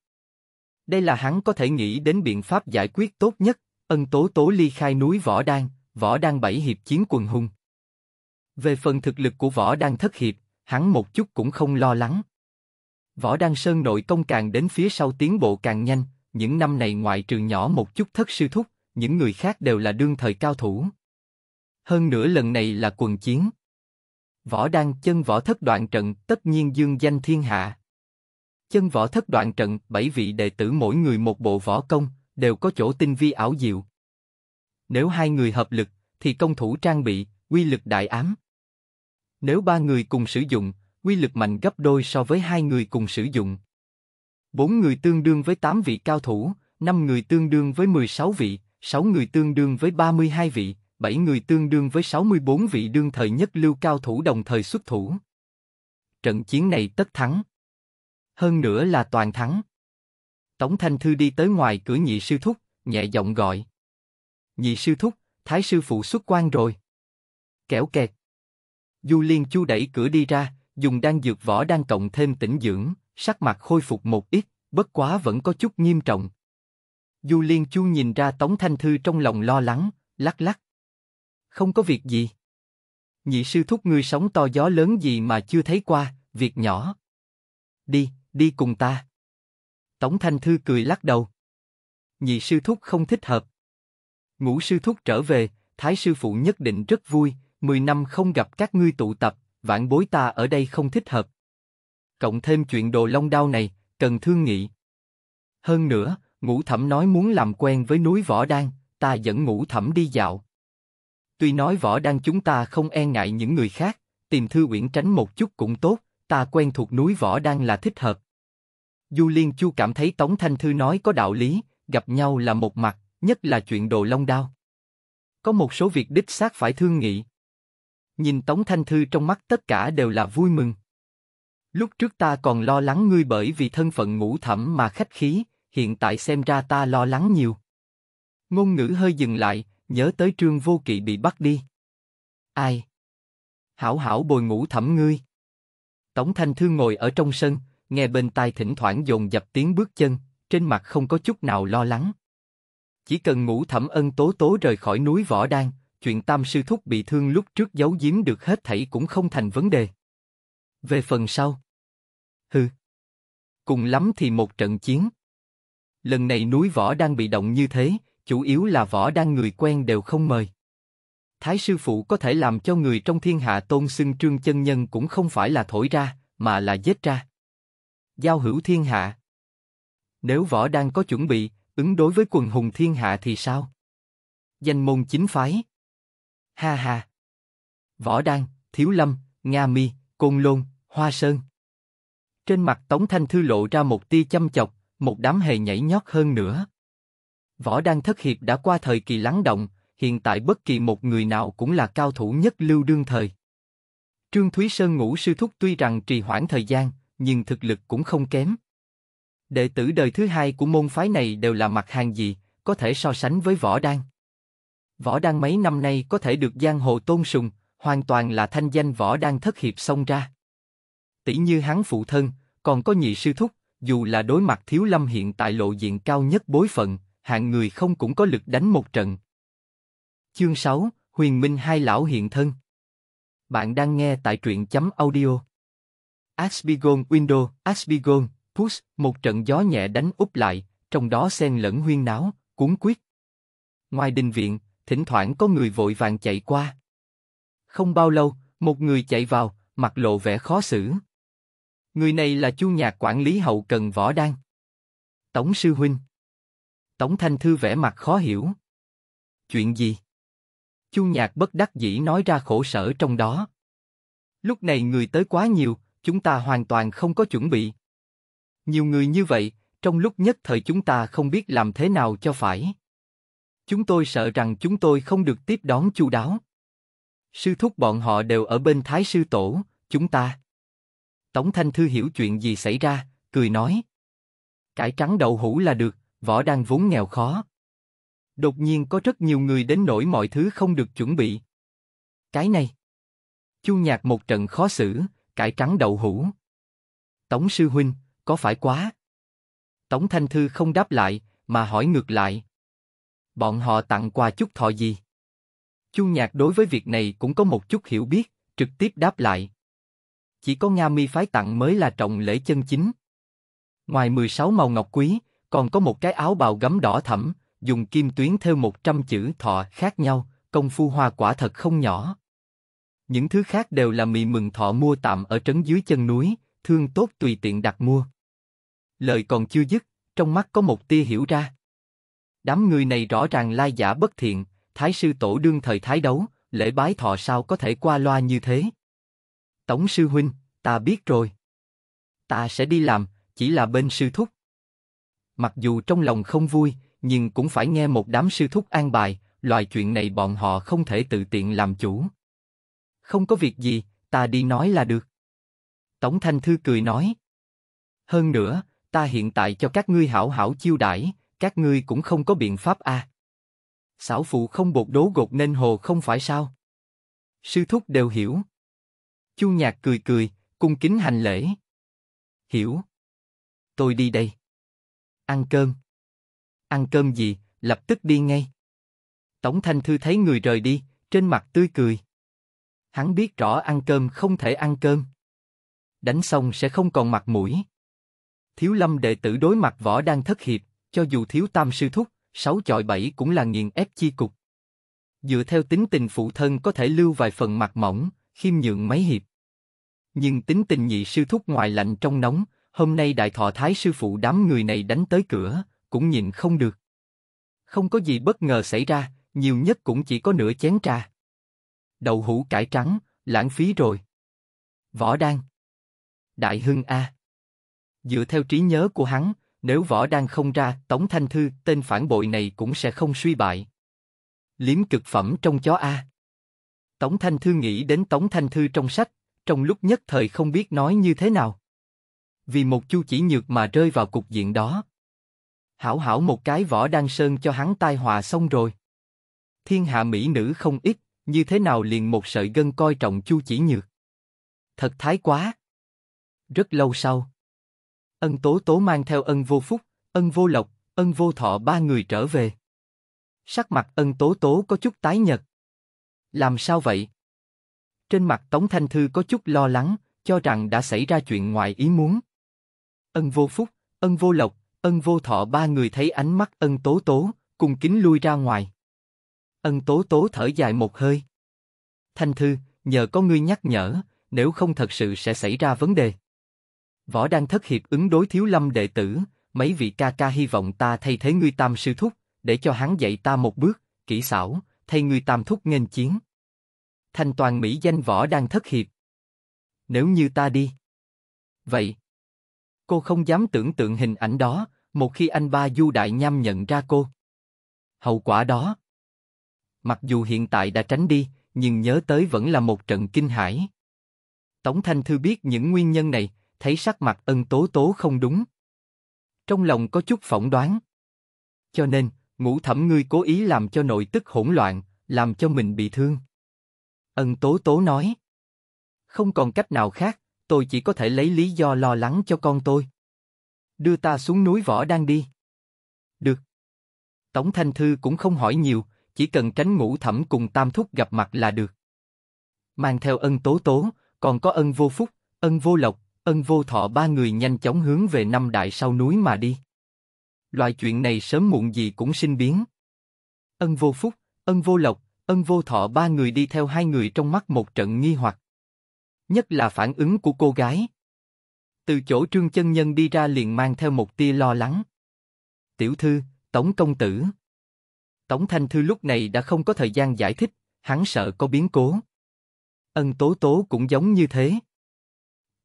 Đây là hắn có thể nghĩ đến biện pháp giải quyết tốt nhất, ân tố tố ly khai núi Võ Đan, võ đang bảy hiệp chiến quần hung. Về phần thực lực của võ đang thất hiệp, hắn một chút cũng không lo lắng. Võ Đang Sơn nội công càng đến phía sau tiến bộ càng nhanh, những năm này ngoại trừ nhỏ một chút thất sư thúc, những người khác đều là đương thời cao thủ. Hơn nữa lần này là quần chiến. Võ Đang chân võ thất đoạn trận tất nhiên dương danh thiên hạ. Chân võ thất đoạn trận, bảy vị đệ tử mỗi người một bộ võ công, đều có chỗ tinh vi ảo diệu, nếu hai người hợp lực, thì công thủ trang bị, quy lực đại ám. Nếu ba người cùng sử dụng, quy lực mạnh gấp đôi so với hai người cùng sử dụng. Bốn người tương đương với tám vị cao thủ, năm người tương đương với mười sáu vị, sáu người tương đương với ba mươi hai vị, bảy người tương đương với sáu mươi bốn vị đương thời nhất lưu cao thủ đồng thời xuất thủ. Trận chiến này tất thắng. Hơn nữa là toàn thắng. Tống Thanh Thư đi tới ngoài cửa nhị sư thúc, nhẹ giọng gọi nhị sư thúc, thái sư phụ xuất quan rồi. Kẻo kẹt. Du Liên Chu đẩy cửa đi ra, dùng đan dược võ đang cộng thêm tĩnh dưỡng, sắc mặt khôi phục một ít, bất quá vẫn có chút nghiêm trọng. Du Liên Chu nhìn ra Tống Thanh Thư trong lòng lo lắng, lắc lắc. Không có việc gì. Nhị sư thúc ngươi sống to gió lớn gì mà chưa thấy qua, việc nhỏ. Đi, đi cùng ta. Tống Thanh Thư cười lắc đầu. Nhị sư thúc không thích hợp. Ngũ sư thúc trở về, thái sư phụ nhất định rất vui, 10 năm không gặp các ngươi tụ tập, vãn bối ta ở đây không thích hợp. Cộng thêm chuyện đồ long đao này, cần thương nghị. Hơn nữa, ngũ thẩm nói muốn làm quen với núi Võ Đan, ta dẫn ngũ thẩm đi dạo. Tuy nói Võ Đan chúng ta không e ngại những người khác, tìm thư uyển tránh một chút cũng tốt, ta quen thuộc núi Võ Đan là thích hợp. Du Liên Chu cảm thấy Tống Thanh Thư nói có đạo lý, gặp nhau là một mặt, nhất là chuyện đồ long đao. Có một số việc đích xác phải thương nghị. Nhìn Tống Thanh Thư trong mắt tất cả đều là vui mừng. Lúc trước ta còn lo lắng ngươi bởi vì thân phận ngũ thẩm mà khách khí, hiện tại xem ra ta lo lắng nhiều. Ngôn ngữ hơi dừng lại, nhớ tới trương vô kỵ bị bắt đi. Ai? Hảo hảo bồi ngũ thẩm ngươi. Tống thanh thư ngồi ở trong sân, nghe bên tai thỉnh thoảng dồn dập tiếng bước chân, trên mặt không có chút nào lo lắng. Chỉ cần ngũ thẩm ân tố tố rời khỏi núi Võ Đan, chuyện tam sư thúc bị thương lúc trước giấu giếm được hết thảy cũng không thành vấn đề. Về phần sau. Hừ. Cùng lắm thì một trận chiến. Lần này núi Võ Đan bị động như thế, chủ yếu là Võ Đan người quen đều không mời. Thái sư phụ có thể làm cho người trong thiên hạ tôn xưng trương chân nhân cũng không phải là thổi ra, mà là giết ra. Giao hữu thiên hạ. Nếu võ đang có chuẩn bị, Ứng đối với quần hùng thiên hạ thì sao? Danh môn chính phái. Ha ha. Võ đăng, Thiếu Lâm, Nga Mi, Côn Lôn, Hoa Sơn. Trên mặt Tống Thanh Thư lộ ra một tia chăm chọc, một đám hề nhảy nhót hơn nữa. Võ đăng thất hiệp đã qua thời kỳ lắng động, hiện tại bất kỳ một người nào cũng là cao thủ nhất lưu đương thời. Trương Thúy Sơn ngũ sư thúc tuy rằng trì hoãn thời gian, nhưng thực lực cũng không kém. Đệ tử đời thứ hai của môn phái này đều là mặt hàng gì, có thể so sánh với võ đăng Võ đăng mấy năm nay có thể được giang hồ tôn sùng, hoàn toàn là thanh danh võ đăng thất hiệp xông ra. Tỷ như hắn phụ thân, còn có nhị sư thúc, dù là đối mặt thiếu lâm hiện tại lộ diện cao nhất bối phận, hạng người không cũng có lực đánh một trận. Chương 6, Huyền Minh hai lão hiện thân. Bạn đang nghe tại truyện chấm audio. Aspigon Window, Aspigon, Marcus, một trận gió nhẹ đánh úp lại, trong đó xen lẫn huyên náo, cuốn quyết. Ngoài đình viện, thỉnh thoảng có người vội vàng chạy qua. Không bao lâu, một người chạy vào, mặt lộ vẻ khó xử. Người này là Chu Nhạc quản lý hậu cần võ đan. Tổng sư huynh. Tổng Thanh Thư vẻ mặt khó hiểu. Chuyện gì? Chu Nhạc bất đắc dĩ nói ra khổ sở trong đó. Lúc này người tới quá nhiều, chúng ta hoàn toàn không có chuẩn bị. Nhiều người như vậy, trong lúc nhất thời chúng ta không biết làm thế nào cho phải. Chúng tôi sợ rằng chúng tôi không được tiếp đón chu đáo. Sư thúc bọn họ đều ở bên Thái sư tổ, chúng ta. Tống Thanh Thư hiểu chuyện gì xảy ra, cười nói. Cải trắng đậu hũ là được, võ đang vốn nghèo khó. Đột nhiên có rất nhiều người đến nổi mọi thứ không được chuẩn bị. Cái này. Chu nhạc một trận khó xử, cải trắng đậu hũ. Tống sư huynh, có phải quá? Tống Thanh Thư không đáp lại, mà hỏi ngược lại. Bọn họ tặng quà chúc thọ gì? Chu Nhạc đối với việc này cũng có một chút hiểu biết, trực tiếp đáp lại. Chỉ có Nga Mi phái tặng mới là trọng lễ chân chính. Ngoài 16 màu ngọc quý, còn có một cái áo bào gấm đỏ thẫm, dùng kim tuyến thêu 100 chữ thọ khác nhau, công phu hoa quả thật không nhỏ. Những thứ khác đều là mì mừng thọ mua tạm ở trấn dưới chân núi, thương tốt tùy tiện đặt mua. Lời còn chưa dứt, trong mắt có một tia hiểu ra. Đám người này rõ ràng lai giả bất thiện, thái sư tổ đương thời thái đấu, lễ bái thọ sao có thể qua loa như thế. Tổng sư huynh, ta biết rồi. Ta sẽ đi làm, chỉ là bên sư thúc. Mặc dù trong lòng không vui, nhưng cũng phải nghe một đám sư thúc an bài, loài chuyện này bọn họ không thể tự tiện làm chủ. Không có việc gì, ta đi nói là được. Tổng Thanh Thư cười nói. Hơn nữa, ta hiện tại cho các ngươi hảo hảo chiêu đãi, các ngươi cũng không có biện pháp à. Xảo phụ không bột đố gột nên hồ không phải sao. Sư thúc đều hiểu. Chu nhạc cười cười, cung kính hành lễ. Hiểu. Tôi đi đây. Ăn cơm. Ăn cơm gì, lập tức đi ngay. Tổng thanh thư thấy người rời đi, trên mặt tươi cười. Hắn biết rõ ăn cơm không thể ăn cơm. Đánh xong sẽ không còn mặt mũi. Thiếu lâm đệ tử đối mặt võ đang thất hiệp, cho dù thiếu tam sư thúc, sáu chọi bảy cũng là nghiền ép chi cục. Dựa theo tính tình phụ thân có thể lưu vài phần mặt mỏng, khiêm nhượng mấy hiệp. Nhưng tính tình nhị sư thúc ngoài lạnh trong nóng, hôm nay đại thọ thái sư phụ đám người này đánh tới cửa, cũng nhịn không được. Không có gì bất ngờ xảy ra, nhiều nhất cũng chỉ có nửa chén trà. Đậu hũ cải trắng, lãng phí rồi. Võ Đan Đại Hưng A Dựa theo trí nhớ của hắn, nếu võ đang không ra, Tống Thanh Thư, tên phản bội này cũng sẽ không suy bại. Liếm cực phẩm trong chó A. Tống Thanh Thư nghĩ đến Tống Thanh Thư trong sách, trong lúc nhất thời không biết nói như thế nào. Vì một chu chỉ nhược mà rơi vào cục diện đó. Hảo hảo một cái võ đan sơn cho hắn tai họa xong rồi. Thiên hạ mỹ nữ không ít, như thế nào liền một sợi gân coi trọng chu chỉ nhược. Thật thái quá. Rất lâu sau Ân Tố Tố mang theo Ân Vô Phúc, Ân Vô Lộc, Ân Vô Thọ ba người trở về. Sắc mặt Ân Tố Tố có chút tái nhợt. Làm sao vậy? Trên mặt Tống Thanh Thư có chút lo lắng, cho rằng đã xảy ra chuyện ngoài ý muốn. Ân Vô Phúc, Ân Vô Lộc, Ân Vô Thọ ba người thấy ánh mắt Ân Tố Tố, cùng kính lui ra ngoài. Ân Tố Tố thở dài một hơi. Thanh Thư, nhờ có ngươi nhắc nhở, nếu không thật sự sẽ xảy ra vấn đề. Võ đang thất hiệp ứng đối thiếu lâm đệ tử, mấy vị ca ca hy vọng ta thay thế ngươi tam sư thúc, để cho hắn dạy ta một bước, kỹ xảo, thay ngươi tam thúc nghênh chiến. Thanh toàn mỹ danh võ đang thất hiệp. Nếu như ta đi. Vậy. Cô không dám tưởng tượng hình ảnh đó, một khi anh ba du đại nham nhận ra cô. Hậu quả đó. Mặc dù hiện tại đã tránh đi, nhưng nhớ tới vẫn là một trận kinh hãi. Tống Thanh Thư biết những nguyên nhân này, thấy sắc mặt ân tố tố không đúng. Trong lòng có chút phỏng đoán. Cho nên, ngũ thẩm ngươi cố ý làm cho nội tức hỗn loạn, làm cho mình bị thương. Ân tố tố nói. Không còn cách nào khác, tôi chỉ có thể lấy lý do lo lắng cho con tôi. Đưa ta xuống núi võ đang đi. Được. Tổng Thanh Thư cũng không hỏi nhiều, chỉ cần tránh ngũ thẩm cùng tam thúc gặp mặt là được. Mang theo ân tố tố, còn có ân vô phúc, ân vô lộc, ân vô thọ ba người nhanh chóng hướng về năm đại sau núi mà đi. Loại chuyện này sớm muộn gì cũng sinh biến. Ân vô phúc, ân vô lộc, ân vô thọ ba người đi theo hai người trong mắt một trận nghi hoặc. Nhất là phản ứng của cô gái. Từ chỗ trương chân nhân đi ra liền mang theo một tia lo lắng. Tiểu thư, tổng Công Tử. tổng Thanh Thư lúc này đã không có thời gian giải thích, hắn sợ có biến cố. Ân Tố Tố cũng giống như thế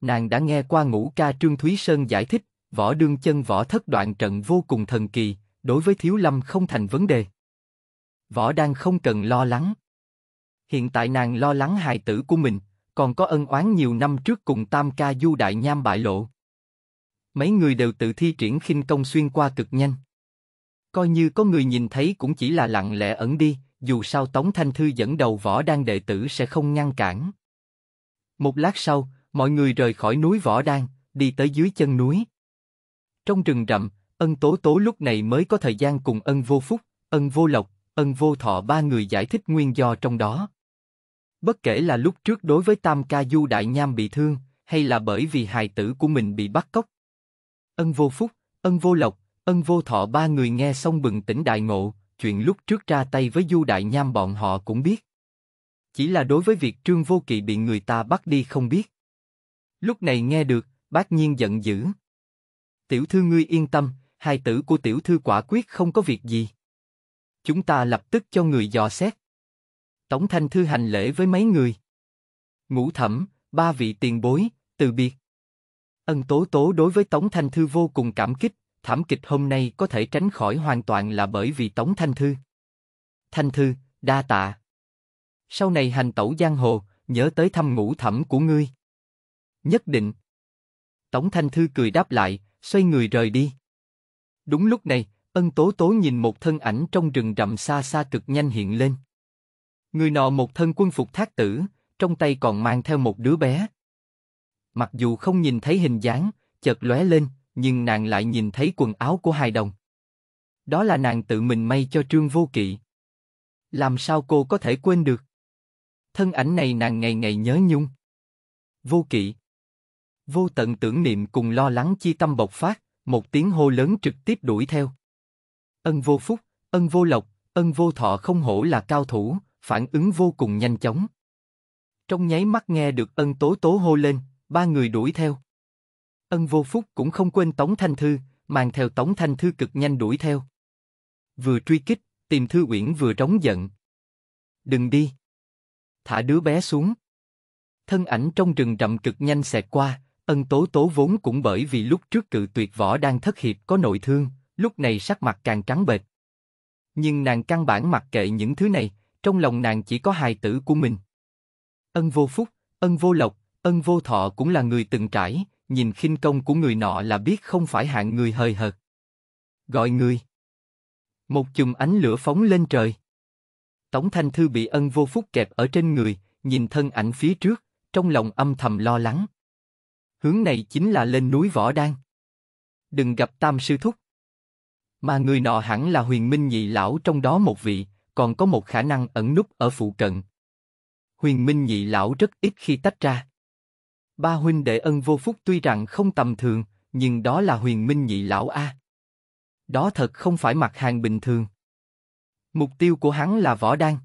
nàng đã nghe qua ngũ ca Trương Thúy Sơn giải thích, võ đương chân võ thất đoạn trận vô cùng thần kỳ, đối với Thiếu Lâm không thành vấn đề. Võ đang không cần lo lắng. Hiện tại nàng lo lắng hài tử của mình, còn có ân oán nhiều năm trước cùng Tam ca Du Đại Nham bại lộ. Mấy người đều tự thi triển khinh công xuyên qua cực nhanh. Coi như có người nhìn thấy cũng chỉ là lặng lẽ ẩn đi, dù sao Tống Thanh Thư dẫn đầu võ đang đệ tử sẽ không ngăn cản. Một lát sau, Mọi người rời khỏi núi Võ Đan, đi tới dưới chân núi. Trong rừng rậm, ân tố tố lúc này mới có thời gian cùng ân vô phúc, ân vô lộc, ân vô thọ ba người giải thích nguyên do trong đó. Bất kể là lúc trước đối với Tam Ca Du Đại Nham bị thương, hay là bởi vì hài tử của mình bị bắt cóc. Ân vô phúc, ân vô lộc, ân vô thọ ba người nghe xong bừng tỉnh đại ngộ, chuyện lúc trước ra tay với Du Đại Nham bọn họ cũng biết. Chỉ là đối với việc Trương Vô Kỵ bị người ta bắt đi không biết. Lúc này nghe được, bác nhiên giận dữ. Tiểu thư ngươi yên tâm, hai tử của tiểu thư quả quyết không có việc gì. Chúng ta lập tức cho người dò xét. Tổng thanh thư hành lễ với mấy người. Ngũ thẩm, ba vị tiền bối, từ biệt. Ân tố tố đối với Tống Thanh Thư vô cùng cảm kích, thảm kịch hôm nay có thể tránh khỏi hoàn toàn là bởi vì Tống Thanh Thư. Thanh Thư, đa tạ. Sau này hành tẩu giang hồ, nhớ tới thăm ngũ thẩm của ngươi nhất định. Tổng Thanh Thư cười đáp lại, xoay người rời đi. Đúng lúc này, ân tố tố nhìn một thân ảnh trong rừng rậm xa xa cực nhanh hiện lên. Người nọ một thân quân phục thác tử, trong tay còn mang theo một đứa bé. Mặc dù không nhìn thấy hình dáng, chợt lóe lên, nhưng nàng lại nhìn thấy quần áo của hài đồng. Đó là nàng tự mình may cho Trương Vô Kỵ. Làm sao cô có thể quên được? Thân ảnh này nàng ngày ngày nhớ nhung. Vô Kỵ. Vô tận tưởng niệm cùng lo lắng chi tâm bộc phát, một tiếng hô lớn trực tiếp đuổi theo. Ân vô phúc, ân vô lộc, ân vô thọ không hổ là cao thủ, phản ứng vô cùng nhanh chóng. Trong nháy mắt nghe được ân tố tố hô lên, ba người đuổi theo. Ân vô phúc cũng không quên Tống Thanh Thư, mang theo Tống Thanh Thư cực nhanh đuổi theo. Vừa truy kích, tìm Thư Uyển vừa trống giận. Đừng đi. Thả đứa bé xuống. Thân ảnh trong rừng rậm cực nhanh xẹt qua, Ân tố tố vốn cũng bởi vì lúc trước cự tuyệt võ đang thất hiệp có nội thương, lúc này sắc mặt càng trắng bệch. Nhưng nàng căn bản mặc kệ những thứ này, trong lòng nàng chỉ có hài tử của mình. Ân vô phúc, ân vô lộc, ân vô thọ cũng là người từng trải, nhìn khinh công của người nọ là biết không phải hạng người hời hợt. Gọi người. Một chùm ánh lửa phóng lên trời. Tổng thanh thư bị ân vô phúc kẹp ở trên người, nhìn thân ảnh phía trước, trong lòng âm thầm lo lắng. Hướng này chính là lên núi Võ Đan. Đừng gặp Tam Sư Thúc. Mà người nọ hẳn là huyền minh nhị lão trong đó một vị, còn có một khả năng ẩn núp ở phụ cận. Huyền minh nhị lão rất ít khi tách ra. Ba huynh đệ ân vô phúc tuy rằng không tầm thường, nhưng đó là huyền minh nhị lão A. Đó thật không phải mặt hàng bình thường. Mục tiêu của hắn là võ đan.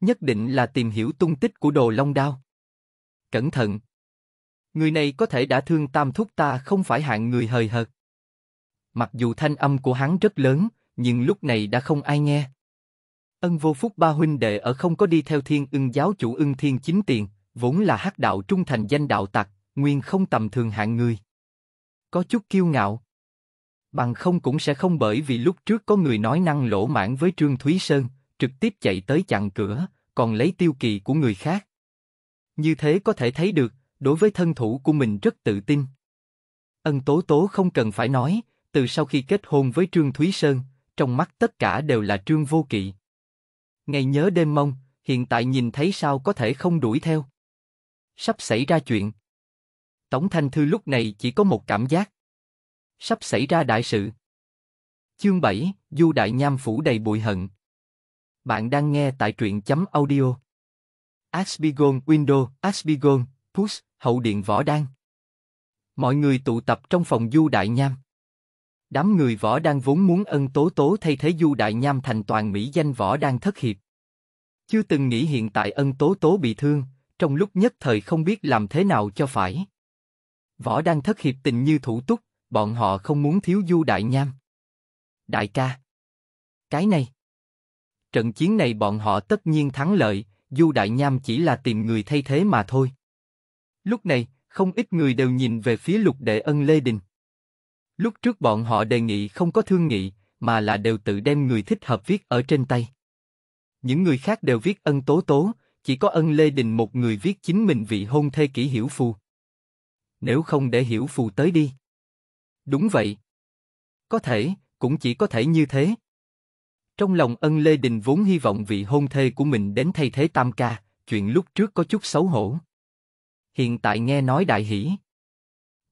Nhất định là tìm hiểu tung tích của đồ long đao. Cẩn thận, Người này có thể đã thương tam thúc ta không phải hạng người hời hợt. Mặc dù thanh âm của hắn rất lớn, nhưng lúc này đã không ai nghe. Ân vô phúc ba huynh đệ ở không có đi theo thiên ưng giáo chủ ưng thiên chính tiền, vốn là hắc đạo trung thành danh đạo tặc, nguyên không tầm thường hạng người. Có chút kiêu ngạo. Bằng không cũng sẽ không bởi vì lúc trước có người nói năng lỗ mãn với Trương Thúy Sơn, trực tiếp chạy tới chặn cửa, còn lấy tiêu kỳ của người khác. Như thế có thể thấy được, đối với thân thủ của mình rất tự tin. Ân Tố Tố không cần phải nói, từ sau khi kết hôn với Trương Thúy Sơn, trong mắt tất cả đều là Trương Vô Kỵ. Ngày nhớ đêm mong, hiện tại nhìn thấy sao có thể không đuổi theo. Sắp xảy ra chuyện. Tổng Thanh Thư lúc này chỉ có một cảm giác. Sắp xảy ra đại sự. Chương 7, Du Đại Nham Phủ đầy bụi hận. Bạn đang nghe tại truyện chấm audio. Aspigon Window, Aspigon, Push, hậu điện võ đan. Mọi người tụ tập trong phòng Du Đại Nham. Đám người võ đan vốn muốn ân tố tố thay thế Du Đại Nham thành toàn mỹ danh võ đan thất hiệp. Chưa từng nghĩ hiện tại ân tố tố bị thương, trong lúc nhất thời không biết làm thế nào cho phải. Võ đan thất hiệp tình như thủ túc, bọn họ không muốn thiếu Du Đại Nham. Đại ca. Cái này. Trận chiến này bọn họ tất nhiên thắng lợi, Du Đại Nham chỉ là tìm người thay thế mà thôi. Lúc này, không ít người đều nhìn về phía lục đệ ân Lê Đình. Lúc trước bọn họ đề nghị không có thương nghị, mà là đều tự đem người thích hợp viết ở trên tay. Những người khác đều viết ân tố tố, chỉ có ân Lê Đình một người viết chính mình vị hôn thê kỹ hiểu phù. Nếu không để hiểu phù tới đi. Đúng vậy. Có thể, cũng chỉ có thể như thế. Trong lòng ân Lê Đình vốn hy vọng vị hôn thê của mình đến thay thế tam ca, chuyện lúc trước có chút xấu hổ hiện tại nghe nói đại hỉ.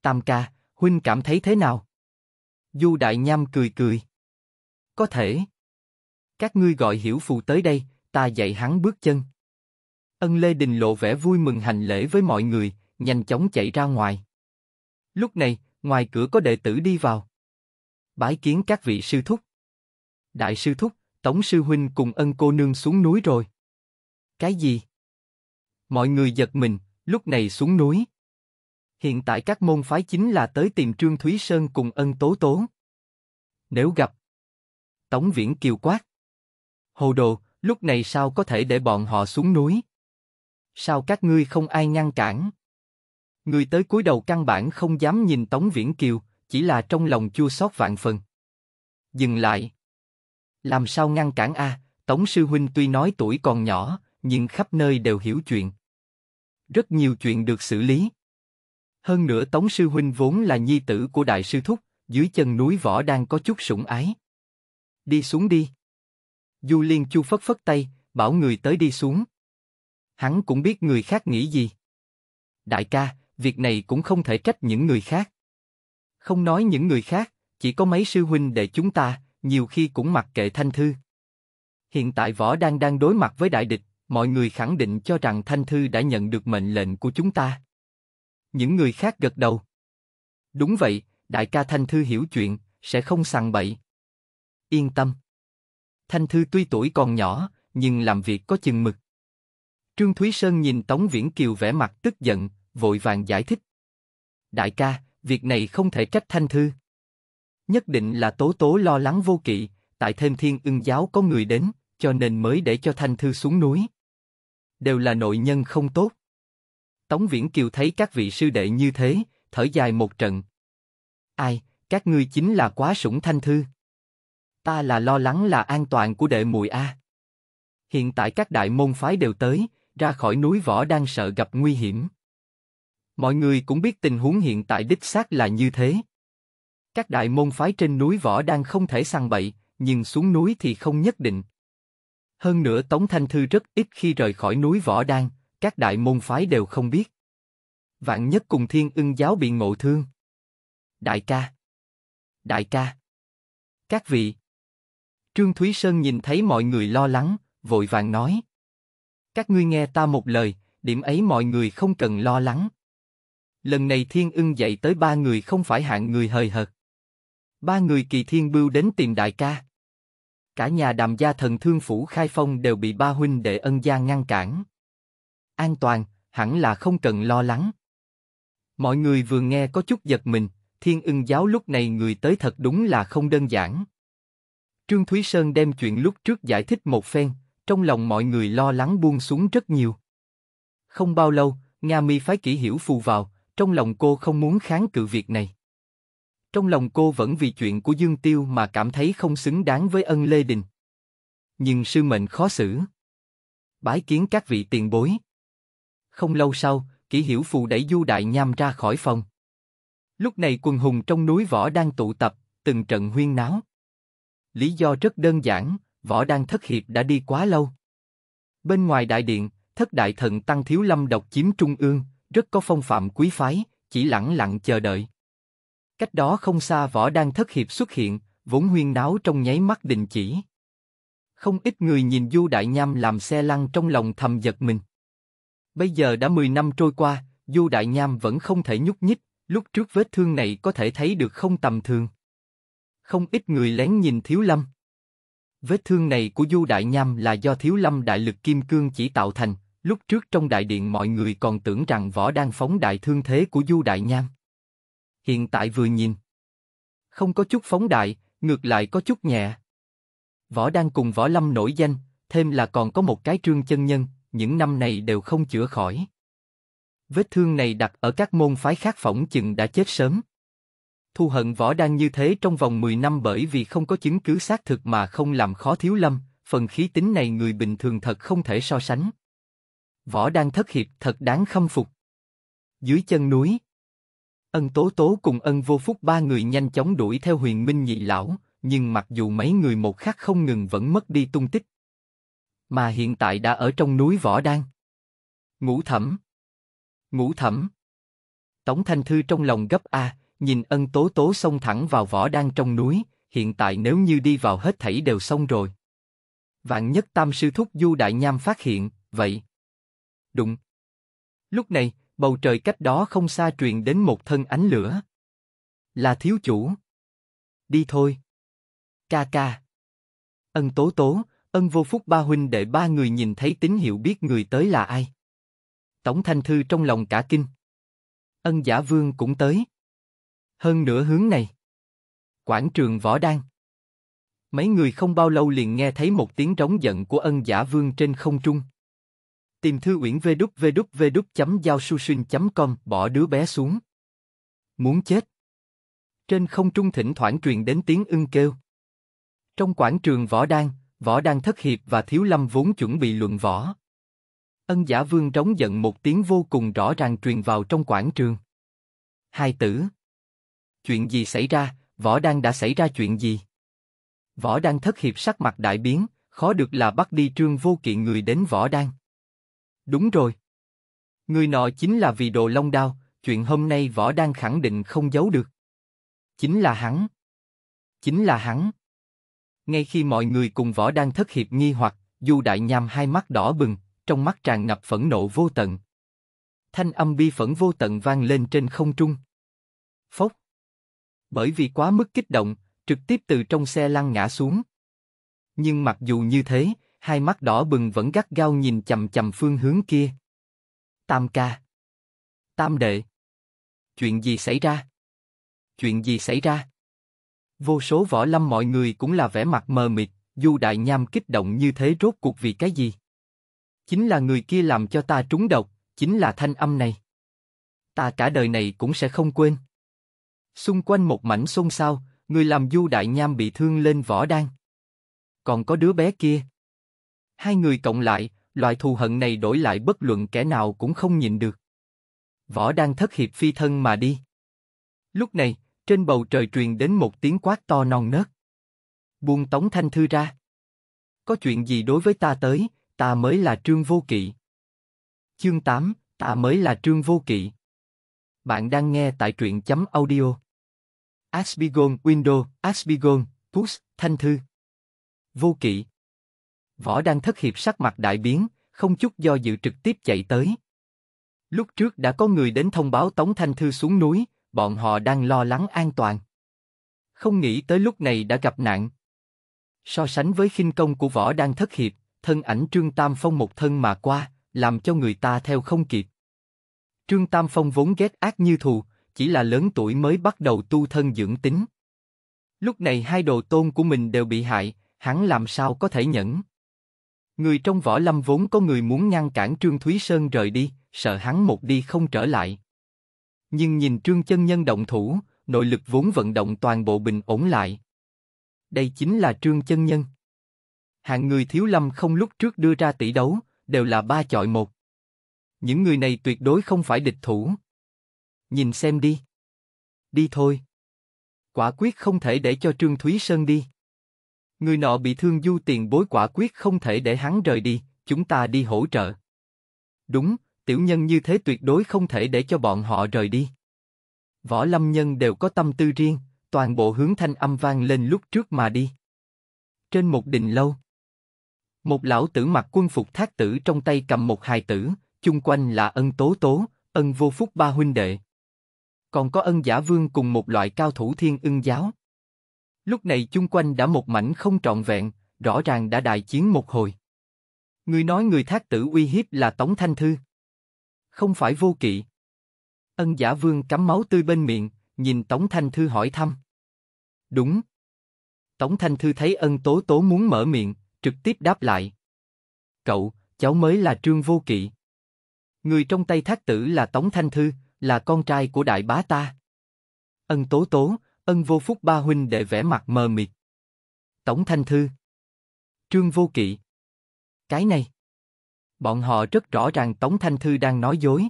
Tam ca, huynh cảm thấy thế nào? Du Đại Nham cười cười. Có thể. Các ngươi gọi hiểu phù tới đây, ta dạy hắn bước chân. Ân Lê Đình lộ vẻ vui mừng hành lễ với mọi người, nhanh chóng chạy ra ngoài. Lúc này, ngoài cửa có đệ tử đi vào. Bái kiến các vị sư thúc. Đại sư thúc, tổng sư huynh cùng ân cô nương xuống núi rồi. Cái gì? Mọi người giật mình, Lúc này xuống núi. Hiện tại các môn phái chính là tới tìm Trương Thúy Sơn cùng ân tố tố. Nếu gặp. Tống Viễn kiều quát. Hồ đồ, lúc này sao có thể để bọn họ xuống núi? Sao các ngươi không ai ngăn cản? Người tới cúi đầu căn bản không dám nhìn Tống Viễn Kiều, chỉ là trong lòng chua xót vạn phần. Dừng lại. Làm sao ngăn cản a? À, Tống sư huynh tuy nói tuổi còn nhỏ, nhưng khắp nơi đều hiểu chuyện, rất nhiều chuyện được xử lý. Hơn nữa Tống Sư Huynh vốn là nhi tử của Đại Sư Thúc, dưới chân núi võ đang có chút sủng ái. Đi xuống đi. Du Liên Chu phất phất tay, bảo người tới đi xuống. Hắn cũng biết người khác nghĩ gì. Đại ca, việc này cũng không thể trách những người khác. Không nói những người khác, chỉ có mấy sư huynh để chúng ta, nhiều khi cũng mặc kệ thanh thư. Hiện tại võ đang đang đối mặt với đại địch, mọi người khẳng định cho rằng Thanh Thư đã nhận được mệnh lệnh của chúng ta. Những người khác gật đầu. Đúng vậy, đại ca Thanh Thư hiểu chuyện, sẽ không sằng bậy. Yên tâm. Thanh Thư tuy tuổi còn nhỏ, nhưng làm việc có chừng mực. Trương Thúy Sơn nhìn Tống Viễn Kiều vẻ mặt tức giận, vội vàng giải thích. Đại ca, việc này không thể trách Thanh Thư. Nhất định là Tố Tố lo lắng vô kỵ, tại thêm thiên ưng giáo có người đến, cho nên mới để cho Thanh Thư xuống núi đều là nội nhân không tốt. Tống Viễn Kiều thấy các vị sư đệ như thế, thở dài một trận. Ai, các ngươi chính là quá sủng thanh thư. Ta là lo lắng là an toàn của đệ muội a. Hiện tại các đại môn phái đều tới, ra khỏi núi võ đang sợ gặp nguy hiểm. Mọi người cũng biết tình huống hiện tại đích xác là như thế. Các đại môn phái trên núi võ đang không thể sang bậy, nhưng xuống núi thì không nhất định. Hơn nữa Tống Thanh Thư rất ít khi rời khỏi núi Võ Đan, các đại môn phái đều không biết. Vạn nhất cùng thiên ưng giáo bị ngộ thương. Đại ca! Đại ca! Các vị! Trương Thúy Sơn nhìn thấy mọi người lo lắng, vội vàng nói. Các ngươi nghe ta một lời, điểm ấy mọi người không cần lo lắng. Lần này thiên ưng dạy tới ba người không phải hạng người hời hợt. Ba người kỳ thiên bưu đến tìm đại ca. Cả nhà đàm gia thần thương phủ khai phong đều bị ba huynh đệ ân gia ngăn cản. An toàn, hẳn là không cần lo lắng. Mọi người vừa nghe có chút giật mình, thiên ưng giáo lúc này người tới thật đúng là không đơn giản. Trương Thúy Sơn đem chuyện lúc trước giải thích một phen, trong lòng mọi người lo lắng buông xuống rất nhiều. Không bao lâu, Nga Mi phái kỹ hiểu phù vào, trong lòng cô không muốn kháng cự việc này. Trong lòng cô vẫn vì chuyện của Dương Tiêu mà cảm thấy không xứng đáng với ân Lê Đình. Nhưng sư mệnh khó xử. Bái kiến các vị tiền bối. Không lâu sau, kỷ hiểu phù đẩy du đại nham ra khỏi phòng. Lúc này quần hùng trong núi võ đang tụ tập, từng trận huyên náo. Lý do rất đơn giản, võ đang thất hiệp đã đi quá lâu. Bên ngoài đại điện, thất đại thần tăng thiếu lâm độc chiếm trung ương, rất có phong phạm quý phái, chỉ lặng lặng chờ đợi. Cách đó không xa võ đang thất hiệp xuất hiện, vốn huyên náo trong nháy mắt đình chỉ. Không ít người nhìn Du Đại Nham làm xe lăn trong lòng thầm giật mình. Bây giờ đã 10 năm trôi qua, Du Đại Nham vẫn không thể nhúc nhích, lúc trước vết thương này có thể thấy được không tầm thường. Không ít người lén nhìn Thiếu Lâm. Vết thương này của Du Đại Nham là do Thiếu Lâm Đại Lực Kim Cương chỉ tạo thành, lúc trước trong đại điện mọi người còn tưởng rằng võ đang phóng đại thương thế của Du Đại Nham. Hiện tại vừa nhìn, không có chút phóng đại, ngược lại có chút nhẹ. Võ đang cùng võ lâm nổi danh, thêm là còn có một cái trương chân nhân, những năm này đều không chữa khỏi. Vết thương này đặt ở các môn phái khác phỏng chừng đã chết sớm. Thu hận võ đang như thế trong vòng 10 năm bởi vì không có chứng cứ xác thực mà không làm khó thiếu lâm, phần khí tính này người bình thường thật không thể so sánh. Võ đang thất hiệp thật đáng khâm phục. Dưới chân núi, Ân Tố Tố cùng Ân Vô Phúc ba người nhanh chóng đuổi theo Huyền Minh Nhị Lão, nhưng mặc dù mấy người một khắc không ngừng vẫn mất đi tung tích. Mà hiện tại đã ở trong núi Võ Đan. Ngũ thẩm. Ngũ thẩm. Tống Thanh Thư trong lòng gấp A, nhìn ân tố tố xông thẳng vào Võ Đan trong núi, hiện tại nếu như đi vào hết thảy đều xong rồi. Vạn nhất tam sư thúc Du Đại Nham phát hiện, vậy. Đụng. Lúc này, bầu trời cách đó không xa truyền đến một thân ánh lửa. Là thiếu chủ. Đi thôi. Ca ca. Ân tố tố, ân vô phúc ba huynh để ba người nhìn thấy tín hiệu biết người tới là ai. Tổng thanh thư trong lòng cả kinh. Ân giả vương cũng tới. Hơn nửa hướng này. Quảng trường võ đan. Mấy người không bao lâu liền nghe thấy một tiếng trống giận của ân giả vương trên không trung. Tìm thư uyển www.giaosusun.com bỏ đứa bé xuống. Muốn chết. Trên không trung thỉnh thoảng truyền đến tiếng ưng kêu. Trong quảng trường võ đan, võ đan thất hiệp và thiếu lâm vốn chuẩn bị luận võ. Ân giả vương trống giận một tiếng vô cùng rõ ràng truyền vào trong quảng trường. Hai tử. Chuyện gì xảy ra, võ đan đã xảy ra chuyện gì? Võ đan thất hiệp sắc mặt đại biến, khó được là bắt đi trương vô kiện người đến võ đan. Đúng rồi. Người nọ chính là vì đồ long đao, chuyện hôm nay võ đang khẳng định không giấu được. Chính là hắn. Chính là hắn. Ngay khi mọi người cùng võ đang thất hiệp nghi hoặc, Du Đại Nham hai mắt đỏ bừng, trong mắt tràn ngập phẫn nộ vô tận. Thanh âm bi phẫn vô tận vang lên trên không trung. Phốc. Bởi vì quá mức kích động, trực tiếp từ trong xe lăn ngã xuống. Nhưng mặc dù như thế, hai mắt đỏ bừng vẫn gắt gao nhìn chầm chầm phương hướng kia. Tam ca. Tam đệ. Chuyện gì xảy ra? Chuyện gì xảy ra? Vô số võ lâm mọi người cũng là vẻ mặt mờ mịt, Du Đại Nham kích động như thế rốt cuộc vì cái gì? Chính là người kia làm cho ta trúng độc, chính là thanh âm này. Ta cả đời này cũng sẽ không quên. Xung quanh một mảnh xôn xao, người làm Du Đại Nham bị thương lên võ đan. Còn có đứa bé kia. Hai người cộng lại, loại thù hận này đổi lại bất luận kẻ nào cũng không nhìn được. Võ đang thất hiệp phi thân mà đi. Lúc này, trên bầu trời truyền đến một tiếng quát to non nớt. Buông Tống Thanh Thư ra. Có chuyện gì đối với ta tới, ta mới là Trương Vô Kỵ. Chương 8, ta mới là Trương Vô Kỵ. Bạn đang nghe tại truyện chấm audio. Asbigon Window, Asbigon, Push, Thanh Thư. Vô Kỵ. Võ đang thất hiệp sắc mặt đại biến, không chút do dự trực tiếp chạy tới. Lúc trước đã có người đến thông báo Tống Thanh Thư xuống núi, bọn họ đang lo lắng an toàn. Không nghĩ tới lúc này đã gặp nạn. So sánh với khinh công của võ đang thất hiệp, thân ảnh Trương Tam Phong một thân mà qua, làm cho người ta theo không kịp. Trương Tam Phong vốn ghét ác như thù, chỉ là lớn tuổi mới bắt đầu tu thân dưỡng tính. Lúc này hai đồ tôn của mình đều bị hại, hắn làm sao có thể nhẫn. Người trong võ lâm vốn có người muốn ngăn cản Trương Thúy Sơn rời đi, sợ hắn một đi không trở lại. Nhưng nhìn Trương Chân Nhân động thủ, nội lực vốn vận động toàn bộ bình ổn lại. Đây chính là Trương Chân Nhân. Hạng người thiếu lâm không lúc trước đưa ra tỷ đấu, đều là ba chọi một. Những người này tuyệt đối không phải địch thủ. Nhìn xem đi. Đi thôi. Quả quyết không thể để cho Trương Thúy Sơn đi. Người nọ bị thương du tiền bối quả quyết không thể để hắn rời đi, chúng ta đi hỗ trợ. Đúng, tiểu nhân như thế tuyệt đối không thể để cho bọn họ rời đi. Võ lâm nhân đều có tâm tư riêng, toàn bộ hướng thanh âm vang lên lúc trước mà đi. Trên một đình lâu, một lão tử mặc quân phục thác tử trong tay cầm một hài tử, chung quanh là ân tố tố, ân vô phúc ba huynh đệ. Còn có ân giả vương cùng một loại cao thủ thiên ưng giáo, Lúc này chung quanh đã một mảnh không trọn vẹn, rõ ràng đã đại chiến một hồi. Người nói người thác tử uy hiếp là Tống Thanh Thư. Không phải vô kỵ. Ân giả vương cắm máu tươi bên miệng, nhìn Tống Thanh Thư hỏi thăm. Đúng. Tống Thanh Thư thấy ân tố tố muốn mở miệng, trực tiếp đáp lại. Cậu, cháu mới là Trương Vô Kỵ. Người trong tay thác tử là Tống Thanh Thư, là con trai của đại bá ta. Ân tố tố, Ân vô phúc ba huynh đệ vẽ mặt mờ mịt. Tổng thanh thư. Trương vô kỵ. Cái này. Bọn họ rất rõ ràng Tống Thanh Thư đang nói dối.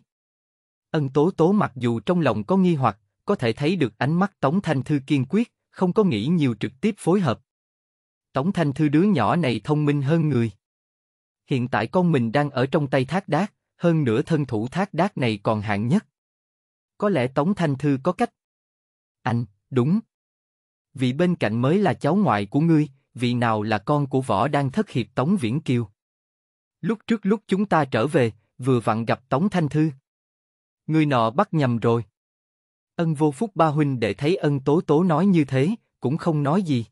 Ân tố tố mặc dù trong lòng có nghi hoặc, có thể thấy được ánh mắt Tống Thanh Thư kiên quyết, không có nghĩ nhiều trực tiếp phối hợp. Tống Thanh Thư đứa nhỏ này thông minh hơn người. Hiện tại con mình đang ở trong tay thác đát, hơn nữa thân thủ thác đát này còn hạng nhất. Có lẽ Tống Thanh Thư có cách. Anh, đúng. Vị bên cạnh mới là cháu ngoại của ngươi, vị nào là con của võ đang thất hiệp Tống Viễn Kiều. Lúc trước lúc chúng ta trở về, vừa vặn gặp Tống Thanh Thư. Người nọ bắt nhầm rồi. Ân vô phúc ba huynh để thấy ân tố tố nói như thế, cũng không nói gì.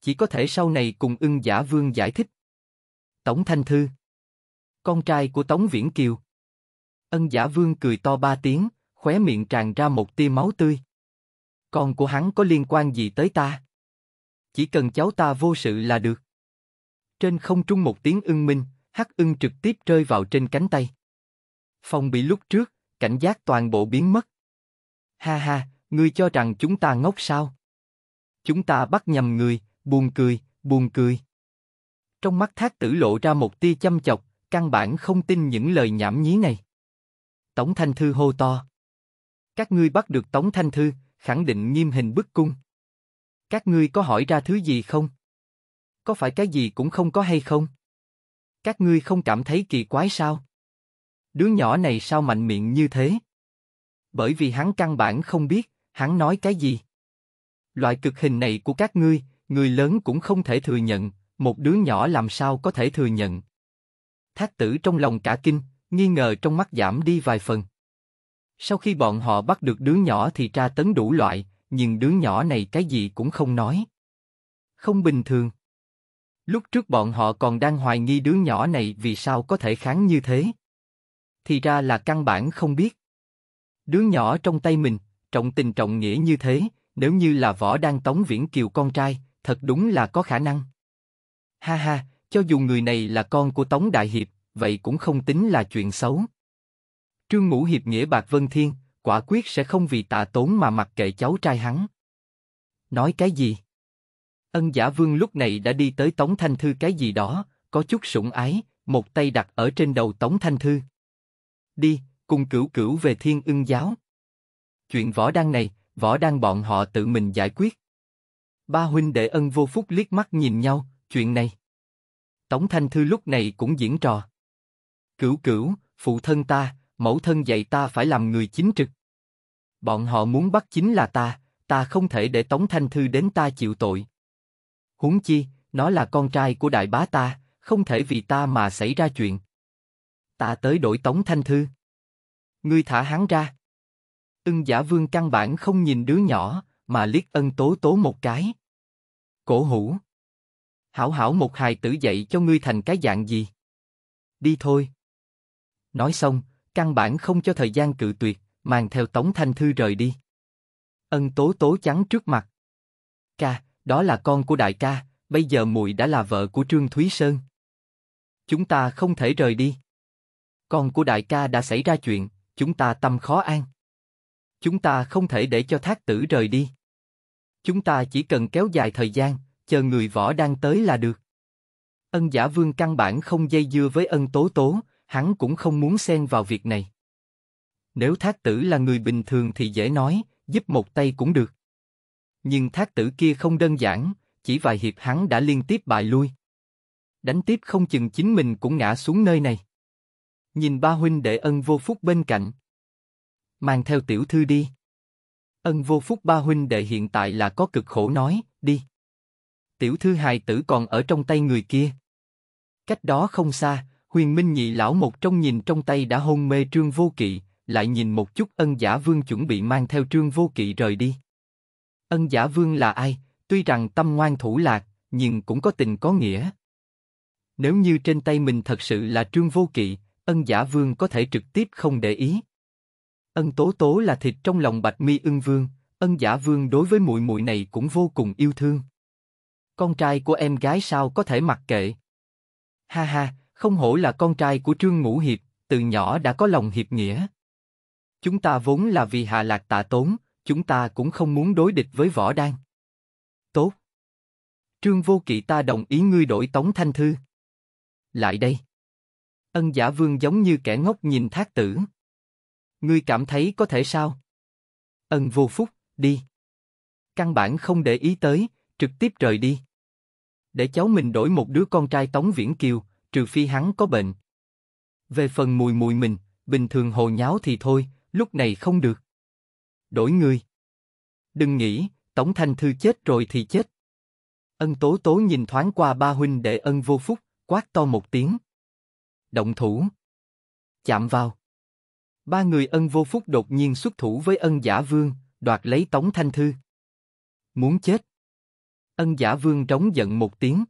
Chỉ có thể sau này cùng ưng giả vương giải thích. Tống Thanh Thư Con trai của Tống Viễn Kiều Ân giả vương cười to ba tiếng, khóe miệng tràn ra một tia máu tươi. Con của hắn có liên quan gì tới ta? Chỉ cần cháu ta vô sự là được. Trên không trung một tiếng ưng minh, hắc ưng trực tiếp rơi vào trên cánh tay. Phong bị lúc trước, cảnh giác toàn bộ biến mất. Ha ha, ngươi cho rằng chúng ta ngốc sao? Chúng ta bắt nhầm người, buồn cười, buồn cười. Trong mắt thác tử lộ ra một tia chăm chọc, căn bản không tin những lời nhảm nhí này. Tống Thanh Thư hô to. Các ngươi bắt được Tống Thanh Thư, khẳng định nghiêm hình bức cung. Các ngươi có hỏi ra thứ gì không? Có phải cái gì cũng không có hay không? Các ngươi không cảm thấy kỳ quái sao? Đứa nhỏ này sao mạnh miệng như thế? Bởi vì hắn căn bản không biết, hắn nói cái gì. Loại cực hình này của các ngươi, người lớn cũng không thể thừa nhận, một đứa nhỏ làm sao có thể thừa nhận. Thác tử trong lòng cả kinh, nghi ngờ trong mắt giảm đi vài phần. Sau khi bọn họ bắt được đứa nhỏ thì tra tấn đủ loại, nhưng đứa nhỏ này cái gì cũng không nói. Không bình thường. Lúc trước bọn họ còn đang hoài nghi đứa nhỏ này vì sao có thể kháng như thế. Thì ra là căn bản không biết. Đứa nhỏ trong tay mình, trọng tình trọng nghĩa như thế, nếu như là võ đang tống viễn kiều con trai, thật đúng là có khả năng. Ha ha, cho dù người này là con của Tống Đại Hiệp, vậy cũng không tính là chuyện xấu. Trương Ngũ Hiệp nghĩa bạc Vân Thiên, quả quyết sẽ không vì tạ tốn mà mặc kệ cháu trai hắn. Nói cái gì? Ân giả vương lúc này đã đi tới Tống Thanh Thư cái gì đó, có chút sủng ái, một tay đặt ở trên đầu Tống Thanh Thư. Đi, cùng cửu cửu về thiên ưng giáo. Chuyện võ đăng này, võ đăng bọn họ tự mình giải quyết. Ba huynh đệ ân vô phúc liếc mắt nhìn nhau, chuyện này. Tống Thanh Thư lúc này cũng diễn trò. Cửu cửu, phụ thân ta, mẫu thân dạy ta phải làm người chính trực. Bọn họ muốn bắt chính là ta, ta không thể để Tống Thanh Thư đến ta chịu tội. Huống chi, nó là con trai của đại bá ta, không thể vì ta mà xảy ra chuyện. Ta tới đổi Tống Thanh Thư. Ngươi thả hắn ra. Ưng giả vương căn bản không nhìn đứa nhỏ, mà liếc ân tố tố một cái. Cổ hủ. Hảo hảo một hài tử dạy cho ngươi thành cái dạng gì. Đi thôi. Nói xong, căn bản không cho thời gian cự tuyệt, mang theo Tống Thanh Thư rời đi. Ân Tố Tố trắng trước mặt. Ca, đó là con của đại ca, bây giờ muội đã là vợ của Trương Thúy Sơn. Chúng ta không thể rời đi. Con của đại ca đã xảy ra chuyện, chúng ta tâm khó an. Chúng ta không thể để cho thác tử rời đi. Chúng ta chỉ cần kéo dài thời gian, chờ người võ đang tới là được. Ân giả vương căn bản không dây dưa với ân tố tố, hắn cũng không muốn xen vào việc này. Nếu thác tử là người bình thường thì dễ nói, giúp một tay cũng được. Nhưng thác tử kia không đơn giản, chỉ vài hiệp hắn đã liên tiếp bại lui. Đánh tiếp không chừng chính mình cũng ngã xuống nơi này. Nhìn ba huynh đệ ân vô phúc bên cạnh. Mang theo tiểu thư đi. Ân vô phúc ba huynh đệ hiện tại là có cực khổ nói, đi. Tiểu thư hài tử còn ở trong tay người kia. Cách đó không xa, Huyền Minh nhị lão một trong nhìn trong tay đã hôn mê Trương Vô Kỵ, lại nhìn một chút ân giả vương chuẩn bị mang theo Trương Vô Kỵ rời đi. Ân giả vương là ai, tuy rằng tâm ngoan thủ lạc, nhưng cũng có tình có nghĩa. Nếu như trên tay mình thật sự là Trương Vô Kỵ, ân giả vương có thể trực tiếp không để ý. Ân tố tố là thịt trong lòng bạch mi ưng vương, ân giả vương đối với muội muội này cũng vô cùng yêu thương. Con trai của em gái sao có thể mặc kệ. Ha ha, không hổ là con trai của Trương Ngũ Hiệp, từ nhỏ đã có lòng hiệp nghĩa. Chúng ta vốn là vì Hạ Lạc tạ tốn, chúng ta cũng không muốn đối địch với Võ Đan. Tốt. Trương Vô Kỵ ta đồng ý ngươi đổi Tống Thanh Thư. Lại đây. Ân giả vương giống như kẻ ngốc nhìn thác tử. Ngươi cảm thấy có thể sao? Ân vô phúc, đi. Căn bản không để ý tới, trực tiếp rời đi. Để cháu mình đổi một đứa con trai Tống Viễn Kiều, trừ phi hắn có bệnh. Về phần mùi mùi mình, bình thường hồ nháo thì thôi, lúc này không được. Đổi người. Đừng nghĩ, Tổng Thanh Thư chết rồi thì chết. Ân Tố Tố nhìn thoáng qua ba huynh đệ ân vô phúc, quát to một tiếng. Động thủ. Chạm vào. Ba người ân vô phúc đột nhiên xuất thủ với ân giả vương, đoạt lấy Tống Thanh Thư. Muốn chết. Ân giả vương trống giận một tiếng,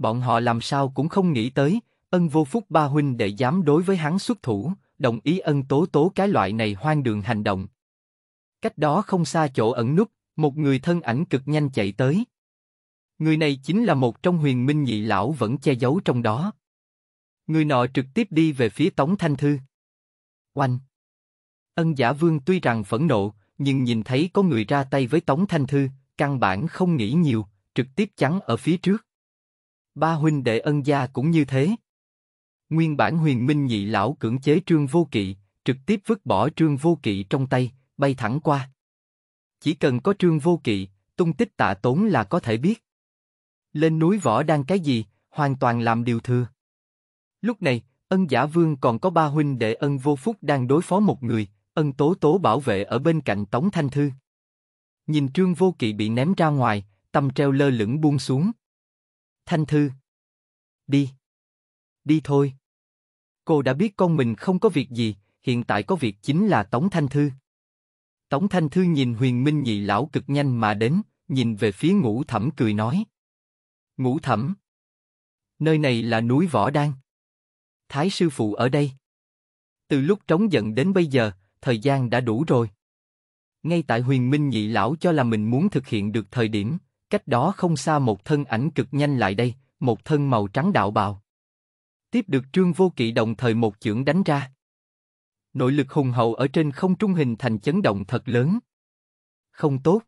Bọn họ làm sao cũng không nghĩ tới, ân vô phúc ba huynh đệ dám đối với hắn xuất thủ, đồng ý ân tố tố cái loại này hoang đường hành động. Cách đó không xa chỗ ẩn núp, một người thân ảnh cực nhanh chạy tới. Người này chính là một trong huyền minh nhị lão vẫn che giấu trong đó. Người nọ trực tiếp đi về phía Tống Thanh Thư. Oanh! Ân giả vương tuy rằng phẫn nộ, nhưng nhìn thấy có người ra tay với Tống Thanh Thư, căn bản không nghĩ nhiều, trực tiếp chắn ở phía trước ba huynh đệ ân gia cũng như thế. Nguyên bản huyền minh nhị lão cưỡng chế trương vô kỵ, trực tiếp vứt bỏ trương vô kỵ trong tay, bay thẳng qua. Chỉ cần có trương vô kỵ, tung tích tạ tốn là có thể biết. Lên núi võ đang cái gì, hoàn toàn làm điều thừa. Lúc này, ân giả vương còn có ba huynh đệ ân vô phúc đang đối phó một người, ân tố tố bảo vệ ở bên cạnh tống thanh thư. Nhìn trương vô kỵ bị ném ra ngoài, tâm treo lơ lửng buông xuống. Thanh Thư. Đi. Đi thôi. Cô đã biết con mình không có việc gì, hiện tại có việc chính là Tống Thanh Thư. Tống Thanh Thư nhìn huyền minh nhị lão cực nhanh mà đến, nhìn về phía ngũ thẩm cười nói. Ngũ thẩm. Nơi này là núi Võ Đan. Thái sư phụ ở đây. Từ lúc trống giận đến bây giờ, thời gian đã đủ rồi. Ngay tại huyền minh nhị lão cho là mình muốn thực hiện được thời điểm, Cách đó không xa một thân ảnh cực nhanh lại đây, một thân màu trắng đạo bào. Tiếp được trương vô kỵ đồng thời một chưởng đánh ra. Nội lực hùng hậu ở trên không trung hình thành chấn động thật lớn. Không tốt.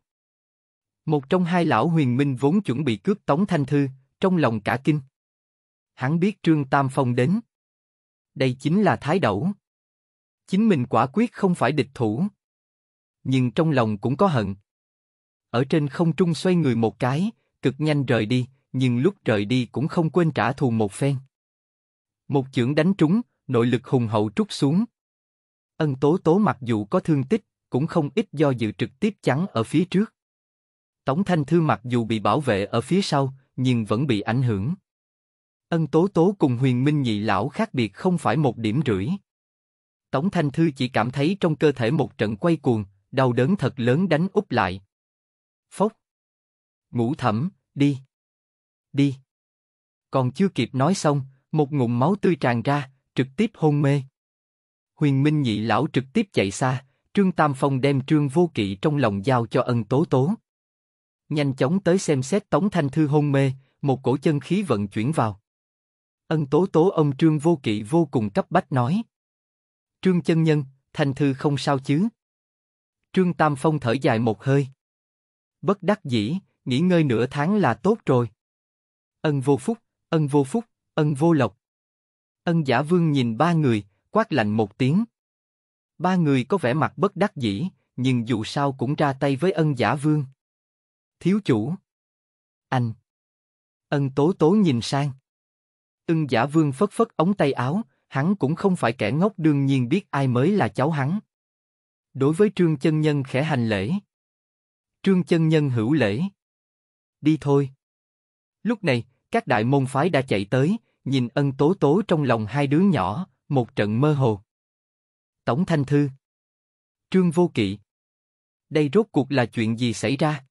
Một trong hai lão huyền minh vốn chuẩn bị cướp tống thanh thư, trong lòng cả kinh. Hắn biết Trương Tam Phong đến. Đây chính là Thái Đẩu. Chính mình quả quyết không phải địch thủ. Nhưng trong lòng cũng có hận, ở trên không trung xoay người một cái, cực nhanh rời đi, nhưng lúc rời đi cũng không quên trả thù một phen. Một chưởng đánh trúng, nội lực hùng hậu trút xuống. Ân tố tố mặc dù có thương tích, cũng không ít do dự trực tiếp chắn ở phía trước. Tống Thanh Thư mặc dù bị bảo vệ ở phía sau, nhưng vẫn bị ảnh hưởng. Ân Tố Tố cùng Huyền Minh Nhị Lão khác biệt không phải một điểm rưỡi. Tống Thanh Thư chỉ cảm thấy trong cơ thể một trận quay cuồng, đau đớn thật lớn đánh úp lại. Phốc. Ngũ thẩm, đi. Đi. Còn chưa kịp nói xong, một ngụm máu tươi tràn ra, trực tiếp hôn mê. Huyền Minh nhị lão trực tiếp chạy xa, Trương Tam Phong đem Trương Vô Kỵ trong lòng giao cho ân tố tố. Nhanh chóng tới xem xét Tống Thanh Thư hôn mê, một cổ chân khí vận chuyển vào. Ân tố tố ông Trương Vô Kỵ vô cùng cấp bách nói. Trương chân nhân, Thanh Thư không sao chứ? Trương Tam Phong thở dài một hơi bất đắc dĩ, nghỉ ngơi nửa tháng là tốt rồi. Ân vô phúc, ân vô phúc, ân vô lộc. Ân giả vương nhìn ba người, quát lạnh một tiếng. Ba người có vẻ mặt bất đắc dĩ, nhưng dù sao cũng ra tay với ân giả vương. Thiếu chủ. Anh. Ân tố tố nhìn sang. Ân giả vương phất phất ống tay áo, hắn cũng không phải kẻ ngốc đương nhiên biết ai mới là cháu hắn. Đối với trương chân nhân khẽ hành lễ. Trương chân nhân hữu lễ. Đi thôi. Lúc này, các đại môn phái đã chạy tới, nhìn ân tố tố trong lòng hai đứa nhỏ, một trận mơ hồ. Tổng Thanh Thư Trương Vô Kỵ Đây rốt cuộc là chuyện gì xảy ra?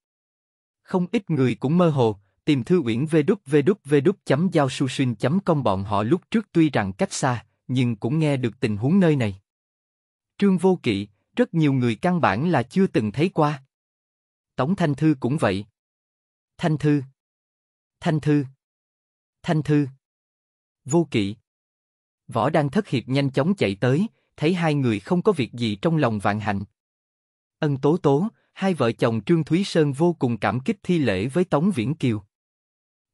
Không ít người cũng mơ hồ, tìm thư uyển vđvđvđ.giao.susin.com bọn họ lúc trước tuy rằng cách xa, nhưng cũng nghe được tình huống nơi này. Trương Vô Kỵ, rất nhiều người căn bản là chưa từng thấy qua. Tống Thanh Thư cũng vậy. Thanh Thư. Thanh Thư. Thanh Thư. Vô kỵ. Võ đang thất hiệp nhanh chóng chạy tới, thấy hai người không có việc gì trong lòng vạn hạnh. Ân Tố Tố, hai vợ chồng Trương Thúy Sơn vô cùng cảm kích thi lễ với Tống Viễn Kiều.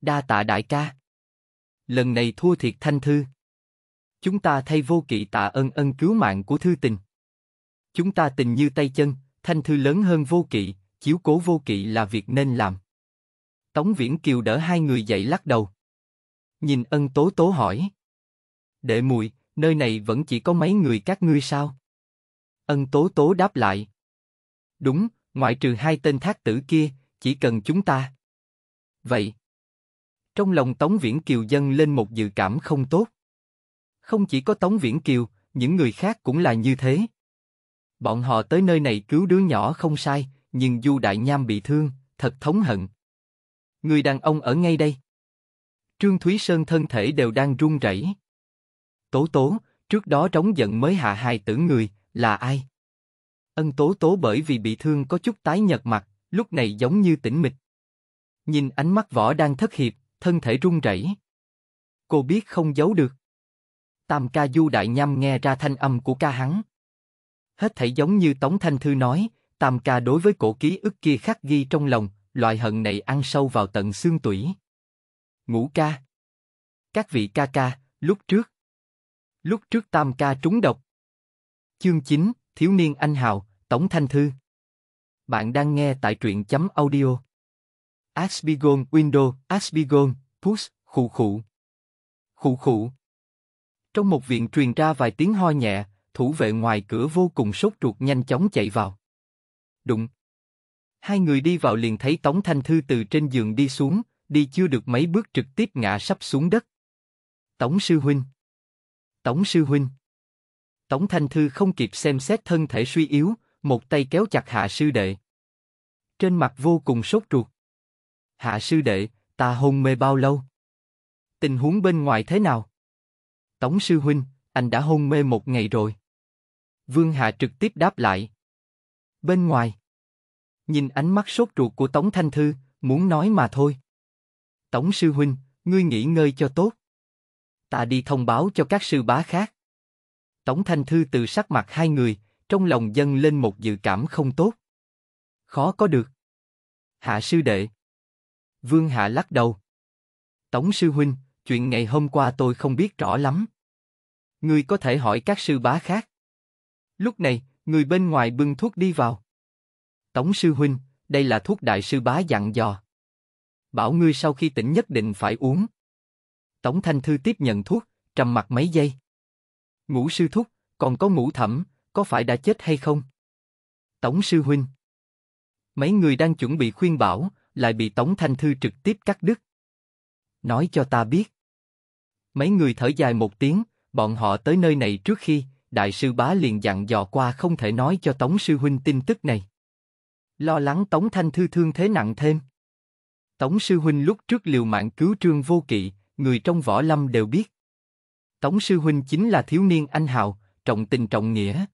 Đa tạ đại ca. Lần này thua thiệt Thanh Thư. Chúng ta thay vô kỵ tạ ơn ân cứu mạng của Thư Tình. Chúng ta tình như tay chân, Thanh Thư lớn hơn vô kỵ, chiếu cố vô kỵ là việc nên làm. Tống Viễn Kiều đỡ hai người dậy lắc đầu. Nhìn ân tố tố hỏi. Đệ mùi, nơi này vẫn chỉ có mấy người các ngươi sao? Ân tố tố đáp lại. Đúng, ngoại trừ hai tên thác tử kia, chỉ cần chúng ta. Vậy. Trong lòng Tống Viễn Kiều dâng lên một dự cảm không tốt. Không chỉ có Tống Viễn Kiều, những người khác cũng là như thế. Bọn họ tới nơi này cứu đứa nhỏ không sai, nhưng Du Đại Nham bị thương, thật thống hận. Người đàn ông ở ngay đây. Trương Thúy Sơn thân thể đều đang run rẩy. Tố tố, trước đó trống giận mới hạ hài tử người, là ai? Ân tố tố bởi vì bị thương có chút tái nhợt mặt, lúc này giống như tỉnh mịch. Nhìn ánh mắt võ đang thất hiệp, thân thể run rẩy. Cô biết không giấu được. Tam ca du đại nham nghe ra thanh âm của ca hắn. Hết thảy giống như Tống Thanh Thư nói, Tam ca đối với cổ ký ức kia khắc ghi trong lòng, loại hận này ăn sâu vào tận xương tủy. Ngũ ca. Các vị ca ca, lúc trước. Lúc trước tam ca trúng độc. Chương 9, Thiếu niên anh hào, Tổng Thanh Thư. Bạn đang nghe tại truyện chấm audio. Asbigon Window, Asbigon, Push, khụ khụ. Khụ khụ. Trong một viện truyền ra vài tiếng ho nhẹ, thủ vệ ngoài cửa vô cùng sốt ruột nhanh chóng chạy vào đụng. Hai người đi vào liền thấy Tống Thanh Thư từ trên giường đi xuống, đi chưa được mấy bước trực tiếp ngã sắp xuống đất. Tống sư huynh. Tống sư huynh. Tống Thanh Thư không kịp xem xét thân thể suy yếu, một tay kéo chặt hạ sư đệ. Trên mặt vô cùng sốt ruột. Hạ sư đệ, ta hôn mê bao lâu? Tình huống bên ngoài thế nào? Tống sư huynh, anh đã hôn mê một ngày rồi. Vương Hạ trực tiếp đáp lại bên ngoài. Nhìn ánh mắt sốt ruột của Tống Thanh Thư, muốn nói mà thôi. Tống sư huynh, ngươi nghỉ ngơi cho tốt. Ta đi thông báo cho các sư bá khác. Tống Thanh Thư từ sắc mặt hai người, trong lòng dâng lên một dự cảm không tốt. Khó có được. Hạ sư đệ. Vương Hạ lắc đầu. Tống sư huynh, chuyện ngày hôm qua tôi không biết rõ lắm. Ngươi có thể hỏi các sư bá khác. Lúc này, người bên ngoài bưng thuốc đi vào. Tống sư huynh, đây là thuốc đại sư bá dặn dò. Bảo ngươi sau khi tỉnh nhất định phải uống. Tống Thanh Thư tiếp nhận thuốc, trầm mặt mấy giây. Ngũ sư thúc, còn có ngũ thẩm, có phải đã chết hay không? Tống sư huynh. Mấy người đang chuẩn bị khuyên bảo, lại bị Tống Thanh Thư trực tiếp cắt đứt. Nói cho ta biết. Mấy người thở dài một tiếng, bọn họ tới nơi này trước khi, đại sư bá liền dặn dò qua không thể nói cho Tống sư huynh tin tức này. Lo lắng Tống Thanh Thư thương thế nặng thêm. Tống sư huynh lúc trước liều mạng cứu trương vô kỵ, người trong võ lâm đều biết. Tống sư huynh chính là thiếu niên anh hào, trọng tình trọng nghĩa.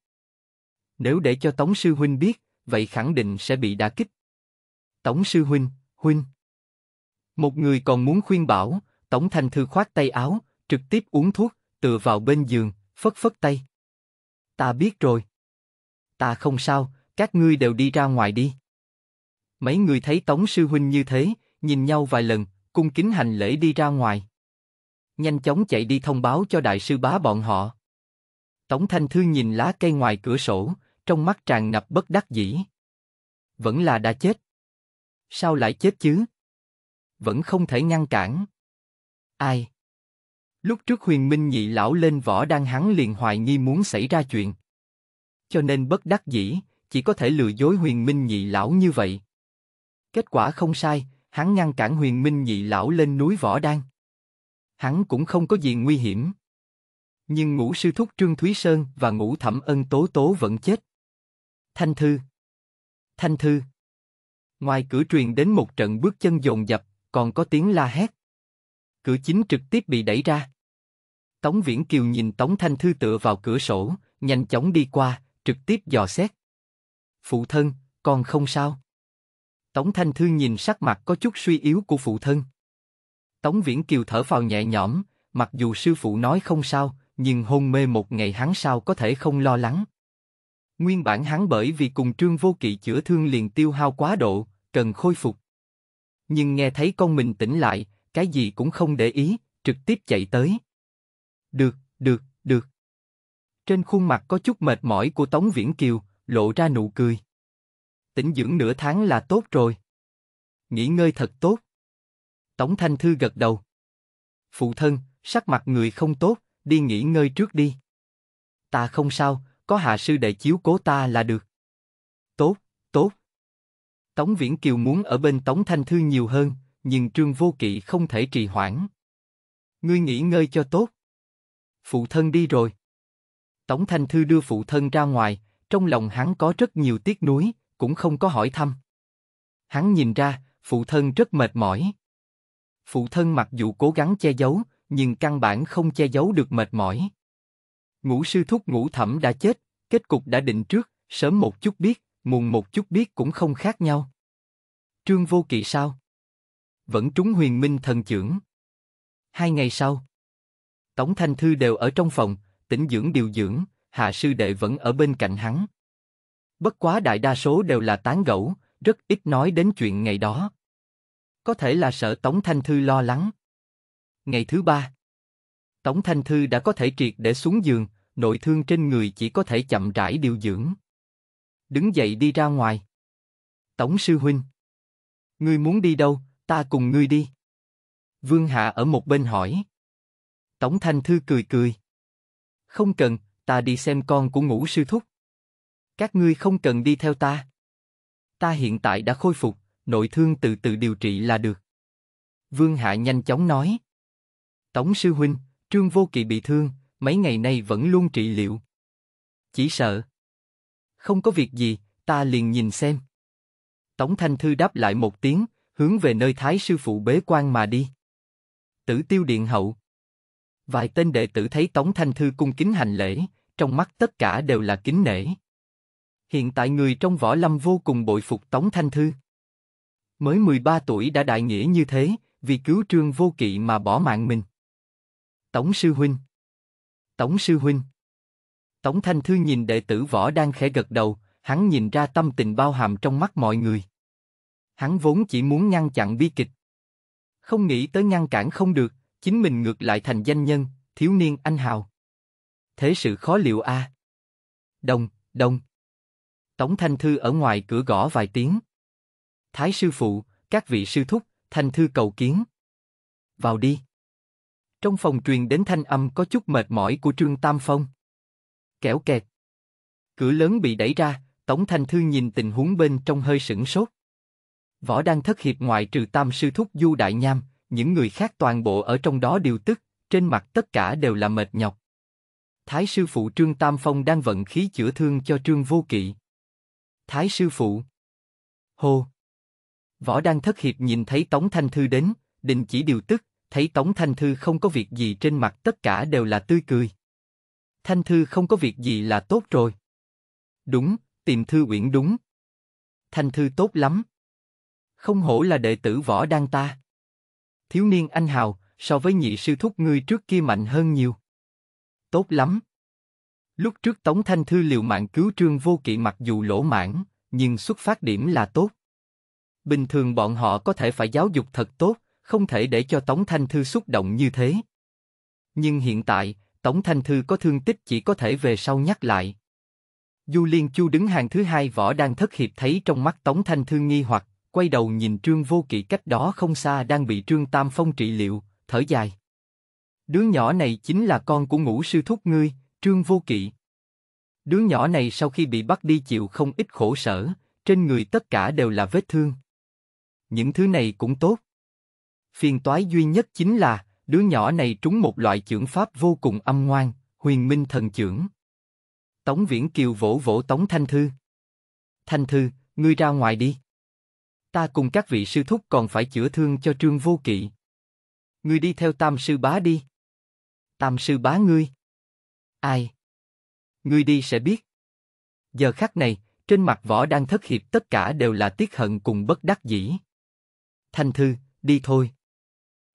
Nếu để cho Tống sư huynh biết, vậy khẳng định sẽ bị đả kích. Tống sư huynh, huynh. Một người còn muốn khuyên bảo, Tống Thanh Thư khoát tay áo, trực tiếp uống thuốc, tựa vào bên giường, phất phất tay. Ta biết rồi. Ta không sao, các ngươi đều đi ra ngoài đi. Mấy người thấy Tống Sư Huynh như thế, nhìn nhau vài lần, cung kính hành lễ đi ra ngoài. Nhanh chóng chạy đi thông báo cho đại sư bá bọn họ. Tống Thanh Thư nhìn lá cây ngoài cửa sổ, trong mắt tràn ngập bất đắc dĩ. Vẫn là đã chết. Sao lại chết chứ? Vẫn không thể ngăn cản. Ai? Lúc trước huyền minh nhị lão lên võ đang hắn liền hoài nghi muốn xảy ra chuyện. Cho nên bất đắc dĩ, chỉ có thể lừa dối huyền minh nhị lão như vậy. Kết quả không sai, hắn ngăn cản huyền minh nhị lão lên núi võ đan. Hắn cũng không có gì nguy hiểm. Nhưng ngũ sư thúc Trương Thúy Sơn và ngũ thẩm ân tố tố vẫn chết. Thanh thư. Thanh thư. Ngoài cửa truyền đến một trận bước chân dồn dập, còn có tiếng la hét. Cửa chính trực tiếp bị đẩy ra. Tống Viễn Kiều nhìn Tống Thanh Thư tựa vào cửa sổ, nhanh chóng đi qua, trực tiếp dò xét. Phụ thân, con không sao. Tống Thanh Thư nhìn sắc mặt có chút suy yếu của phụ thân. Tống Viễn Kiều thở phào nhẹ nhõm, mặc dù sư phụ nói không sao, nhưng hôn mê một ngày hắn sao có thể không lo lắng. Nguyên bản hắn bởi vì cùng Trương Vô Kỵ chữa thương liền tiêu hao quá độ, cần khôi phục. Nhưng nghe thấy con mình tỉnh lại, cái gì cũng không để ý, trực tiếp chạy tới. Được, được, được. Trên khuôn mặt có chút mệt mỏi của Tống Viễn Kiều, lộ ra nụ cười. Tỉnh dưỡng nửa tháng là tốt rồi. Nghỉ ngơi thật tốt. Tống Thanh Thư gật đầu. Phụ thân, sắc mặt người không tốt, đi nghỉ ngơi trước đi. Ta không sao, có hạ sư đệ chiếu cố ta là được. Tốt, tốt. Tống Viễn Kiều muốn ở bên Tống Thanh Thư nhiều hơn, nhưng Trương Vô Kỵ không thể trì hoãn. Ngươi nghỉ ngơi cho tốt phụ thân đi rồi. Tống Thanh Thư đưa phụ thân ra ngoài, trong lòng hắn có rất nhiều tiếc nuối, cũng không có hỏi thăm. Hắn nhìn ra, phụ thân rất mệt mỏi. Phụ thân mặc dù cố gắng che giấu, nhưng căn bản không che giấu được mệt mỏi. Ngũ sư thúc ngũ thẩm đã chết, kết cục đã định trước, sớm một chút biết, muộn một chút biết cũng không khác nhau. Trương Vô Kỵ sao? Vẫn trúng huyền minh thần trưởng. Hai ngày sau, Tống Thanh Thư đều ở trong phòng, tĩnh dưỡng điều dưỡng, Hạ sư đệ vẫn ở bên cạnh hắn. Bất quá đại đa số đều là tán gẫu, rất ít nói đến chuyện ngày đó. Có thể là sợ Tống Thanh Thư lo lắng. Ngày thứ ba, Tống Thanh Thư đã có thể triệt để xuống giường, nội thương trên người chỉ có thể chậm rãi điều dưỡng. Đứng dậy đi ra ngoài. Tống sư huynh, ngươi muốn đi đâu, ta cùng ngươi đi. Vương Hạ ở một bên hỏi. Tống Thanh Thư cười cười. Không cần, ta đi xem con của ngũ sư thúc. Các ngươi không cần đi theo ta. Ta hiện tại đã khôi phục, nội thương từ từ điều trị là được. Vương Hạ nhanh chóng nói. Tổng sư huynh, Trương Vô Kỵ bị thương, mấy ngày nay vẫn luôn trị liệu. Chỉ sợ. Không có việc gì, ta liền nhìn xem. Tống Thanh Thư đáp lại một tiếng, hướng về nơi Thái sư phụ bế quan mà đi. Tử tiêu điện hậu. Vài tên đệ tử thấy Tống Thanh Thư cung kính hành lễ, trong mắt tất cả đều là kính nể. Hiện tại người trong võ lâm vô cùng bội phục Tống Thanh Thư. Mới 13 tuổi đã đại nghĩa như thế, vì cứu trương vô kỵ mà bỏ mạng mình. Tống sư huynh Tống sư huynh Tống Thanh Thư nhìn đệ tử võ đang khẽ gật đầu, hắn nhìn ra tâm tình bao hàm trong mắt mọi người. Hắn vốn chỉ muốn ngăn chặn bi kịch. Không nghĩ tới ngăn cản không được, chính mình ngược lại thành danh nhân, thiếu niên anh hào. Thế sự khó liệu a. À? Đông, đông. Tống Thanh Thư ở ngoài cửa gõ vài tiếng. Thái sư phụ, các vị sư thúc, Thanh Thư cầu kiến. Vào đi. Trong phòng truyền đến thanh âm có chút mệt mỏi của Trương Tam Phong. Kéo kẹt. Cửa lớn bị đẩy ra, Tống Thanh Thư nhìn tình huống bên trong hơi sửng sốt. Võ đang thất hiệp ngoại trừ tam sư thúc Du Đại Nham, những người khác toàn bộ ở trong đó đều tức, trên mặt tất cả đều là mệt nhọc. Thái sư phụ Trương Tam Phong đang vận khí chữa thương cho Trương Vô Kỵ. Thái sư phụ. Hô. Võ đang thất hiệp nhìn thấy Tống Thanh Thư đến, định chỉ điều tức, thấy Tống Thanh Thư không có việc gì trên mặt tất cả đều là tươi cười. Thanh Thư không có việc gì là tốt rồi. Đúng, tìm Thư Uyển đúng. Thanh Thư tốt lắm. Không hổ là đệ tử võ đang ta thiếu niên anh hào, so với nhị sư thúc ngươi trước kia mạnh hơn nhiều. Tốt lắm. Lúc trước Tống Thanh Thư liều mạng cứu trương vô kỵ mặc dù lỗ mãn, nhưng xuất phát điểm là tốt. Bình thường bọn họ có thể phải giáo dục thật tốt, không thể để cho Tống Thanh Thư xúc động như thế. Nhưng hiện tại, Tống Thanh Thư có thương tích chỉ có thể về sau nhắc lại. Du Liên Chu đứng hàng thứ hai võ đang thất hiệp thấy trong mắt Tống Thanh Thư nghi hoặc, quay đầu nhìn Trương Vô Kỵ cách đó không xa đang bị Trương Tam Phong trị liệu, thở dài. Đứa nhỏ này chính là con của ngũ sư thúc ngươi, Trương Vô Kỵ. Đứa nhỏ này sau khi bị bắt đi chịu không ít khổ sở, trên người tất cả đều là vết thương. Những thứ này cũng tốt. Phiền toái duy nhất chính là, đứa nhỏ này trúng một loại chưởng pháp vô cùng âm ngoan, huyền minh thần chưởng. Tống Viễn Kiều vỗ vỗ Tống Thanh Thư. Thanh Thư, ngươi ra ngoài đi ta cùng các vị sư thúc còn phải chữa thương cho trương vô kỵ. Ngươi đi theo tam sư bá đi. Tam sư bá ngươi. Ai? Ngươi đi sẽ biết. Giờ khắc này, trên mặt võ đang thất hiệp tất cả đều là tiếc hận cùng bất đắc dĩ. Thanh thư, đi thôi.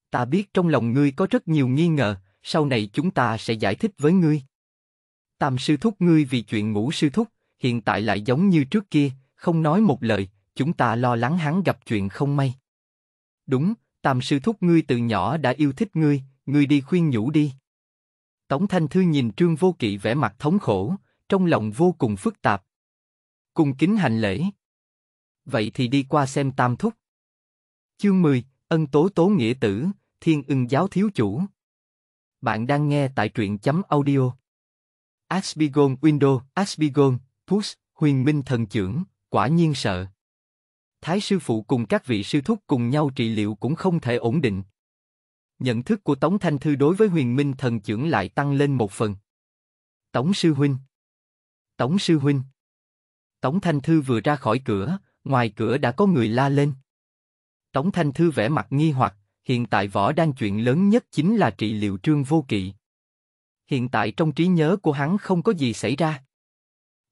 Ta biết trong lòng ngươi có rất nhiều nghi ngờ, sau này chúng ta sẽ giải thích với ngươi. Tam sư thúc ngươi vì chuyện ngủ sư thúc, hiện tại lại giống như trước kia, không nói một lời, chúng ta lo lắng hắn gặp chuyện không may. Đúng, Tam sư thúc ngươi từ nhỏ đã yêu thích ngươi, ngươi đi khuyên nhủ đi. Tống Thanh Thư nhìn Trương Vô Kỵ vẻ mặt thống khổ, trong lòng vô cùng phức tạp. Cùng kính hành lễ. Vậy thì đi qua xem Tam Thúc. Chương 10, Ân Tố Tố Nghĩa Tử, Thiên ưng giáo thiếu chủ. Bạn đang nghe tại truyện chấm audio. Asbigon Window, Asbigon, Push, Huyền Minh Thần trưởng quả nhiên sợ. Thái sư phụ cùng các vị sư thúc cùng nhau trị liệu cũng không thể ổn định. Nhận thức của Tống Thanh Thư đối với huyền minh thần trưởng lại tăng lên một phần. Tống sư huynh Tống sư huynh Tống Thanh Thư vừa ra khỏi cửa, ngoài cửa đã có người la lên. Tống Thanh Thư vẻ mặt nghi hoặc, hiện tại võ đang chuyện lớn nhất chính là trị liệu trương vô kỵ. Hiện tại trong trí nhớ của hắn không có gì xảy ra.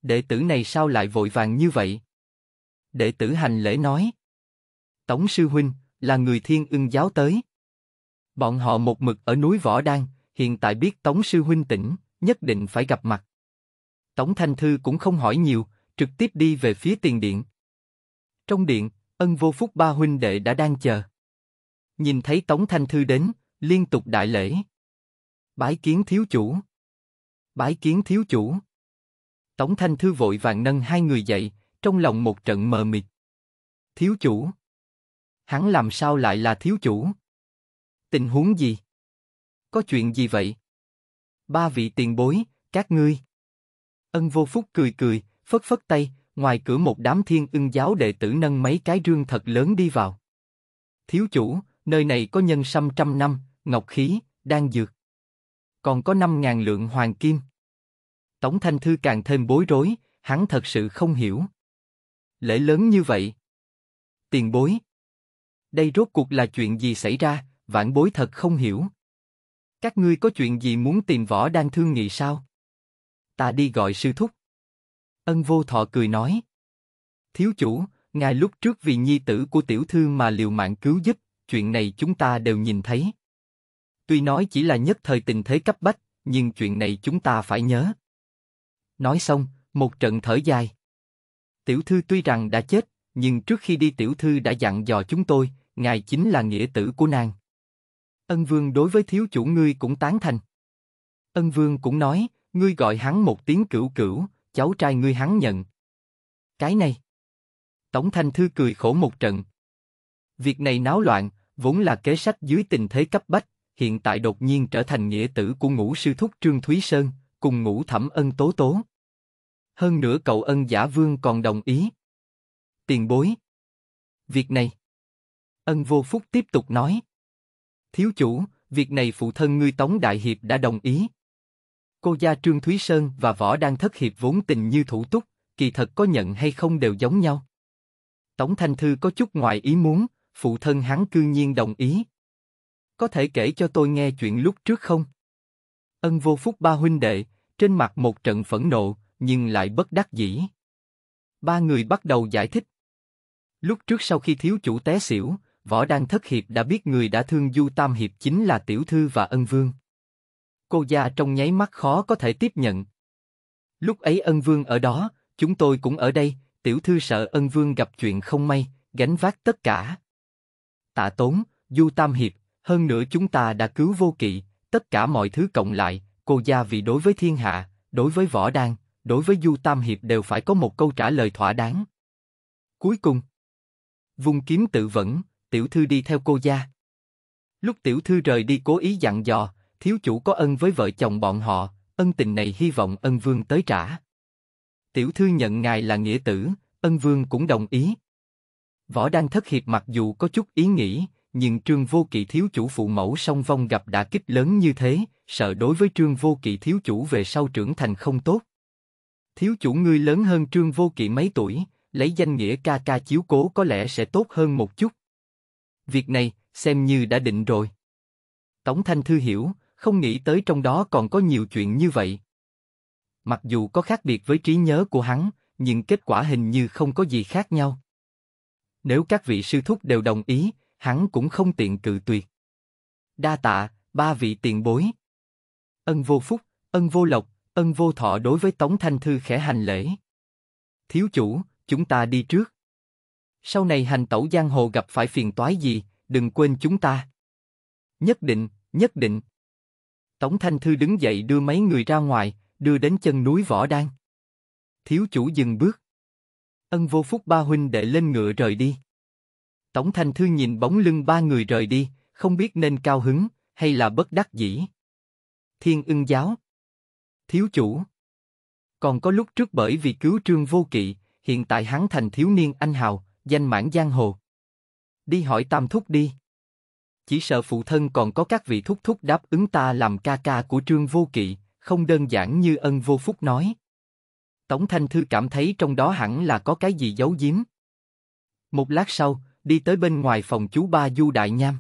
Đệ tử này sao lại vội vàng như vậy? đệ tử hành lễ nói. Tống sư huynh, là người thiên ưng giáo tới. Bọn họ một mực ở núi Võ Đan, hiện tại biết Tống sư huynh tỉnh, nhất định phải gặp mặt. Tống Thanh Thư cũng không hỏi nhiều, trực tiếp đi về phía tiền điện. Trong điện, ân vô phúc ba huynh đệ đã đang chờ. Nhìn thấy Tống Thanh Thư đến, liên tục đại lễ. Bái kiến thiếu chủ. Bái kiến thiếu chủ. Tống Thanh Thư vội vàng nâng hai người dậy, trong lòng một trận mờ mịt. Thiếu chủ. Hắn làm sao lại là thiếu chủ? Tình huống gì? Có chuyện gì vậy? Ba vị tiền bối, các ngươi. Ân vô phúc cười cười, phất phất tay, ngoài cửa một đám thiên ưng giáo đệ tử nâng mấy cái rương thật lớn đi vào. Thiếu chủ, nơi này có nhân sâm trăm năm, ngọc khí, đan dược. Còn có năm ngàn lượng hoàng kim. Tổng thanh thư càng thêm bối rối, hắn thật sự không hiểu. Lễ lớn như vậy. Tiền bối. Đây rốt cuộc là chuyện gì xảy ra, vãn bối thật không hiểu. Các ngươi có chuyện gì muốn tìm võ đang thương nghị sao? Ta đi gọi sư thúc. Ân vô thọ cười nói. Thiếu chủ, ngài lúc trước vì nhi tử của tiểu thư mà liều mạng cứu giúp, chuyện này chúng ta đều nhìn thấy. Tuy nói chỉ là nhất thời tình thế cấp bách, nhưng chuyện này chúng ta phải nhớ. Nói xong, một trận thở dài. Tiểu thư tuy rằng đã chết, nhưng trước khi đi tiểu thư đã dặn dò chúng tôi, ngài chính là nghĩa tử của nàng. Ân vương đối với thiếu chủ ngươi cũng tán thành. Ân vương cũng nói, ngươi gọi hắn một tiếng cửu cửu, cháu trai ngươi hắn nhận. Cái này. Tổng thanh thư cười khổ một trận. Việc này náo loạn, vốn là kế sách dưới tình thế cấp bách, hiện tại đột nhiên trở thành nghĩa tử của ngũ sư thúc Trương Thúy Sơn, cùng ngũ thẩm ân tố tố. Hơn nữa cậu ân giả vương còn đồng ý. Tiền bối. Việc này. Ân vô phúc tiếp tục nói. Thiếu chủ, việc này phụ thân ngươi Tống Đại Hiệp đã đồng ý. Cô gia Trương Thúy Sơn và Võ đang Thất Hiệp vốn tình như thủ túc, kỳ thật có nhận hay không đều giống nhau. Tống Thanh Thư có chút ngoài ý muốn, phụ thân hắn cư nhiên đồng ý. Có thể kể cho tôi nghe chuyện lúc trước không? Ân vô phúc ba huynh đệ, trên mặt một trận phẫn nộ, nhưng lại bất đắc dĩ. Ba người bắt đầu giải thích. Lúc trước sau khi thiếu chủ té xỉu, võ đang thất hiệp đã biết người đã thương du tam hiệp chính là tiểu thư và ân vương. Cô gia trong nháy mắt khó có thể tiếp nhận. Lúc ấy ân vương ở đó, chúng tôi cũng ở đây, tiểu thư sợ ân vương gặp chuyện không may, gánh vác tất cả. Tạ tốn, du tam hiệp, hơn nữa chúng ta đã cứu vô kỵ, tất cả mọi thứ cộng lại, cô gia vì đối với thiên hạ, đối với võ đan, đối với Du Tam Hiệp đều phải có một câu trả lời thỏa đáng. Cuối cùng, vung kiếm tự vẫn, tiểu thư đi theo cô gia. Lúc tiểu thư rời đi cố ý dặn dò, thiếu chủ có ân với vợ chồng bọn họ, ân tình này hy vọng ân vương tới trả. Tiểu thư nhận ngài là nghĩa tử, ân vương cũng đồng ý. Võ đang thất hiệp mặc dù có chút ý nghĩ, nhưng trương vô kỵ thiếu chủ phụ mẫu song vong gặp đã kích lớn như thế, sợ đối với trương vô kỵ thiếu chủ về sau trưởng thành không tốt. Thiếu chủ ngươi lớn hơn Trương Vô Kỵ mấy tuổi, lấy danh nghĩa ca ca chiếu cố có lẽ sẽ tốt hơn một chút. Việc này, xem như đã định rồi. Tống Thanh Thư hiểu, không nghĩ tới trong đó còn có nhiều chuyện như vậy. Mặc dù có khác biệt với trí nhớ của hắn, nhưng kết quả hình như không có gì khác nhau. Nếu các vị sư thúc đều đồng ý, hắn cũng không tiện cự tuyệt. Đa tạ, ba vị tiền bối. Ân vô phúc, ân vô lộc, Ân vô thọ đối với Tống Thanh Thư khẽ hành lễ. Thiếu chủ, chúng ta đi trước. Sau này hành tẩu giang hồ gặp phải phiền toái gì, đừng quên chúng ta. Nhất định, nhất định. Tống Thanh Thư đứng dậy đưa mấy người ra ngoài, đưa đến chân núi Võ Đan. Thiếu chủ dừng bước. Ân vô phúc ba huynh đệ lên ngựa rời đi. Tống Thanh Thư nhìn bóng lưng ba người rời đi, không biết nên cao hứng hay là bất đắc dĩ. Thiên ưng giáo thiếu chủ. Còn có lúc trước bởi vì cứu trương vô kỵ, hiện tại hắn thành thiếu niên anh hào, danh mãn giang hồ. Đi hỏi tam thúc đi. Chỉ sợ phụ thân còn có các vị thúc thúc đáp ứng ta làm ca ca của trương vô kỵ, không đơn giản như ân vô phúc nói. Tống Thanh Thư cảm thấy trong đó hẳn là có cái gì giấu giếm. Một lát sau, đi tới bên ngoài phòng chú ba Du Đại Nham.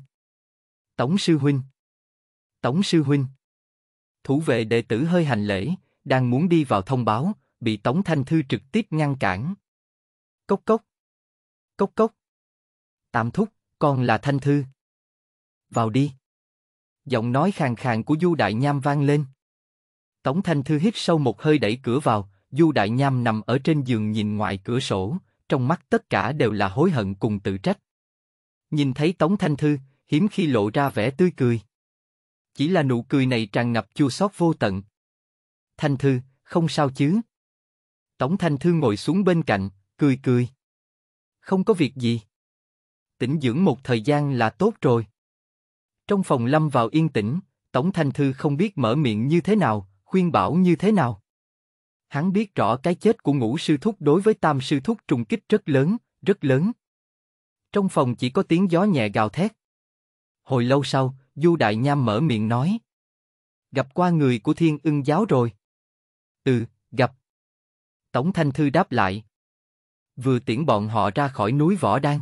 Tống Sư Huynh Tống Sư Huynh Thủ vệ đệ tử hơi hành lễ, đang muốn đi vào thông báo, bị Tống Thanh Thư trực tiếp ngăn cản. Cốc cốc. Cốc cốc. Tam thúc, con là Thanh Thư. Vào đi. Giọng nói khàn khàn của Du Đại Nham vang lên. Tống Thanh Thư hít sâu một hơi đẩy cửa vào, Du Đại Nham nằm ở trên giường nhìn ngoài cửa sổ, trong mắt tất cả đều là hối hận cùng tự trách. Nhìn thấy Tống Thanh Thư, hiếm khi lộ ra vẻ tươi cười chỉ là nụ cười này tràn ngập chua xót vô tận. Thanh Thư, không sao chứ? Tổng Thanh Thư ngồi xuống bên cạnh, cười cười. Không có việc gì. Tỉnh dưỡng một thời gian là tốt rồi. Trong phòng lâm vào yên tĩnh, Tổng Thanh Thư không biết mở miệng như thế nào, khuyên bảo như thế nào. Hắn biết rõ cái chết của ngũ sư thúc đối với tam sư thúc trùng kích rất lớn, rất lớn. Trong phòng chỉ có tiếng gió nhẹ gào thét. Hồi lâu sau, Du Đại Nham mở miệng nói. Gặp qua người của thiên ưng giáo rồi. Ừ, gặp. Tổng Thanh Thư đáp lại. Vừa tiễn bọn họ ra khỏi núi Võ Đan.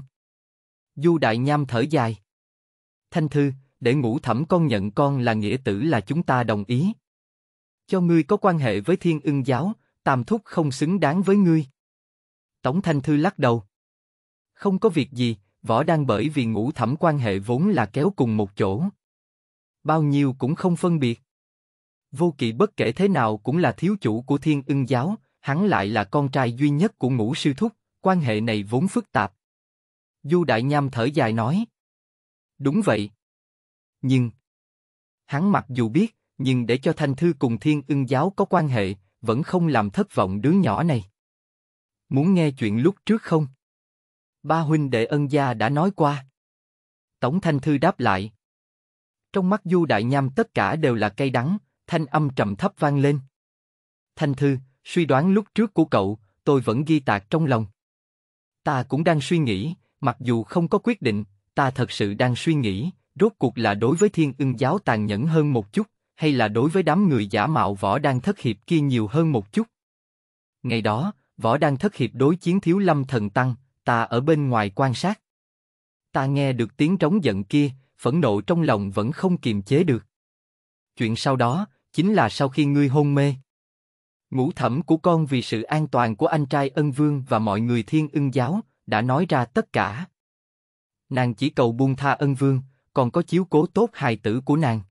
Du Đại Nham thở dài. Thanh Thư, để ngũ thẩm con nhận con là nghĩa tử là chúng ta đồng ý. Cho ngươi có quan hệ với thiên ưng giáo, tam thúc không xứng đáng với ngươi. Tổng Thanh Thư lắc đầu. Không có việc gì, võ đang bởi vì ngũ thẩm quan hệ vốn là kéo cùng một chỗ bao nhiêu cũng không phân biệt. Vô kỵ bất kể thế nào cũng là thiếu chủ của thiên ưng giáo, hắn lại là con trai duy nhất của ngũ sư thúc, quan hệ này vốn phức tạp. Du Đại Nham thở dài nói. Đúng vậy. Nhưng, hắn mặc dù biết, nhưng để cho Thanh Thư cùng thiên ưng giáo có quan hệ, vẫn không làm thất vọng đứa nhỏ này. Muốn nghe chuyện lúc trước không? Ba huynh đệ ân gia đã nói qua. Tổng Thanh Thư đáp lại. Trong mắt Du Đại Nham tất cả đều là cay đắng, thanh âm trầm thấp vang lên. Thanh Thư, suy đoán lúc trước của cậu, tôi vẫn ghi tạc trong lòng. Ta cũng đang suy nghĩ, mặc dù không có quyết định, ta thật sự đang suy nghĩ, rốt cuộc là đối với thiên ưng giáo tàn nhẫn hơn một chút, hay là đối với đám người giả mạo võ đang thất hiệp kia nhiều hơn một chút. Ngày đó, võ đang thất hiệp đối chiến thiếu lâm thần tăng, ta ở bên ngoài quan sát. Ta nghe được tiếng trống giận kia, phẫn nộ trong lòng vẫn không kiềm chế được. Chuyện sau đó, chính là sau khi ngươi hôn mê. Ngũ thẩm của con vì sự an toàn của anh trai ân vương và mọi người thiên ưng giáo, đã nói ra tất cả. Nàng chỉ cầu buông tha ân vương, còn có chiếu cố tốt hài tử của nàng.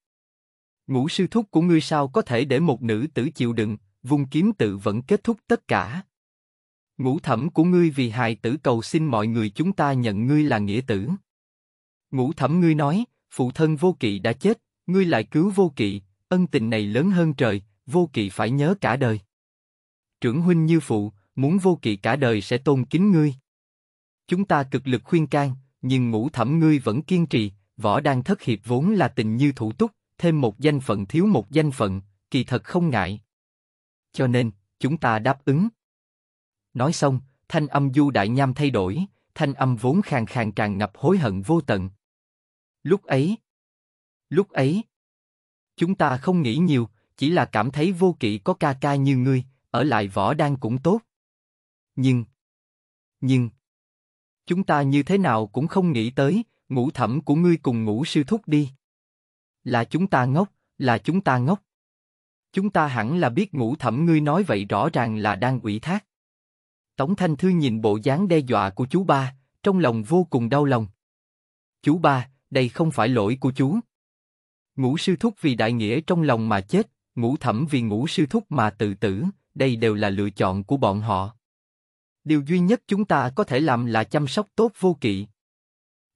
Ngũ sư thúc của ngươi sao có thể để một nữ tử chịu đựng, vung kiếm tự vẫn kết thúc tất cả. Ngũ thẩm của ngươi vì hài tử cầu xin mọi người chúng ta nhận ngươi là nghĩa tử. Ngũ thẩm ngươi nói, phụ thân vô kỵ đã chết, ngươi lại cứu vô kỵ, ân tình này lớn hơn trời, vô kỵ phải nhớ cả đời. Trưởng huynh như phụ, muốn vô kỵ cả đời sẽ tôn kính ngươi. Chúng ta cực lực khuyên can, nhưng ngũ thẩm ngươi vẫn kiên trì, võ đang thất hiệp vốn là tình như thủ túc, thêm một danh phận thiếu một danh phận, kỳ thật không ngại. Cho nên, chúng ta đáp ứng. Nói xong, thanh âm du đại nham thay đổi, thanh âm vốn khàn khàn tràn ngập hối hận vô tận. Lúc ấy, lúc ấy, chúng ta không nghĩ nhiều, chỉ là cảm thấy vô kỵ có ca ca như ngươi, ở lại võ đang cũng tốt. Nhưng, nhưng, chúng ta như thế nào cũng không nghĩ tới, ngũ thẩm của ngươi cùng ngũ sư thúc đi. Là chúng ta ngốc, là chúng ta ngốc. Chúng ta hẳn là biết ngũ thẩm ngươi nói vậy rõ ràng là đang ủy thác. Tống Thanh Thư nhìn bộ dáng đe dọa của chú ba, trong lòng vô cùng đau lòng. Chú ba, đây không phải lỗi của chú. Ngũ sư thúc vì đại nghĩa trong lòng mà chết, ngũ thẩm vì ngũ sư thúc mà tự tử, đây đều là lựa chọn của bọn họ. Điều duy nhất chúng ta có thể làm là chăm sóc tốt vô kỵ.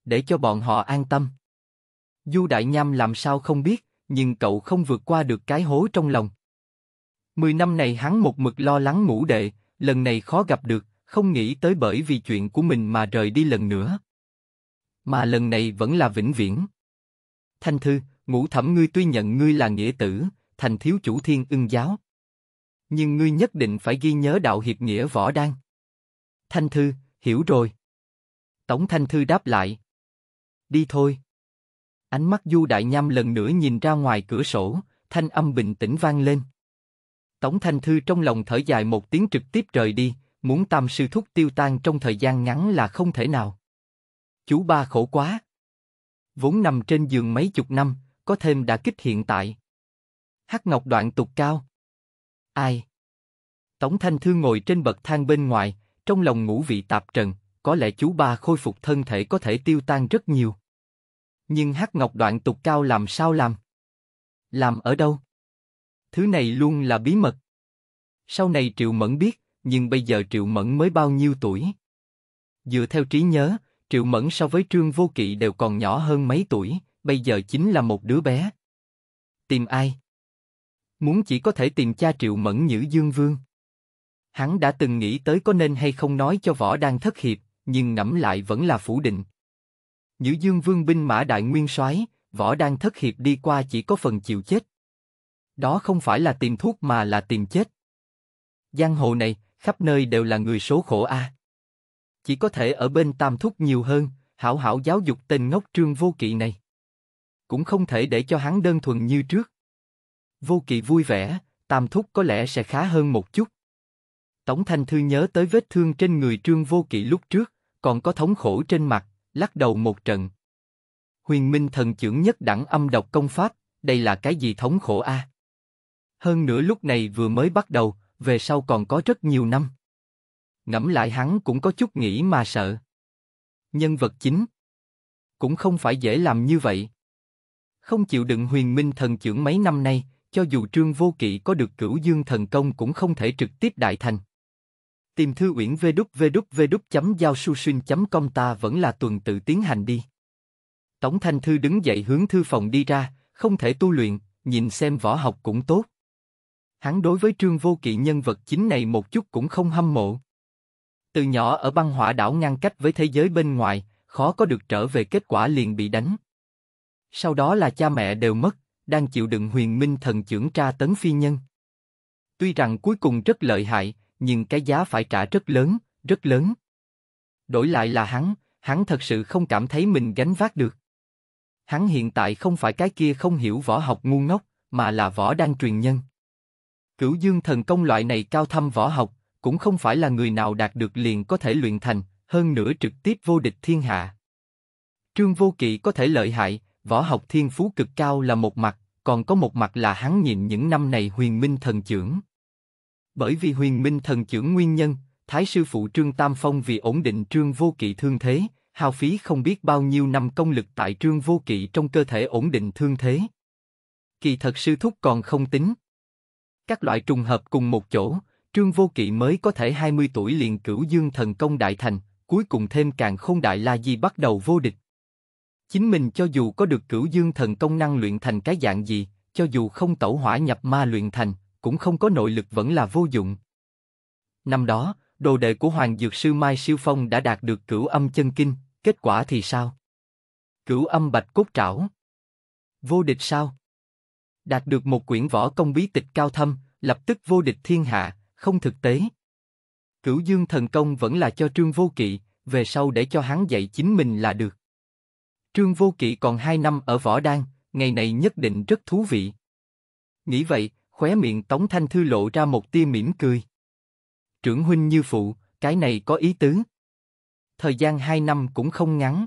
Để cho bọn họ an tâm. Du Đại Nham làm sao không biết, nhưng cậu không vượt qua được cái hố trong lòng. Mười năm này hắn một mực lo lắng ngủ đệ, lần này khó gặp được, không nghĩ tới bởi vì chuyện của mình mà rời đi lần nữa mà lần này vẫn là vĩnh viễn. Thanh thư, ngũ thẩm ngươi tuy nhận ngươi là nghĩa tử, thành thiếu chủ thiên ưng giáo. Nhưng ngươi nhất định phải ghi nhớ đạo hiệp nghĩa võ đan. Thanh thư, hiểu rồi. Tống thanh thư đáp lại. Đi thôi. Ánh mắt du đại nham lần nữa nhìn ra ngoài cửa sổ, thanh âm bình tĩnh vang lên. Tống thanh thư trong lòng thở dài một tiếng trực tiếp rời đi, muốn tam sư thúc tiêu tan trong thời gian ngắn là không thể nào. Chú ba khổ quá. Vốn nằm trên giường mấy chục năm, có thêm đã kích hiện tại. Hắc Ngọc đoạn tục cao. Ai? Tống Thanh Thư ngồi trên bậc thang bên ngoài, trong lòng ngũ vị tạp trần, có lẽ chú ba khôi phục thân thể có thể tiêu tan rất nhiều. Nhưng Hắc Ngọc đoạn tục cao làm sao làm? Làm ở đâu? Thứ này luôn là bí mật. Sau này Triệu Mẫn biết, nhưng bây giờ Triệu Mẫn mới bao nhiêu tuổi? Dựa theo trí nhớ, Triệu Mẫn so với Trương Vô Kỵ đều còn nhỏ hơn mấy tuổi, bây giờ chính là một đứa bé. Tìm ai? Muốn chỉ có thể tìm cha Triệu Mẫn Nhữ Dương Vương. Hắn đã từng nghĩ tới có nên hay không nói cho võ đang thất hiệp, nhưng ngẫm lại vẫn là phủ định. Nhữ Dương Vương binh mã đại nguyên soái, võ đang thất hiệp đi qua chỉ có phần chịu chết. Đó không phải là tìm thuốc mà là tìm chết. Giang hồ này, khắp nơi đều là người số khổ a. À chỉ có thể ở bên tam thúc nhiều hơn, hảo hảo giáo dục tên ngốc trương vô kỵ này. Cũng không thể để cho hắn đơn thuần như trước. Vô kỵ vui vẻ, tam thúc có lẽ sẽ khá hơn một chút. Tổng Thanh Thư nhớ tới vết thương trên người trương vô kỵ lúc trước, còn có thống khổ trên mặt, lắc đầu một trận. Huyền Minh thần trưởng nhất đẳng âm độc công pháp, đây là cái gì thống khổ a? À? Hơn nữa lúc này vừa mới bắt đầu, về sau còn có rất nhiều năm. Ngẫm lại hắn cũng có chút nghĩ mà sợ. Nhân vật chính cũng không phải dễ làm như vậy. Không chịu đựng huyền minh thần trưởng mấy năm nay, cho dù trương vô kỵ có được cửu dương thần công cũng không thể trực tiếp đại thành. Tìm thư uyển vê đúc vê đúc vê đúc chấm giao su xuyên chấm công ta vẫn là tuần tự tiến hành đi. Tổng thanh thư đứng dậy hướng thư phòng đi ra, không thể tu luyện, nhìn xem võ học cũng tốt. Hắn đối với trương vô kỵ nhân vật chính này một chút cũng không hâm mộ. Từ nhỏ ở băng hỏa đảo ngăn cách với thế giới bên ngoài, khó có được trở về kết quả liền bị đánh. Sau đó là cha mẹ đều mất, đang chịu đựng huyền minh thần trưởng tra tấn phi nhân. Tuy rằng cuối cùng rất lợi hại, nhưng cái giá phải trả rất lớn, rất lớn. Đổi lại là hắn, hắn thật sự không cảm thấy mình gánh vác được. Hắn hiện tại không phải cái kia không hiểu võ học ngu ngốc, mà là võ đang truyền nhân. Cửu dương thần công loại này cao thâm võ học, cũng không phải là người nào đạt được liền có thể luyện thành, hơn nữa trực tiếp vô địch thiên hạ. Trương Vô Kỵ có thể lợi hại, võ học thiên phú cực cao là một mặt, còn có một mặt là hắn nhịn những năm này huyền minh thần trưởng. Bởi vì huyền minh thần trưởng nguyên nhân, Thái sư phụ Trương Tam Phong vì ổn định Trương Vô Kỵ thương thế, hao phí không biết bao nhiêu năm công lực tại Trương Vô Kỵ trong cơ thể ổn định thương thế. Kỳ thật sư thúc còn không tính. Các loại trùng hợp cùng một chỗ, Trương Vô Kỵ mới có thể 20 tuổi liền cửu dương thần công đại thành, cuối cùng thêm càng không đại la gì bắt đầu vô địch. Chính mình cho dù có được cửu dương thần công năng luyện thành cái dạng gì, cho dù không tẩu hỏa nhập ma luyện thành, cũng không có nội lực vẫn là vô dụng. Năm đó, đồ đệ của Hoàng Dược Sư Mai Siêu Phong đã đạt được cửu âm chân kinh, kết quả thì sao? Cửu âm bạch cốt trảo. Vô địch sao? Đạt được một quyển võ công bí tịch cao thâm, lập tức vô địch thiên hạ, không thực tế. Cửu Dương thần công vẫn là cho Trương Vô Kỵ, về sau để cho hắn dạy chính mình là được. Trương Vô Kỵ còn hai năm ở Võ Đan, ngày này nhất định rất thú vị. Nghĩ vậy, khóe miệng Tống Thanh Thư lộ ra một tia mỉm cười. Trưởng huynh như phụ, cái này có ý tứ. Thời gian hai năm cũng không ngắn.